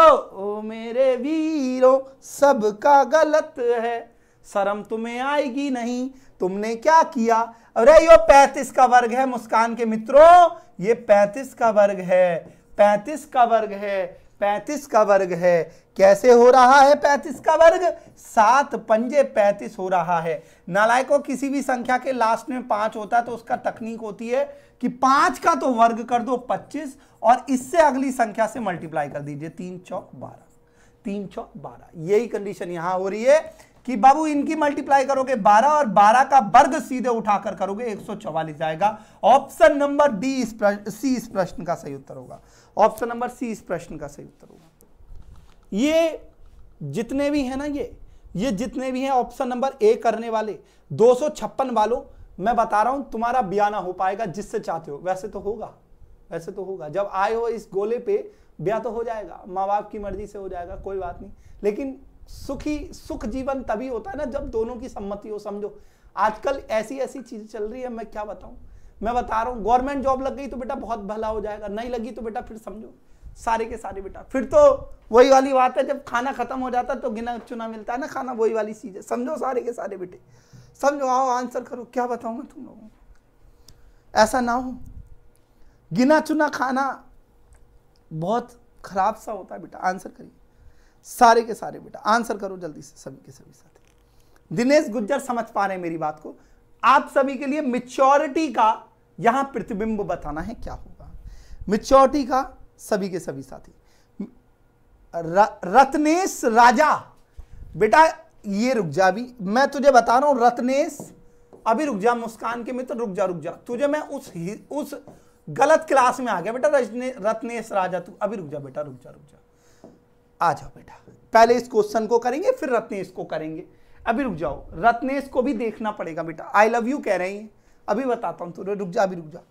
[SPEAKER 1] O मेरे वीरो सबका गलत है शर्म तुम्हें आएगी नहीं तुमने क्या किया अरे यो पैंतीस का वर्ग है मुस्कान के मित्रों ये पैंतीस का वर्ग है पैंतीस का वर्ग है पैंतीस का वर्ग है कैसे हो रहा है पैंतीस का वर्ग सात पंजे पैंतीस हो रहा है नालायकों किसी भी संख्या के लास्ट में पांच होता है तो उसका तकनीक होती है कि पांच का तो वर्ग कर दो पच्चीस और इससे अगली संख्या से मल्टीप्लाई कर दीजिए तीन चौक बारह तीन चौक बारह यही कंडीशन यहां हो रही है कि बाबू इनकी मल्टीप्लाई करोगे 12 और 12 का वर्ग सीधे उठाकर करोगे 144 आएगा ऑप्शन नंबर डी इस सी इस प्रश्न का सही उत्तर होगा ऑप्शन नंबर सी इस प्रश्न का सही उत्तर होगा ये जितने भी हैं ना ये ये जितने भी हैं ऑप्शन नंबर ए करने वाले दो वालों मैं बता रहा हूं तुम्हारा ब्याह ना हो पाएगा जिससे चाहते हो वैसे तो होगा वैसे तो होगा जब आए हो इस गोले पे ब्याह तो हो जाएगा माँ बाप की मर्जी से हो जाएगा कोई बात नहीं लेकिन सुखी सुख जीवन तभी होता है ना जब दोनों की सम्मति हो समझो आजकल ऐसी ऐसी चीजें चल रही है मैं क्या बताऊं मैं बता रहा हूं गवर्नमेंट जॉब लग गई तो बेटा बहुत भला हो जाएगा नहीं लगी तो बेटा फिर समझो सारे के सारे बेटा फिर तो वही वाली बात है जब खाना खत्म हो जाता तो गिना चुना मिलता है ना खाना वही वाली चीज़ है समझो सारे के सारे बेटे समझो आओ आंसर करो क्या बताऊँ मैं तुम लोगों को ऐसा ना हो गिना चुना खाना बहुत खराब सा होता है बेटा आंसर करिए सारे के सारे बेटा आंसर करो जल्दी से सभी के सभी साथी दिनेश गुज्जर समझ पा रहे हैं मेरी बात को आप सभी के लिए मिच्योरिटी का यहां प्रतिबिंब बताना है क्या होगा मिच्योरिटी का सभी के सभी साथी रत्नेश राजा बेटा ये रुक जा भी मैं तुझे बता रहा हूं रत्नेश अभी रुक जा मुस्कान के मित्र रुक जा रुक जा तुझे मैं उस उस गलत क्लास में आ गया बेटा रत्नेश राजा तू अभी रुक जा बेटा रुक जा रुक जा आ जाओ बेटा पहले इस क्वेश्चन को करेंगे फिर रत्नेश को करेंगे अभी रुक जाओ रत्नेश को भी देखना पड़ेगा बेटा आई लव यू कह रहे हैं अभी बताता हूं तुझे रुक जा अभी रुक जा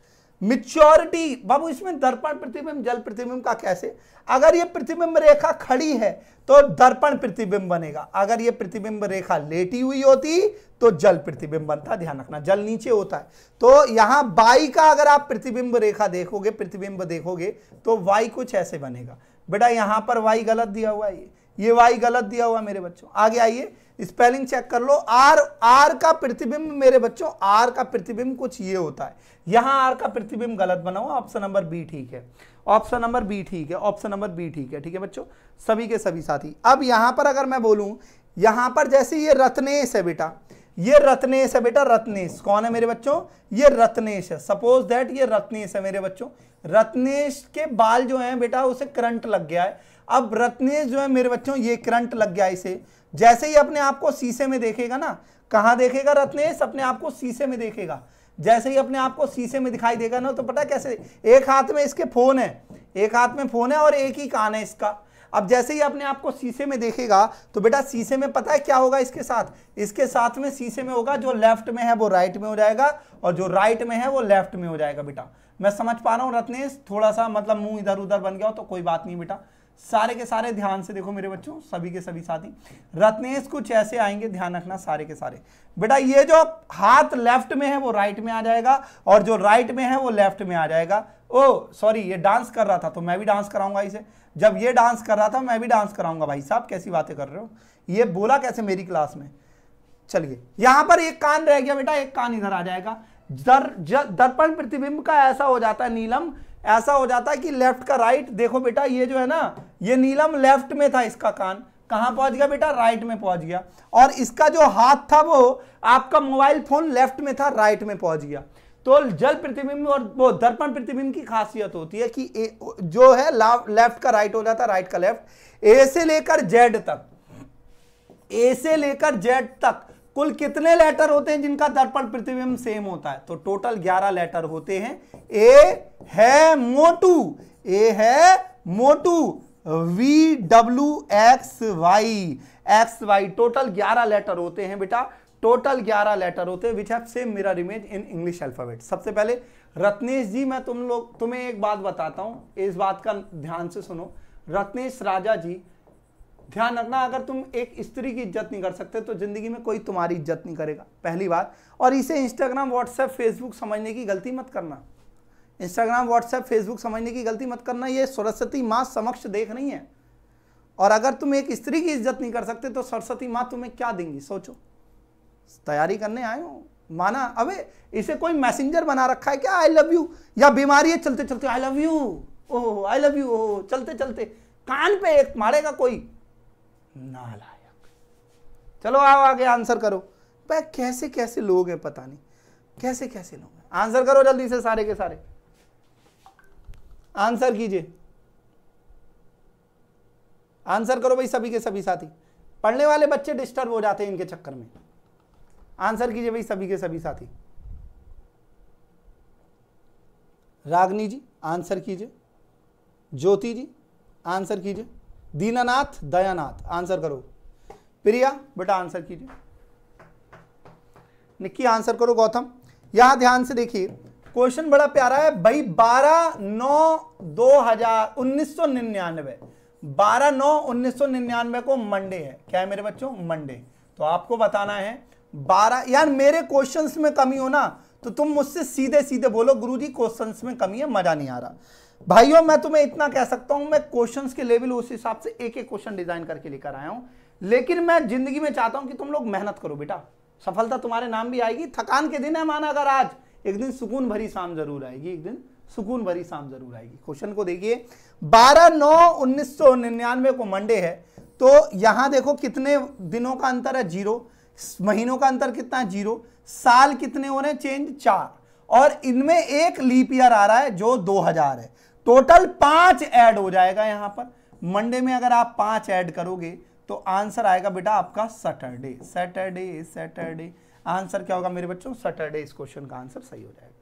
[SPEAKER 1] मिच्योरिटी बाबू इसमें दर्पण प्रतिबिंब जल प्रतिबिंब का कैसे अगर ये प्रतिबिंब रेखा खड़ी है तो दर्पण प्रतिबिंब बनेगा अगर ये प्रतिबिंब रेखा लेटी हुई होती तो जल प्रतिबिंब बनता ध्यान रखना जल नीचे होता है तो यहां बाई का अगर आप प्रतिबिंब रेखा देखोगे प्रतिबिंब देखोगे तो वाई कुछ ऐसे बनेगा बेटा यहां पर वाई गलत दिया हुआ ये ये वाई गलत दिया हुआ मेरे बच्चों आगे आइए स्पेलिंग चेक कर लो आर आर का प्रतिबिंब मेरे बच्चों आर का प्रतिबिंब कुछ ये होता है यहां आर का प्रतिबिंब गलत बना हुआ ऑप्शन नंबर बी ठीक है ऑप्शन नंबर बी ठीक है ऑप्शन नंबर बी ठीक है ठीक है बच्चों सभी के सभी साथी अब यहां पर अगर मैं बोलूं यहां पर जैसे ये रत्नेश है बेटा ये रत्नेश है बेटा रत्नेश कौन है मेरे बच्चों ये रत्नेश है सपोज दैट ये रत्नेश है मेरे बच्चों रत्नेश के बाल जो है बेटा उसे करंट लग गया है अब रत्नेश जो है मेरे बच्चों ये करंट लग गया इसे जैसे ही अपने आप को शीशे में देखेगा ना कहा देखेगा रत्नेश अपने आप को शीशे में देखेगा जैसे ही अपने आप को शीशे में दिखाई देगा ना तो पता कैसे एक हाथ में इसके फोन है एक हाथ में फोन है और एक ही कान है इसका अब जैसे ही अपने आप को शीशे में देखेगा तो बेटा शीशे में पता है क्या होगा इसके साथ इसके साथ में शीशे में होगा जो लेफ्ट में है वो राइट में हो जाएगा और जो राइट में है वो लेफ्ट में हो जाएगा बेटा मैं समझ पा रहा हूँ रत्नेश थोड़ा सा मतलब मुंह इधर उधर बन गया हो तो कोई बात नहीं बेटा सारे के सारे ध्यान से देखो मेरे बच्चों सभी के सभी साथी रत्नेश कुछ ऐसे आएंगे ध्यान रखना सारे के सारे बेटा ये जो हाथ लेफ्ट में है वो राइट में आ जाएगा और जो राइट में है वो लेफ्ट में आ जाएगा ओ सॉरी ये डांस कर रहा था तो मैं भी डांस कराऊंगा इसे जब ये डांस कर रहा था मैं भी डांस कराऊंगा भाई साहब कैसी बातें कर रहे हो ये बोला कैसे मेरी क्लास में चलिए यहां पर एक कान रह गया बेटा एक कान इधर आ जाएगा दर्पण प्रतिबिंब का ऐसा हो जाता है नीलम ऐसा हो जाता है कि लेफ्ट का राइट देखो बेटा ये जो है ना ये नीलम लेफ्ट में था इसका कान कहां पहुंच गया बेटा राइट में पहुंच गया और इसका जो हाथ था वो आपका मोबाइल फोन लेफ्ट में था राइट में पहुंच गया तो जल प्रतिबिंब और वो दर्पण प्रतिबिंब की खासियत होती है कि ए, जो है लेफ्ट का राइट हो जाता है राइट का लेफ्ट ए से लेकर जेड तक ए से लेकर जेड तक कुल कितने लेटर होते हैं जिनका दर्पण प्रतिबिंब सेम होता है तो टोटल 11 लेटर होते हैं ए है मोटू ए है मोटू V W X Y X Y total 11 letter होते हैं बेटा टोटल 11 लेटर होते हैं which have same mirror image in English alphabet सबसे पहले रत्नेश जी मैं तुम लोग तुम्हें एक बात बताता हूं इस बात का ध्यान से सुनो रत्नेश राजा जी ध्यान रखना अगर तुम एक स्त्री की इज्जत नहीं कर सकते तो जिंदगी में कोई तुम्हारी इज्जत नहीं करेगा पहली बात और इसे इंस्टाग्राम व्हाट्सएप फेसबुक समझने की गलती मत करना इंस्टाग्राम व्हाट्सएप फेसबुक समझने की गलती मत करना ये सरस्वती माँ समक्ष देख रही है और अगर तुम एक स्त्री की इज्जत नहीं कर सकते तो सरस्वती माँ तुम्हें क्या देंगी सोचो तैयारी करने आए हो माना अबे इसे कोई मैसेंजर बना रखा है क्या आई लव यू या बीमारी है चलते चलते I love you oh I love you oh चलते चलते कान पे एक मारेगा कोई नालायक चलो आओ आगे आंसर करो भाई कैसे कैसे लोग हैं पता नहीं कैसे कैसे लोग हैं आंसर करो जल्दी से सारे के सारे आंसर कीजिए आंसर करो भाई सभी के सभी साथी पढ़ने वाले बच्चे डिस्टर्ब हो जाते हैं इनके चक्कर में आंसर कीजिए भाई सभी के सभी साथी रागनी जी आंसर कीजिए ज्योति जी आंसर कीजिए दीनानाथ दयानाथ आंसर करो प्रिया बेटा आंसर कीजिए निक्की आंसर करो गौतम यहां ध्यान से देखिए क्वेश्चन बड़ा प्यारा है भाई बारह नौ दो हजार उन्नीस सौ निन्यानवे बारह नौ उन्नीस सौ निन्यानवे को मंडे है क्या है मेरे बच्चों मंडे तो आपको बताना है बारह यार मेरे क्वेश्चंस में कमी हो ना तो तुम मुझसे सीधे सीधे बोलो गुरुजी क्वेश्चंस में कमी है मजा नहीं आ रहा भाइयों मैं तुम्हें इतना कह सकता हूं मैं क्वेश्चंस के लेवल उस हिसाब से एक एक क्वेश्चन डिजाइन करके लेकर आया हूं लेकिन मैं जिंदगी में चाहता हूं कि तुम लोग मेहनत करो बेटा सफलता तुम्हारे नाम भी आएगी थकान के दिन है माना अगर आज एक दिन सुकून भरी शाम जरूर आएगी एक दिन सुकून भरी शाम जरूर आएगी क्वेश्चन को देखिए बारह नौ उन्नीस सौ निन्यानवे को मंडे है तो यहां देखो कितने दिनों का अंतर है जीरो महीनों का अंतर कितना है जीरो साल कितने हो रहे हैं चेंज चार और इनमें एक लीप ईयर आ रहा है जो 2000 है टोटल पांच ऐड हो जाएगा यहां पर मंडे में अगर आप पांच ऐड करोगे तो आंसर आएगा बेटा आपका सैटरडे सैटरडे सैटरडे आंसर क्या होगा मेरे बच्चों सैटरडे इस क्वेश्चन का आंसर सही हो जाएगा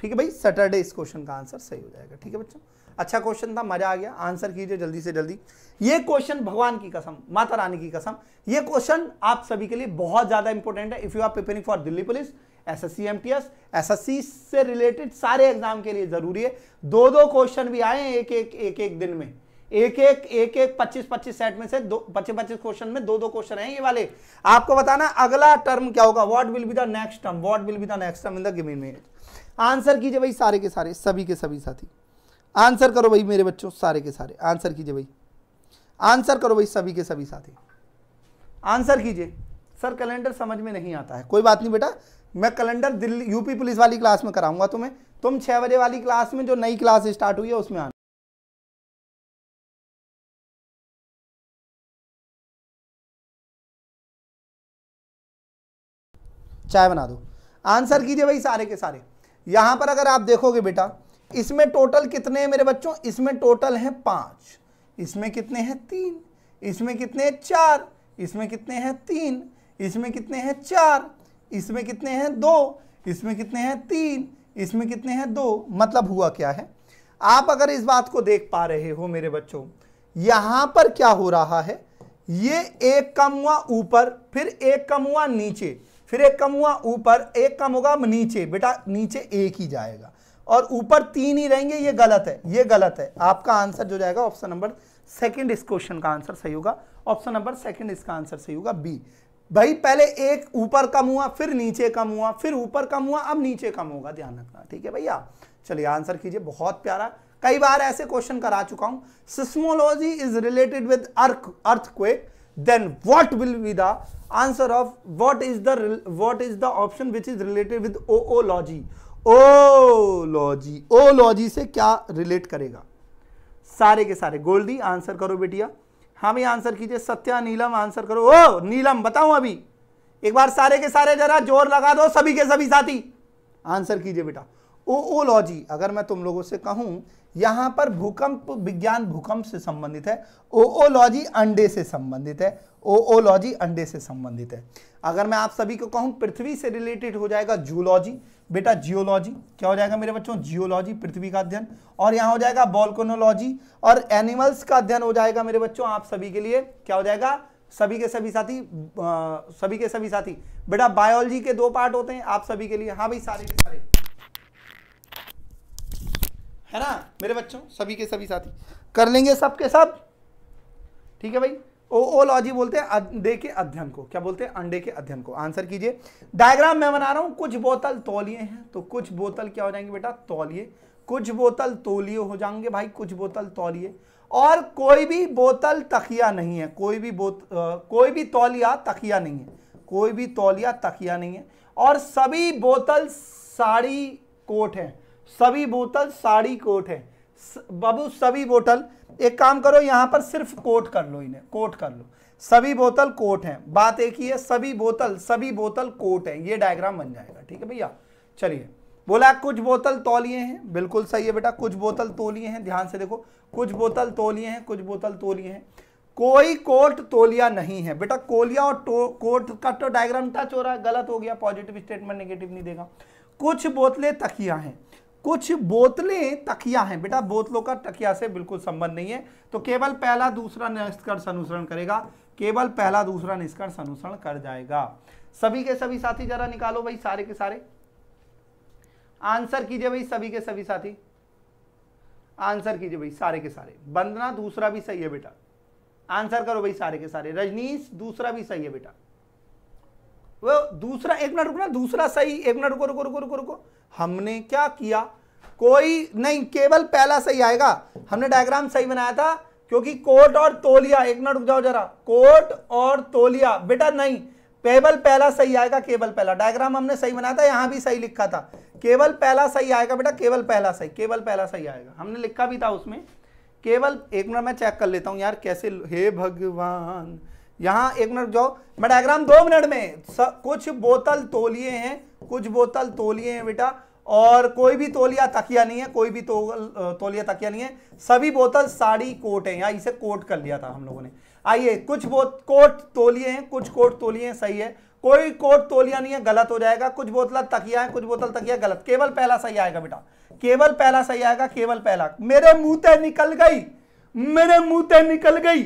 [SPEAKER 1] ठीक है भाई सैटरडे इस क्वेश्चन का आंसर सही हो जाएगा ठीक है बच्चों अच्छा क्वेश्चन था मजा आ गया आंसर कीजिए जल्दी से जल्दी ये क्वेश्चन भगवान की कसम माता रानी की कसम ये क्वेश्चन आप सभी के लिए बहुत ज्यादा इंपॉर्टेंट है if you are preparing for Delhi police S S C M T S S S C से रिलेटेड सारे एग्जाम के लिए जरूरी है दो दो क्वेश्चन भी आए एक एक एक एक दिन में एक एक एक एक पच्चीस पच्चीस सेट में से दो पच्चीस पच्चीस क्वेश्चन में दो दो क्वेश्चन है ये वाले आपको बताना अगला टर्म क्या होगा what will be the next term what will be the next term in the given में आंसर कीजिए भाई सारे के सारे सभी के सभी साथी आंसर करो भाई मेरे बच्चों सारे के सारे आंसर कीजिए भाई आंसर करो भाई सभी के सभी साथी आंसर कीजिए सर कैलेंडर समझ में नहीं आता है कोई बात नहीं बेटा मैं कैलेंडर दिल्ली यूपी पुलिस वाली क्लास में कराऊंगा तुम्हें तुम छह बजे वाली क्लास में जो नई क्लास स्टार्ट हुई है उसमें आना चाय बना दो आंसर कीजिए भाई सारे के सारे यहां पर अगर आप देखोगे बेटा इसमें टोटल कितने हैं मेरे बच्चों इसमें टोटल हैं पांच इसमें कितने हैं तीन इसमें कितने हैं चार इसमें कितने हैं तीन इसमें कितने हैं चार इसमें कितने हैं दो इसमें कितने हैं तीन इसमें कितने हैं दो मतलब हुआ क्या है आप अगर इस बात को देख पा रहे हो मेरे बच्चों यहां पर क्या हो रहा है ये एक कम हुआ ऊपर फिर एक कम हुआ नीचे फिर एक कम हुआ ऊपर एक कम होगा नीचे बेटा नीचे एक ही जाएगा और ऊपर तीन ही रहेंगे ये गलत है ये गलत है आपका आंसर जो जाएगा ऑप्शन नंबर सेकंड इस क्वेश्चन का आंसर सही होगा ऑप्शन नंबर सेकंड इसका आंसर सही होगा बी भाई पहले एक ऊपर कम हुआ फिर नीचे कम हुआ फिर ऊपर कम हुआ अब नीचे कम होगा ध्यान रखना ठीक है भैया चलिए आंसर कीजिए बहुत प्यारा कई बार ऐसे क्वेश्चन करा चुका हूं seismology is related with earthquake then what will be the answer of what is the what is the option which is related with oology ology ology से क्या रिलेट करेगा सारे के सारे गोल्डी आंसर करो बेटिया हाँ भी आंसर कीजिए सत्या नीलम आंसर करो ओ नीलम बताओ अभी एक बार सारे के सारे जरा जोर लगा दो सभी के सभी साथी आंसर कीजिए बेटा ओओलॉजी अगर मैं तुम लोगों से कहूं यहां पर भूकंप विज्ञान भूकंप से संबंधित है ओओलॉजी अंडे से संबंधित है ओओलॉजी अंडे से संबंधित है अगर मैं आप सभी को कहूं पृथ्वी से रिलेटेड हो जाएगा जूलॉजी बेटा जियोलॉजी क्या हो जाएगा मेरे बच्चों जियोलॉजी पृथ्वी का अध्ययन और यहाँ हो जाएगा बॉल्कोनोलॉजी और एनिमल्स का अध्ययन हो जाएगा मेरे बच्चों आप सभी के लिए क्या हो जाएगा सभी के सभी साथी आ, सभी के सभी साथी बेटा बायोलॉजी के दो पार्ट होते हैं आप सभी के लिए हाँ भाई सारे के सारे है ना मेरे बच्चों सभी के सभी साथी कर लेंगे सबके सब ठीक है भाई ओ ओलॉजी बोलते हैं अंडे के अध्ययन को क्या बोलते हैं अंडे के अध्ययन को आंसर कीजिए डायग्राम मैं बना रहा हूं कुछ बोतल तोलिए हैं तो कुछ बोतल क्या हो जाएंगे बेटा तोलिए कुछ बोतल तोलिए हो जाएंगे भाई कुछ बोतल तोलिए और कोई भी बोतल तकिया नहीं है कोई भी बोत आ, कोई भी तौलिया तकिया नहीं है कोई भी तौलिया तकिया नहीं है और सभी बोतल साड़ी कोट है सभी बोतल साड़ी कोट है बाबू सभी बोतल एक काम करो यहां पर सिर्फ कोट कर लो इन्हें कोट कर लो सभी बोतल कोट हैं बात एक ही है सभी बोतल सभी बोतल कोट हैं ये डायग्राम बन जाएगा ठीक है भैया चलिए बोला कुछ बोतल तोलिए हैं बिल्कुल सही है बेटा कुछ बोतल तोलिए हैं ध्यान से देखो कुछ बोतल तोलिए हैं कुछ बोतल तोलिए हैं कोई कोट तोलिया नहीं है बेटा कोलिया और तो, कोट का तो डायग्राम टच हो रहा है गलत हो गया पॉजिटिव स्टेटमेंट नेगेटिव नहीं देगा कुछ बोतलें तकिया हैं कुछ बोतलें तकिया हैं बेटा बोतलों का तकिया से बिल्कुल संबंध नहीं है तो केवल पहला दूसरा निष्कर्ष अनुसरण करेगा केवल पहला दूसरा निष्कर्ष अनुसरण कर जाएगा सभी के सभी साथी जरा निकालो भाई सारे के सारे आंसर कीजिए भाई सभी के सभी साथी आंसर कीजिए भाई सारे के सारे बंदना दूसरा भी सही है बेटा आंसर करो भाई सारे के सारे रजनीश दूसरा भी सही है बेटा वो दूसरा एक मिनट रुकना दूसरा सही एक मिनट रुको रुको रुको रुको रुको हमने क्या किया कोई नहीं केवल पहला सही आएगा हमने डायग्राम सही बनाया था क्योंकि कोट और तोलिया एक मिनट रुक जाओ जरा कोट और तोलिया बेटा नहीं केवल पहला सही आएगा केवल पहला डायग्राम हमने सही बनाया था यहां भी सही लिखा था केवल पहला सही आएगा बेटा केवल पहला सही केवल पहला सही आएगा हमने लिखा भी था उसमें केवल एक मिनट मैं चेक कर लेता हूं यार कैसे हे भगवान यहां एक मिनट जाओ मैं डायग्राम दो मिनट में स, कुछ बोतल तोलिए हैं कुछ बोतल तोलिए हैं बेटा और कोई भी तोलिया तकिया नहीं है कोई भी तो, तोलिया तकिया नहीं है सभी बोतल साड़ी कोट है या इसे कोट कर लिया था हम लोगों ने आइए कुछ बोत कोट तोलिए हैं कुछ कोट तोलिए हैं सही है कोई कोट तोलिया नहीं है गलत हो जाएगा कुछ बोतल तकिया है कुछ बोतल तकिया गलत केवल पहला सही आएगा बेटा केवल पहला सही आएगा केवल पहला मेरे मुंह निकल गई मेरे मुंह निकल गई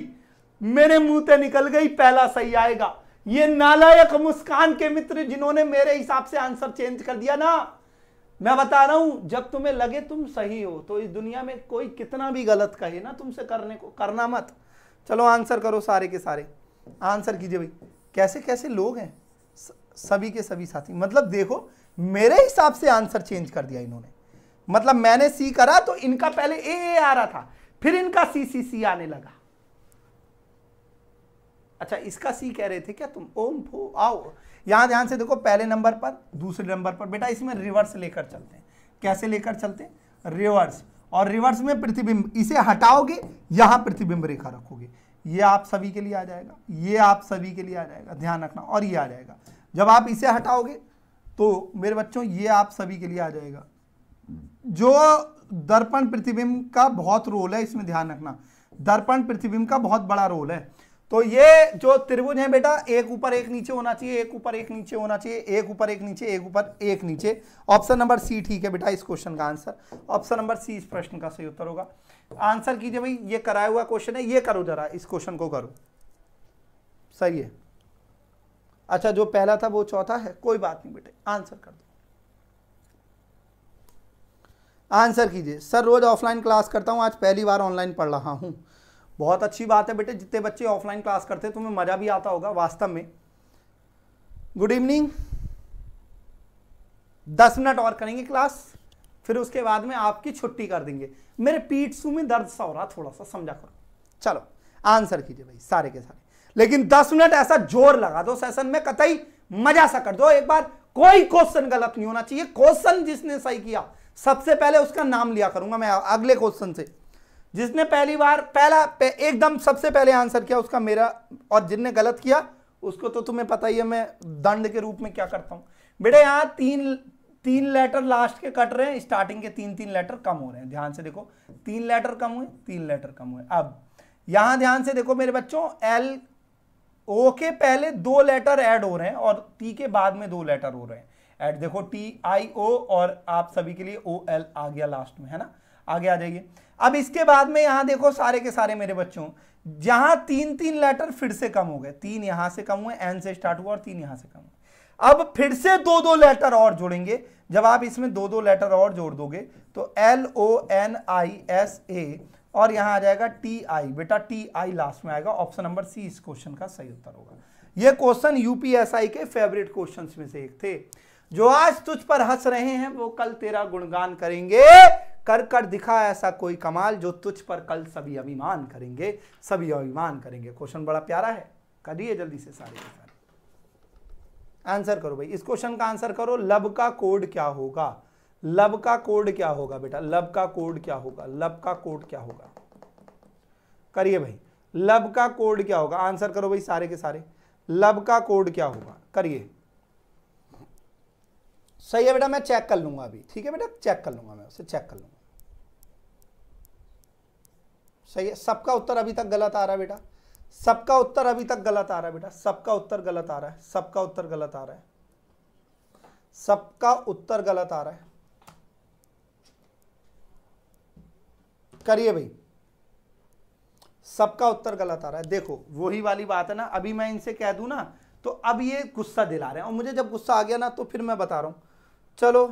[SPEAKER 1] मेरे मुंह ते निकल गई पहला सही आएगा ये नालायक मुस्कान के मित्र जिन्होंने मेरे हिसाब से आंसर चेंज कर दिया ना मैं बता रहा हूं जब तुम्हें लगे तुम सही हो तो इस दुनिया में कोई कितना भी गलत कहे ना तुमसे करने को करना मत चलो आंसर करो सारे के सारे आंसर कीजिए भाई कैसे कैसे लोग हैं सभी के सभी साथी मतलब देखो मेरे हिसाब से आंसर चेंज कर दिया इन्होंने मतलब मैंने सी करा तो इनका पहले ए ए आ रहा था फिर इनका सी सी सी आने लगा अच्छा इसका सी कह रहे थे क्या तुम ओम फो आओ यहाँ ध्यान से देखो पहले नंबर पर दूसरे नंबर पर बेटा इसमें रिवर्स लेकर चलते हैं कैसे लेकर चलते हैं रिवर्स और रिवर्स में प्रतिबिंब इसे हटाओगे यहाँ प्रतिबिंब रेखा रखोगे ये आप सभी के लिए आ जाएगा ये आप सभी के लिए आ जाएगा ध्यान रखना और ये आ जाएगा जब आप इसे हटाओगे तो मेरे बच्चों ये आप सभी के लिए आ जाएगा जो दर्पण प्रतिबिंब का बहुत रोल है इसमें ध्यान रखना दर्पण प्रतिबिंब का बहुत बड़ा रोल है तो ये जो त्रिभुज है बेटा एक ऊपर एक नीचे होना चाहिए एक ऊपर एक नीचे होना चाहिए एक ऊपर एक नीचे एक ऊपर एक नीचे ऑप्शन नंबर सी ठीक है बेटा इस क्वेश्चन का आंसर ऑप्शन नंबर सी इस प्रश्न का सही उत्तर होगा आंसर कीजिए भाई ये कराया हुआ क्वेश्चन है ये करो जरा इस क्वेश्चन को करो सही है अच्छा जो पहला था वो चौथा है कोई बात नहीं बेटे आंसर कर दो आंसर कीजिए सर रोज ऑफलाइन क्लास करता हूँ आज पहली बार ऑनलाइन पढ़ रहा हूं बहुत अच्छी बात है बेटे जितने बच्चे ऑफलाइन क्लास करते तुम्हें मज़ा भी आता होगा वास्तव में गुड इवनिंग दस मिनट और करेंगे क्लास फिर उसके बाद में आपकी छुट्टी कर देंगे मेरे पीठ सू में दर्द सा हो रहा थोड़ा सा समझा करो चलो आंसर कीजिए भाई सारे के सारे लेकिन दस मिनट ऐसा जोर लगा दो सेशन में कतई मजा सा कर दो एक बार कोई क्वेश्चन गलत नहीं होना चाहिए क्वेश्चन जिसने सही किया सबसे पहले उसका नाम लिया करूंगा मैं अगले क्वेश्चन से जिसने पहली बार पहला एकदम सबसे पहले आंसर किया उसका मेरा और जिनने गलत किया उसको तो तुम्हें पता ही है मैं दंड के रूप में क्या करता हूं बेटा यहां तीन तीन लेटर लास्ट के कट रहे हैं स्टार्टिंग के तीन तीन लेटर कम हो रहे हैं ध्यान से देखो तीन लेटर कम हुए तीन लेटर कम हुए अब यहां ध्यान से देखो मेरे बच्चों एल ओ के पहले दो लेटर ऐड हो रहे हैं और टी के बाद में दो लेटर हो रहे हैं ऐड देखो टी आई ओ और आप सभी के लिए ओ एल आ गया लास्ट में है ना आगे आ जाइए अब इसके बाद में यहां देखो सारे के सारे मेरे बच्चों जहां तीन तीन लेटर फिर से कम हो गए तीन यहां से कम हुए एन से स्टार्ट हुआ और तीन यहां से कम हुए अब फिर से दो दो लेटर और जोड़ेंगे जब आप इसमें दो दो लेटर और जोड़ दोगे तो L O N I S A और यहां आ जाएगा टी आई बेटा टी आई लास्ट में आएगा ऑप्शन नंबर सी इस क्वेश्चन का सही उत्तर होगा ये क्वेश्चन यूपीएसआई के फेवरेट क्वेश्चन में से एक थे जो आज तुझ पर हंस रहे हैं वो कल तेरा गुणगान करेंगे कर कर दिखा ऐसा कोई कमाल जो तुझ पर कल सभी अभिमान करेंगे सभी अभिमान करेंगे क्वेश्चन बड़ा प्यारा है करिए जल्दी से सारे के सारे आंसर करो भाई इस क्वेश्चन का आंसर करो लब का कोड क्या होगा लब का कोड क्या होगा बेटा लब का कोड क्या होगा लब का कोड क्या होगा करिए भाई लब का कोड क्या होगा आंसर करो भाई सारे के सारे लब का कोड क्या होगा करिए सही है बेटा मैं चेक कर लूंगा अभी ठीक है बेटा चेक कर लूंगा मैं उसे चेक कर लूंगा सही है सबका उत्तर अभी तक गलत आ रहा है बेटा सबका उत्तर अभी तक गलत आ रहा है बेटा सबका उत्तर गलत आ रहा है सबका उत्तर गलत आ रहा है सबका उत्तर गलत आ रहा है करिए भाई सबका उत्तर गलत आ रहा है देखो वही वाली बात है ना अभी मैं इनसे कह दू ना तो अब ये गुस्सा दिला रहे हैं और मुझे जब गुस्सा आ गया ना तो फिर मैं बता रहा हूं चलो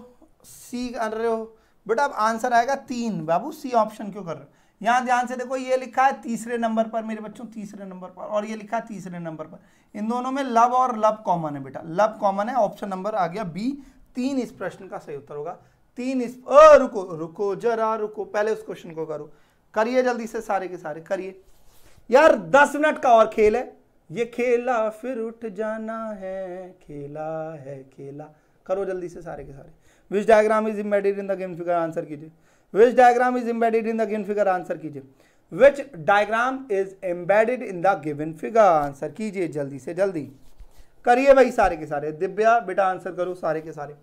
[SPEAKER 1] सी कर रहे हो बेटा अब आंसर आएगा तीन बाबू सी ऑप्शन क्यों कर रहे हो यहाँ ध्यान से देखो ये लिखा है तीसरे नंबर पर मेरे बच्चों तीसरे नंबर पर और ये लिखा है तीसरे नंबर पर इन दोनों में लव और लव कॉमन है बेटा लव कॉमन है ऑप्शन नंबर आ गया बी तीन इस प्रश्न का सही उत्तर होगा तीन इस ओ, रुको रुको जरा रुको पहले उस क्वेश्चन को करो करिए जल्दी से सारे के सारे करिए यार दस मिनट का और खेल है ये खेला फिर उठ जाना है खेला है खेला करो जल्दी से सारे के सारे which diagram is embedded in the given figure answer कीजिए which diagram is embedded in the given figure answer कीजिए which diagram is embedded in the given figure answer कीजिए जल्दी से जल्दी करिए भाई सारे के सारे दिव्या बेटा आंसर करो सारे के सारे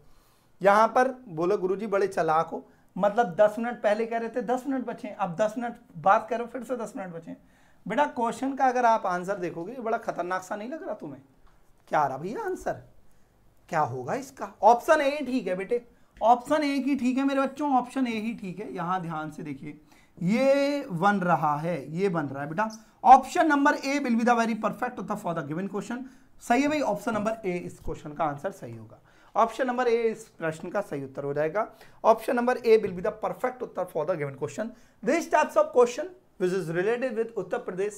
[SPEAKER 1] यहाँ पर बोलो गुरुजी बड़े चलाक हो मतलब दस मिनट पहले कह रहे थे दस मिनट बचे अब दस मिनट बात करो फिर से दस मिनट बचे बेटा क्वेश्चन का अगर आप आंसर देखोगे बड़ा खतरनाक सा नहीं लग रहा तुम्हें क्या आ रहा भैया आंसर क्या होगा इसका ऑप्शन ए ठीक है बेटे ऑप्शन ए ही ठीक है मेरे बच्चों ऑप्शन ए ही ठीक है यहां ध्यान से देखिए ये बन रहा है ये बन रहा है बेटा option number A will be the very perfect the for the given question सही है भाई ऑप्शन नंबर ए इस क्वेश्चन का आंसर सही होगा ऑप्शन नंबर ए इस प्रश्न का सही उत्तर हो जाएगा option number A will be the perfect उत्तर for the given question this types of question which is related with Uttar Pradesh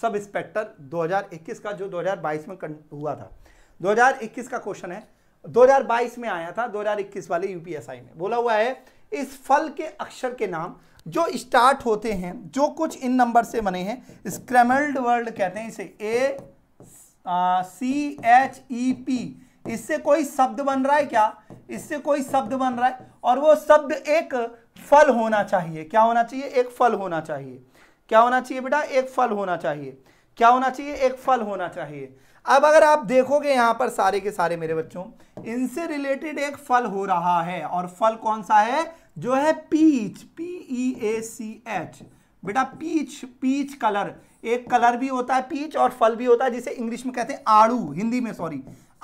[SPEAKER 1] sub inspector 2021 का जो 2022 में हुआ था 2021 का क्वेश्चन है 2022 में आया था 2021 वाले यूपीएसआई में बोला हुआ है इस फल के अक्षर के नाम जो स्टार्ट होते हैं जो कुछ इन नंबर से बने हैं स्क्रेमल्ड वर्ड कहते हैं इसे ए सी एच ई पी इससे कोई शब्द बन रहा है क्या इससे कोई शब्द बन रहा है और वो शब्द एक फल होना चाहिए क्या होना चाहिए एक फल होना चाहिए क्या होना चाहिए बेटा एक फल होना चाहिए क्या होना चाहिए एक फल होना चाहिए अब अगर आप देखोगे यहां पर सारे के सारे मेरे बच्चों इनसे रिलेटेड एक फल हो रहा है और फल कौन सा है जो है peach P E A C H बेटा पीच पीच कलर एक कलर भी होता है पीच और फल भी होता है जिसे इंग्लिश में कहते हैं आड़ू हिंदी में सॉरी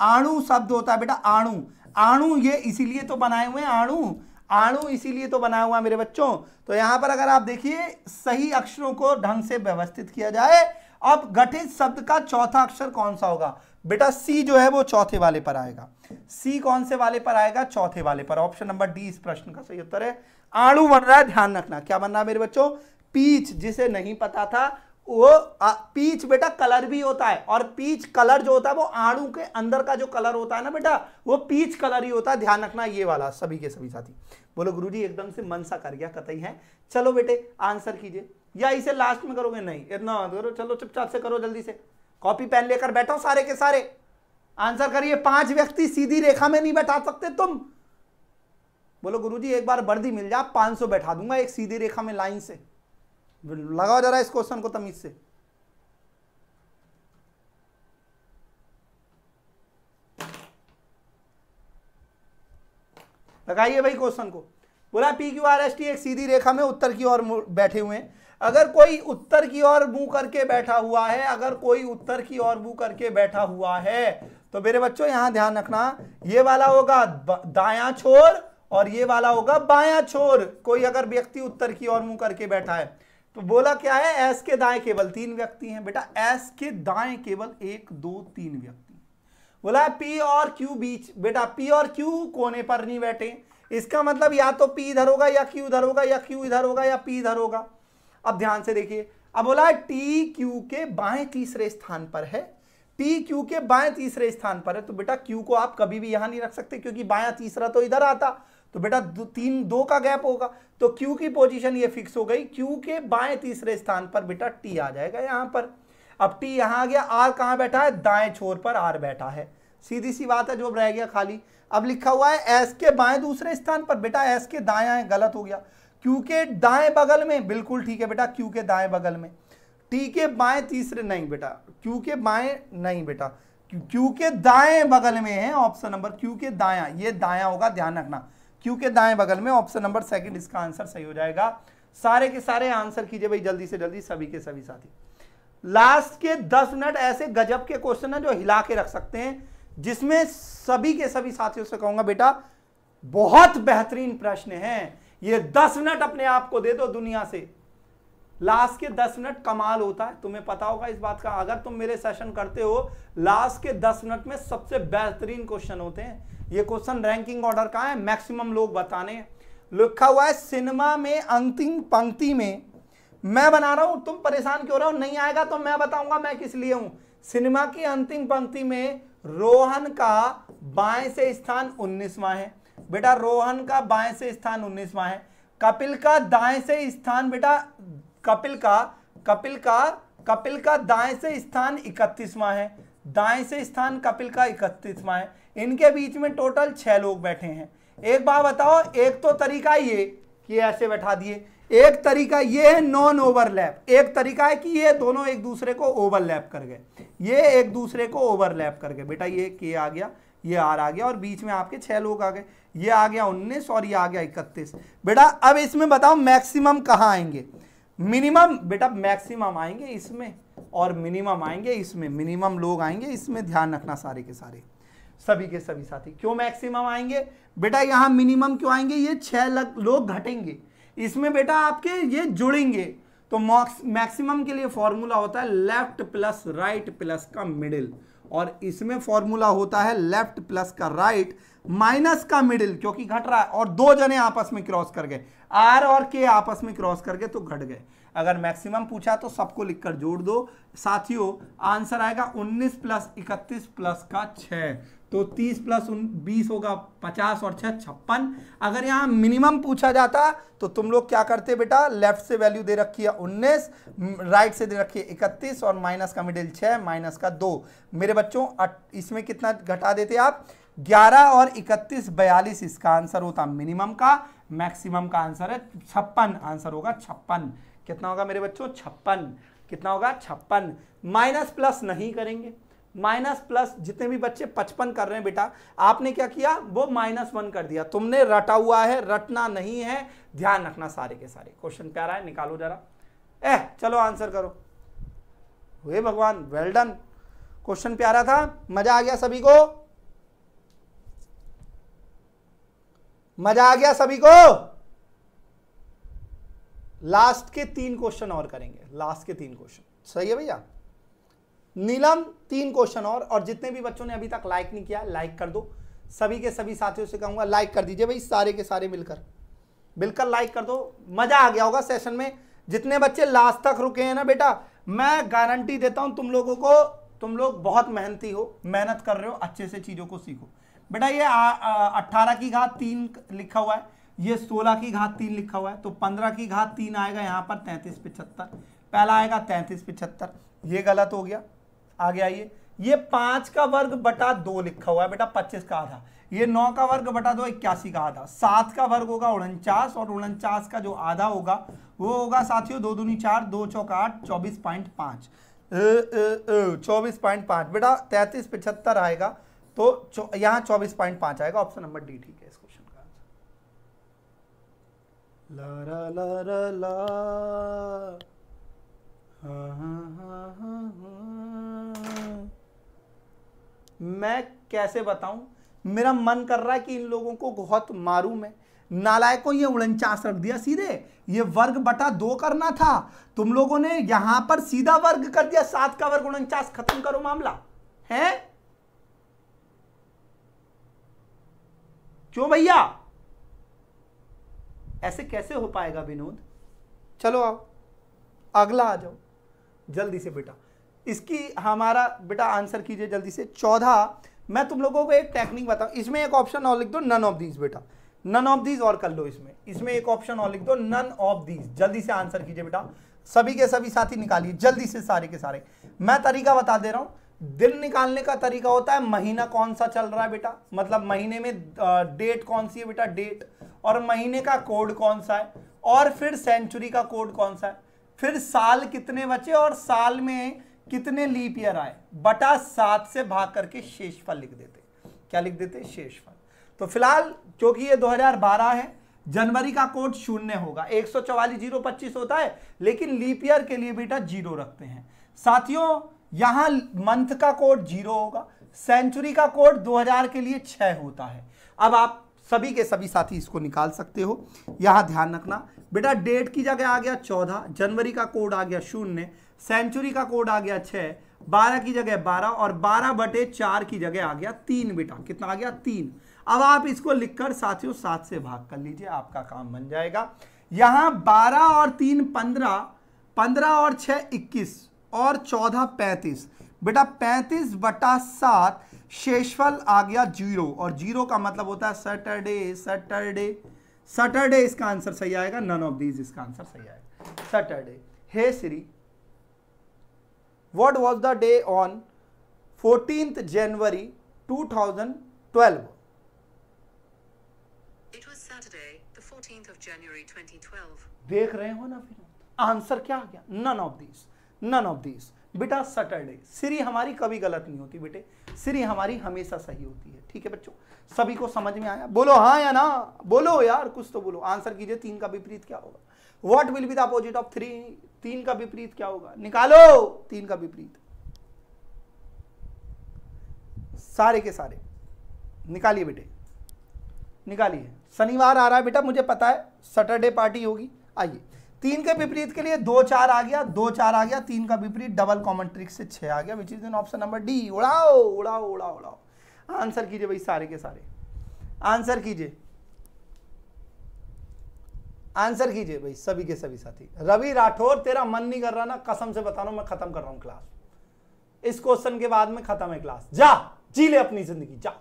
[SPEAKER 1] आणु शब्द होता है बेटा आणु आणु ये इसीलिए तो बनाए हुए हैं आणु आणु इसीलिए तो बना हुआ मेरे बच्चों तो यहां पर अगर आप देखिए सही अक्षरों को ढंग से व्यवस्थित किया जाए अब गठित शब्द का चौथा अक्षर कौन सा होगा बेटा सी जो है वो चौथे वाले पर आएगा सी कौन से वाले पर आएगा चौथे वाले पर ऑप्शन नंबर डी इस प्रश्न का सही उत्तर है आड़ू बन रहा है ध्यान रखना क्या बन रहा मेरे बच्चों पीच जिसे नहीं पता था वो आ, पीच बेटा कलर भी होता है और पीच कलर जो होता है वो आड़ू के अंदर का जो कलर होता है ना बेटा वो पीच कलर ही होता है ध्यान रखना ये वाला सभी के सभी साथी बोलो गुरुजी एकदम से मन सा कर गया कतई है चलो बेटे आंसर कीजिए या इसे लास्ट में करोगे नहीं इतना मत तो करो चलो चुपचाप से करो जल्दी से कॉपी पेन लेकर बैठो सारे के सारे आंसर करिए पांच व्यक्ति सीधी रेखा में नहीं बैठा सकते तुम बोलो गुरुजी एक बार वर्दी मिल जाए पांच सौ बैठा दूंगा एक सीधी रेखा में लाइन से लगाओ जरा इस क्वेश्चन को तमीज से लगाइए भाई क्वेश्चन को बोला P Q R S T एक सीधी रेखा में उत्तर की ओर बैठे हुए हैं अगर कोई उत्तर की ओर मुंह करके बैठा हुआ है अगर कोई उत्तर की ओर मुंह करके बैठा हुआ है तो मेरे बच्चों यहां ध्यान रखना ये वाला होगा दाया छोर और ये वाला होगा बाया छोर कोई अगर व्यक्ति उत्तर की ओर मुंह करके बैठा है तो बोला क्या है एस के दाएं केवल तीन व्यक्ति हैं बेटा एस के दाएं केवल एक दो तीन व्यक्ति बोला है पी और क्यू बीच बेटा पी और क्यू कोने पर नहीं बैठे इसका मतलब या तो पी इधर होगा या क्यू इधर होगा या क्यू इधर होगा या पी इधर होगा अब ध्यान से देखिए अब बोला टी क्यू के बाएं तीसरे स्थान पर है टी क्यू के बाएं तीसरे स्थान पर है तो बेटा क्यू को आप कभी भी यहां नहीं रख सकते क्योंकि बाया तीसरा तो इधर आता तो बेटा तीन दो का गैप होगा तो क्यू की पोजीशन ये फिक्स हो गई क्यू के बाएं तीसरे स्थान पर बेटा टी आ जाएगा यहां पर अब टी यहां आ गया आर कहां बैठा है दाएं छोर पर आर बैठा है सीधी सी बात है जो रह गया खाली अब लिखा हुआ है एस के बाएं दूसरे स्थान पर बेटा एस के दाया है गलत हो गया क्यू के दाएं बगल में बिल्कुल ठीक है बेटा क्यू के दाएं बगल में टी के बाएं तीसरे नहीं बेटा क्यू के बाएं नहीं बेटा क्यू के दाएं बगल में है ऑप्शन नंबर क्यू के दाया ये दाया होगा ध्यान रखना क्यू के दाएं बगल में ऑप्शन नंबर सेकंड इसका आंसर सही हो जाएगा सारे के सारे आंसर कीजिए भाई जल्दी से जल्दी सभी के सभी साथी लास्ट के दस मिनट ऐसे गजब के क्वेश्चन है जो हिला के रख सकते हैं जिसमें सभी के सभी साथियों से कहूंगा बेटा बहुत बेहतरीन प्रश्न है ये दस मिनट अपने आप को दे दो दुनिया से लास्ट के दस मिनट कमाल होता है तुम्हें पता होगा इस बात का अगर तुम मेरे सेशन करते हो लास्ट के दस मिनट में सबसे बेहतरीन क्वेश्चन होते हैं ये क्वेश्चन रैंकिंग ऑर्डर का है मैक्सिमम लोग बताने लिखा हुआ है सिनेमा में अंतिम पंक्ति में मैं बना रहा हूं तुम परेशान क्यों रहो नहीं आएगा तो मैं बताऊंगा मैं किस लिए हूं सिनेमा की अंतिम पंक्ति में रोहन का बाएं से स्थान उन्नीसवा है बेटा रोहन का बाएं से स्थान उन्नीसवा है कपिल का दाएं से स्थान बेटा कपिल का कपिल का कपिल का दाएं से स्थान इकतीसवा है दाएं से स्थान कपिल का इकतीसवा है इनके बीच में टोटल छह लोग बैठे हैं एक बात बताओ एक तो तरीका ये कि ऐसे बैठा दिए एक तरीका ये है नॉन ओवरलैप एक तरीका है कि ये दोनों एक दूसरे को ओवरलैप कर गए ये एक दूसरे को ओवरलैप कर गए बेटा ये के आ गया ये आर आ गया और बीच में आपके छह लोग आ गए ये आ गया 19 और ये आ गया 31 बेटा अब इसमें बताओ मैक्सिमम कहाँ आएंगे मिनिमम बेटा मैक्सिमम आएंगे इसमें और मिनिमम आएंगे इसमें मिनिमम लोग आएंगे इसमें ध्यान रखना सारे के सारे सभी के सभी साथी क्यों मैक्सिमम आएंगे बेटा यहाँ मिनिमम क्यों आएंगे ये छः लाख लोग घटेंगे इसमें बेटा आपके ये जुड़ेंगे तो मैक्सिमम के लिए फॉर्मूला होता है लेफ्ट प्लस राइट प्लस का मिडिल और इसमें फॉर्मूला होता है लेफ्ट प्लस का राइट right, माइनस का मिडिल क्योंकि घट रहा है और दो जने आपस में क्रॉस कर गए आर और के आपस में क्रॉस कर गए तो घट गए अगर मैक्सिमम पूछा तो सबको लिखकर जोड़ दो साथियों आंसर आएगा 19 प्लस इकतीस प्लस का 6 तो 30 प्लस बीस होगा 50 और 6 छप्पन अगर यहां मिनिमम पूछा जाता तो तुम लोग क्या करते बेटा लेफ्ट से वैल्यू दे रखी है 19 राइट से दे रखी है 31 और माइनस का मिडिल 6 माइनस का 2 मेरे बच्चों इसमें कितना घटा देते आप 11 और 31 बयालीस इसका आंसर होता मिनिमम का मैक्सिमम का आंसर है छप्पन आंसर होगा छप्पन कितना होगा मेरे बच्चों छप्पन कितना होगा छप्पन माइनस प्लस नहीं करेंगे माइनस प्लस जितने भी बच्चे पचपन कर रहे हैं बेटा आपने क्या किया वो माइनस वन कर दिया तुमने रटा हुआ है रटना नहीं है ध्यान रखना सारे के सारे क्वेश्चन प्यारा है निकालो जरा एह चलो आंसर करो हे भगवान वेल डन क्वेश्चन प्यारा था मजा आ गया सभी को मजा आ गया सभी को लास्ट के तीन क्वेश्चन और करेंगे लास्ट के तीन क्वेश्चन सही है भैया नीलम तीन क्वेश्चन और और जितने भी बच्चों ने अभी तक लाइक नहीं किया लाइक कर दो सभी के सभी साथियों से कहूंगा लाइक कर दीजिए भाई सारे के सारे मिलकर बिल्कुल लाइक कर दो मजा आ गया होगा सेशन में जितने बच्चे लास्ट तक रुके हैं ना बेटा मैं गारंटी देता हूं तुम लोगों को तुम लोग बहुत मेहनती हो मेहनत कर रहे हो अच्छे से चीजों को सीखो बेटा ये अट्ठारह की घात तीन लिखा हुआ है ये सोलह की घात तीन लिखा हुआ है तो पंद्रह की घात तीन आएगा यहाँ पर तैंतीस पिछहत्तर पहला आएगा तैंतीस पिछहत्तर ये गलत हो गया आगे आइए ये पांच का वर्ग बटा दो लिखा हुआ है बेटा पच्चीस का आधा ये नौ का वर्ग बटा दो इक्यासी का आधा सात का वर्ग होगा उनचास और उनचास का जो आधा होगा वो होगा साथियों दो दूनी चार दो चौक आठ चौबीस पॉइंट पांच चौबीस पॉइंट पांच बेटा तैतीस पिछहत्तर आएगा तो यहां चौबीस पॉइंट पांच आएगा ऑप्शन नंबर डी ठीक है इस क्वेश्चन का आंसर लारा लारा ला मैं कैसे बताऊं मेरा मन कर रहा है कि इन लोगों को बहुत मारू मैं नालायकों ये उड़नचास रख दिया सीधे ये वर्ग बटा दो करना था तुम लोगों ने यहां पर सीधा वर्ग कर दिया सात का वर्ग उड़नचास खत्म करो मामला है क्यों भैया ऐसे कैसे हो पाएगा विनोद चलो आओ अगला आ जाओ जल्दी से बेटा इसकी हमारा बेटा आंसर कीजिए जल्दी से चौदह मैं तुम लोगों को एक टेक्निक बताऊं इसमें एक ऑप्शन और लिख दो नन ऑफ दीज बेटा नन ऑफ दीज और कर लो इसमें इसमें एक ऑप्शन और लिख दो नन ऑफ दीज जल्दी से आंसर कीजिए बेटा सभी के सभी साथी निकालिए जल्दी से सारे के सारे मैं तरीका बता दे रहा हूं दिन निकालने का तरीका होता है महीना कौन सा चल रहा है बेटा मतलब महीने में डेट कौन सी है बेटा डेट और महीने का कोड कौन सा है और फिर सेंचुरी का कोड कौन सा है फिर साल कितने बचे और साल में कितने लीप ईयर आए बटा सात से भाग करके शेषफल लिख देते क्या लिख देते शेषफल तो फिलहाल क्योंकि ये 2012 है जनवरी का कोड शून्य होगा एक सौ जीरो पच्चीस होता है लेकिन लीप ईयर के लिए बेटा जीरो रखते हैं साथियों यहां मंथ का कोड जीरो होगा सेंचुरी का कोड 2000 के लिए छह होता है अब आप सभी के सभी साथी इसको निकाल सकते हो यहां ध्यान रखना बेटा डेट की जगह आ गया चौदह जनवरी का कोड आ गया शून्य सेंचुरी का कोड आ गया छः बारह की जगह बारह और बारह बटे चार की जगह आ गया तीन बेटा कितना आ गया तीन अब आप इसको लिखकर साथियों सात से भाग कर लीजिए आपका काम बन जाएगा यहाँ बारह और तीन पंद्रह पंद्रह और छह इक्कीस और चौदह पैंतीस बेटा पैंतीस बटा सात शेषफल आ गया जीरो और जीरो का मतलब होता है सैटरडे सैटरडे सैटरडे इसका आंसर सही आएगा नन ऑफ दीज इसका आंसर सही आएगा सैटरडे हे Shri what was the day on 14th January 2012? It was 2012. देख रहे हो ना फिर आंसर क्या आ गया none of these none of this बेटा सैटरडे सीरी हमारी कभी गलत नहीं होती बेटे सीरी हमारी हमेशा सही होती है ठीक है बच्चों सभी को समझ में आया बोलो हाँ या ना बोलो यार कुछ तो बोलो आंसर कीजिए तीन का विपरीत क्या होगा what will be the opposite of three तीन का विपरीत क्या होगा निकालो तीन का विपरीत सारे के सारे निकालिए बेटे निकालिए शनिवार आ रहा है बेटा मुझे पता है सैटरडे पार्टी होगी आइए तीन के विपरीत के लिए दो चार आ गया दो चार आ गया तीन का विपरीत डबल कॉमन ट्रिक से छह आ गया which is in option number D उड़ाओ उड़ाओ उड़ाओ उड़ाओ आंसर कीजिए भाई सारे के सारे आंसर कीजिए आंसर कीजिए भाई सभी के सभी साथी रवि राठौर तेरा मन नहीं कर रहा ना कसम से बता रहा हूं मैं खत्म कर रहा हूं क्लास इस क्वेश्चन के बाद में खत्म है क्लास जा जी ले अपनी जिंदगी जा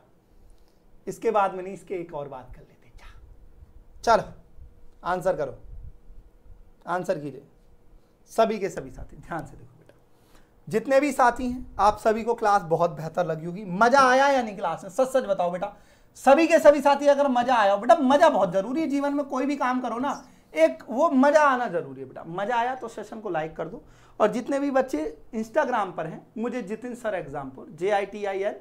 [SPEAKER 1] इसके बाद में नहीं इसके एक और बात कर लेते जा चलो आंसर करो आंसर कीजिए सभी के सभी साथी ध्यान से देखो बेटा जितने भी साथी हैं आप सभी को क्लास बहुत बेहतर लगी होगी मजा आया या नहीं क्लास में सच सच बताओ बेटा सभी के सभी साथी अगर मजा आया हो बेटा मजा बहुत जरूरी है जीवन में कोई भी काम करो ना एक वो मजा आना जरूरी है बेटा मजा आया तो सेशन को लाइक कर दो और जितने भी बच्चे इंस्टाग्राम पर हैं मुझे Jitin sir Exampur J I T I L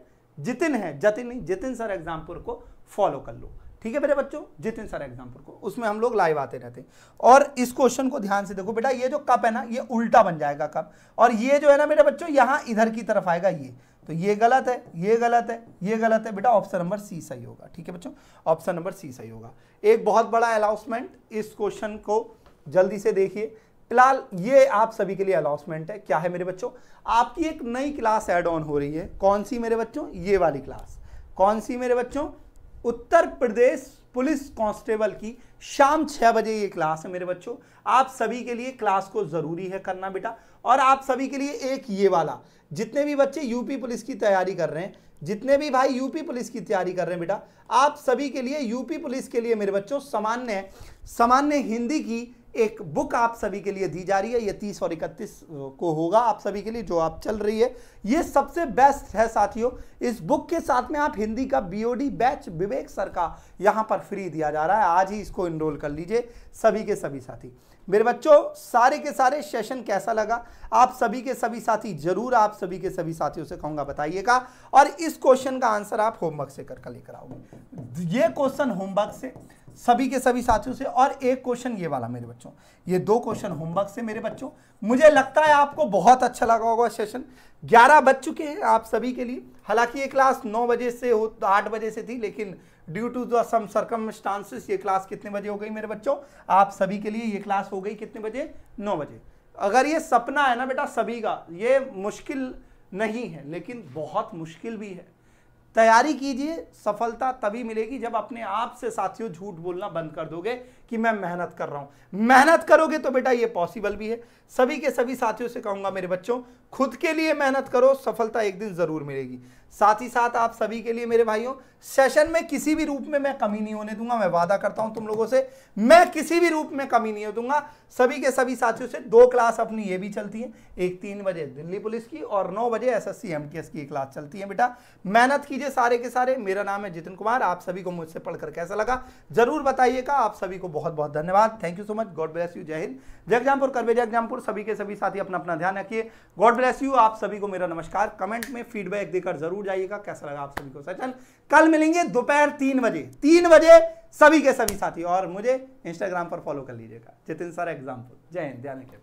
[SPEAKER 1] Jitin है जतिन नहीं जितिन सर एग्जामपुर को फॉलो कर लो ठीक है मेरे बच्चों जितिन सर एग्जाम्पल को उसमें हम लोग लाइव आते रहते हैं और इस क्वेश्चन को ध्यान से देखो बेटा ये जो कप है ना ये उल्टा बन जाएगा कप और ये जो है ना मेरे बच्चों यहाँ इधर की तरफ आएगा ये तो ये गलत है ये गलत है ये गलत है बेटा ऑप्शन नंबर सी सही होगा ठीक है बच्चों ऑप्शन नंबर सी सही होगा एक बहुत बड़ा अलाउंसमेंट इस क्वेश्चन को जल्दी से देखिए फिलहाल ये आप सभी के लिए अलाउंसमेंट है क्या है मेरे बच्चों आपकी एक नई क्लास एड ऑन हो रही है कौन सी मेरे बच्चों ये वाली क्लास कौन सी मेरे बच्चों उत्तर प्रदेश पुलिस कांस्टेबल की शाम छः बजे ये क्लास है मेरे बच्चों आप सभी के लिए क्लास को ज़रूरी है करना बेटा और आप सभी के लिए एक ये वाला जितने भी बच्चे यूपी पुलिस की तैयारी कर रहे हैं जितने भी भाई यूपी पुलिस की तैयारी कर रहे हैं बेटा आप सभी के लिए यूपी पुलिस के लिए मेरे बच्चों सामान्य सामान्य हिंदी की एक बुक आप सभी के लिए दी जा रही है ये तीस और इकतीस को होगा आप सभी के लिए जो आप चल रही है ये सबसे बेस्ट है साथियों इस बुक के साथ में आप हिंदी का बीओडी बैच विवेक सर का यहाँ पर फ्री दिया जा रहा है आज ही इसको इनरोल कर लीजिए सभी के सभी साथी मेरे बच्चों सारे के सारे सेशन कैसा लगा आप सभी के सभी साथी जरूर आप सभी के सभी साथियों से कहूंगा बताइएगा और इस क्वेश्चन का आंसर आप होमवर्क से करके लेकर आओगे ये क्वेश्चन होमवर्क से सभी के सभी साथियों से और एक क्वेश्चन ये वाला मेरे बच्चों ये दो क्वेश्चन होमवर्क से मेरे बच्चों मुझे लगता है आपको बहुत अच्छा लगा होगा सेशन 11 बज चुके हैं आप सभी के लिए हालांकि ये क्लास 9 बजे से हो आठ बजे से थी लेकिन ड्यू टू सम स्टांसिस ये क्लास कितने बजे हो गई मेरे बच्चों आप सभी के लिए ये क्लास हो गई कितने बजे नौ बजे अगर ये सपना है ना बेटा सभी का ये मुश्किल नहीं है लेकिन बहुत मुश्किल भी है तैयारी कीजिए सफलता तभी मिलेगी जब अपने आप से साथियों झूठ बोलना बंद कर दोगे कि मैं मेहनत कर रहा हूं मेहनत करोगे तो बेटा ये पॉसिबल भी है सभी के सभी साथियों से कहूंगा मेरे बच्चों खुद के लिए मेहनत करो सफलता एक दिन जरूर मिलेगी साथ ही साथ आप सभी के लिए मेरे भाइयों सेशन में किसी भी रूप में मैं कमी नहीं होने दूंगा मैं वादा करता हूं तुम लोगों से मैं किसी भी रूप में कमी नहीं हो दूंगा सभी के सभी साथियों से दो क्लास अपनी ये भी चलती है एक तीन बजे दिल्ली पुलिस की और नौ बजे एस एस की क्लास चलती है बेटा मेहनत कीजिए सारे के सारे मेरा नाम है जितिन कुमार आप सभी को मुझसे पढ़कर कैसा लगा जरूर बताइएगा आप सभी को बहुत बहुत धन्यवाद thank you so much God bless you जय हिंद जय एग्जामपुर करवेजा एग्जामपुर सभी के सभी साथी अपना अपना ध्यान रखिए गॉड ब्लेस यू आप सभी को मेरा नमस्कार कमेंट में फीडबैक देकर जरूर जाइएगा कैसा लगा आप सभी को सेशन कल मिलेंगे दोपहर तीन बजे तीन बजे सभी के सभी साथी और मुझे इंस्टाग्राम पर फॉलो कर लीजिएगा जितिन सर एग्जाम्पुर जय हिंद ध्यान रखिए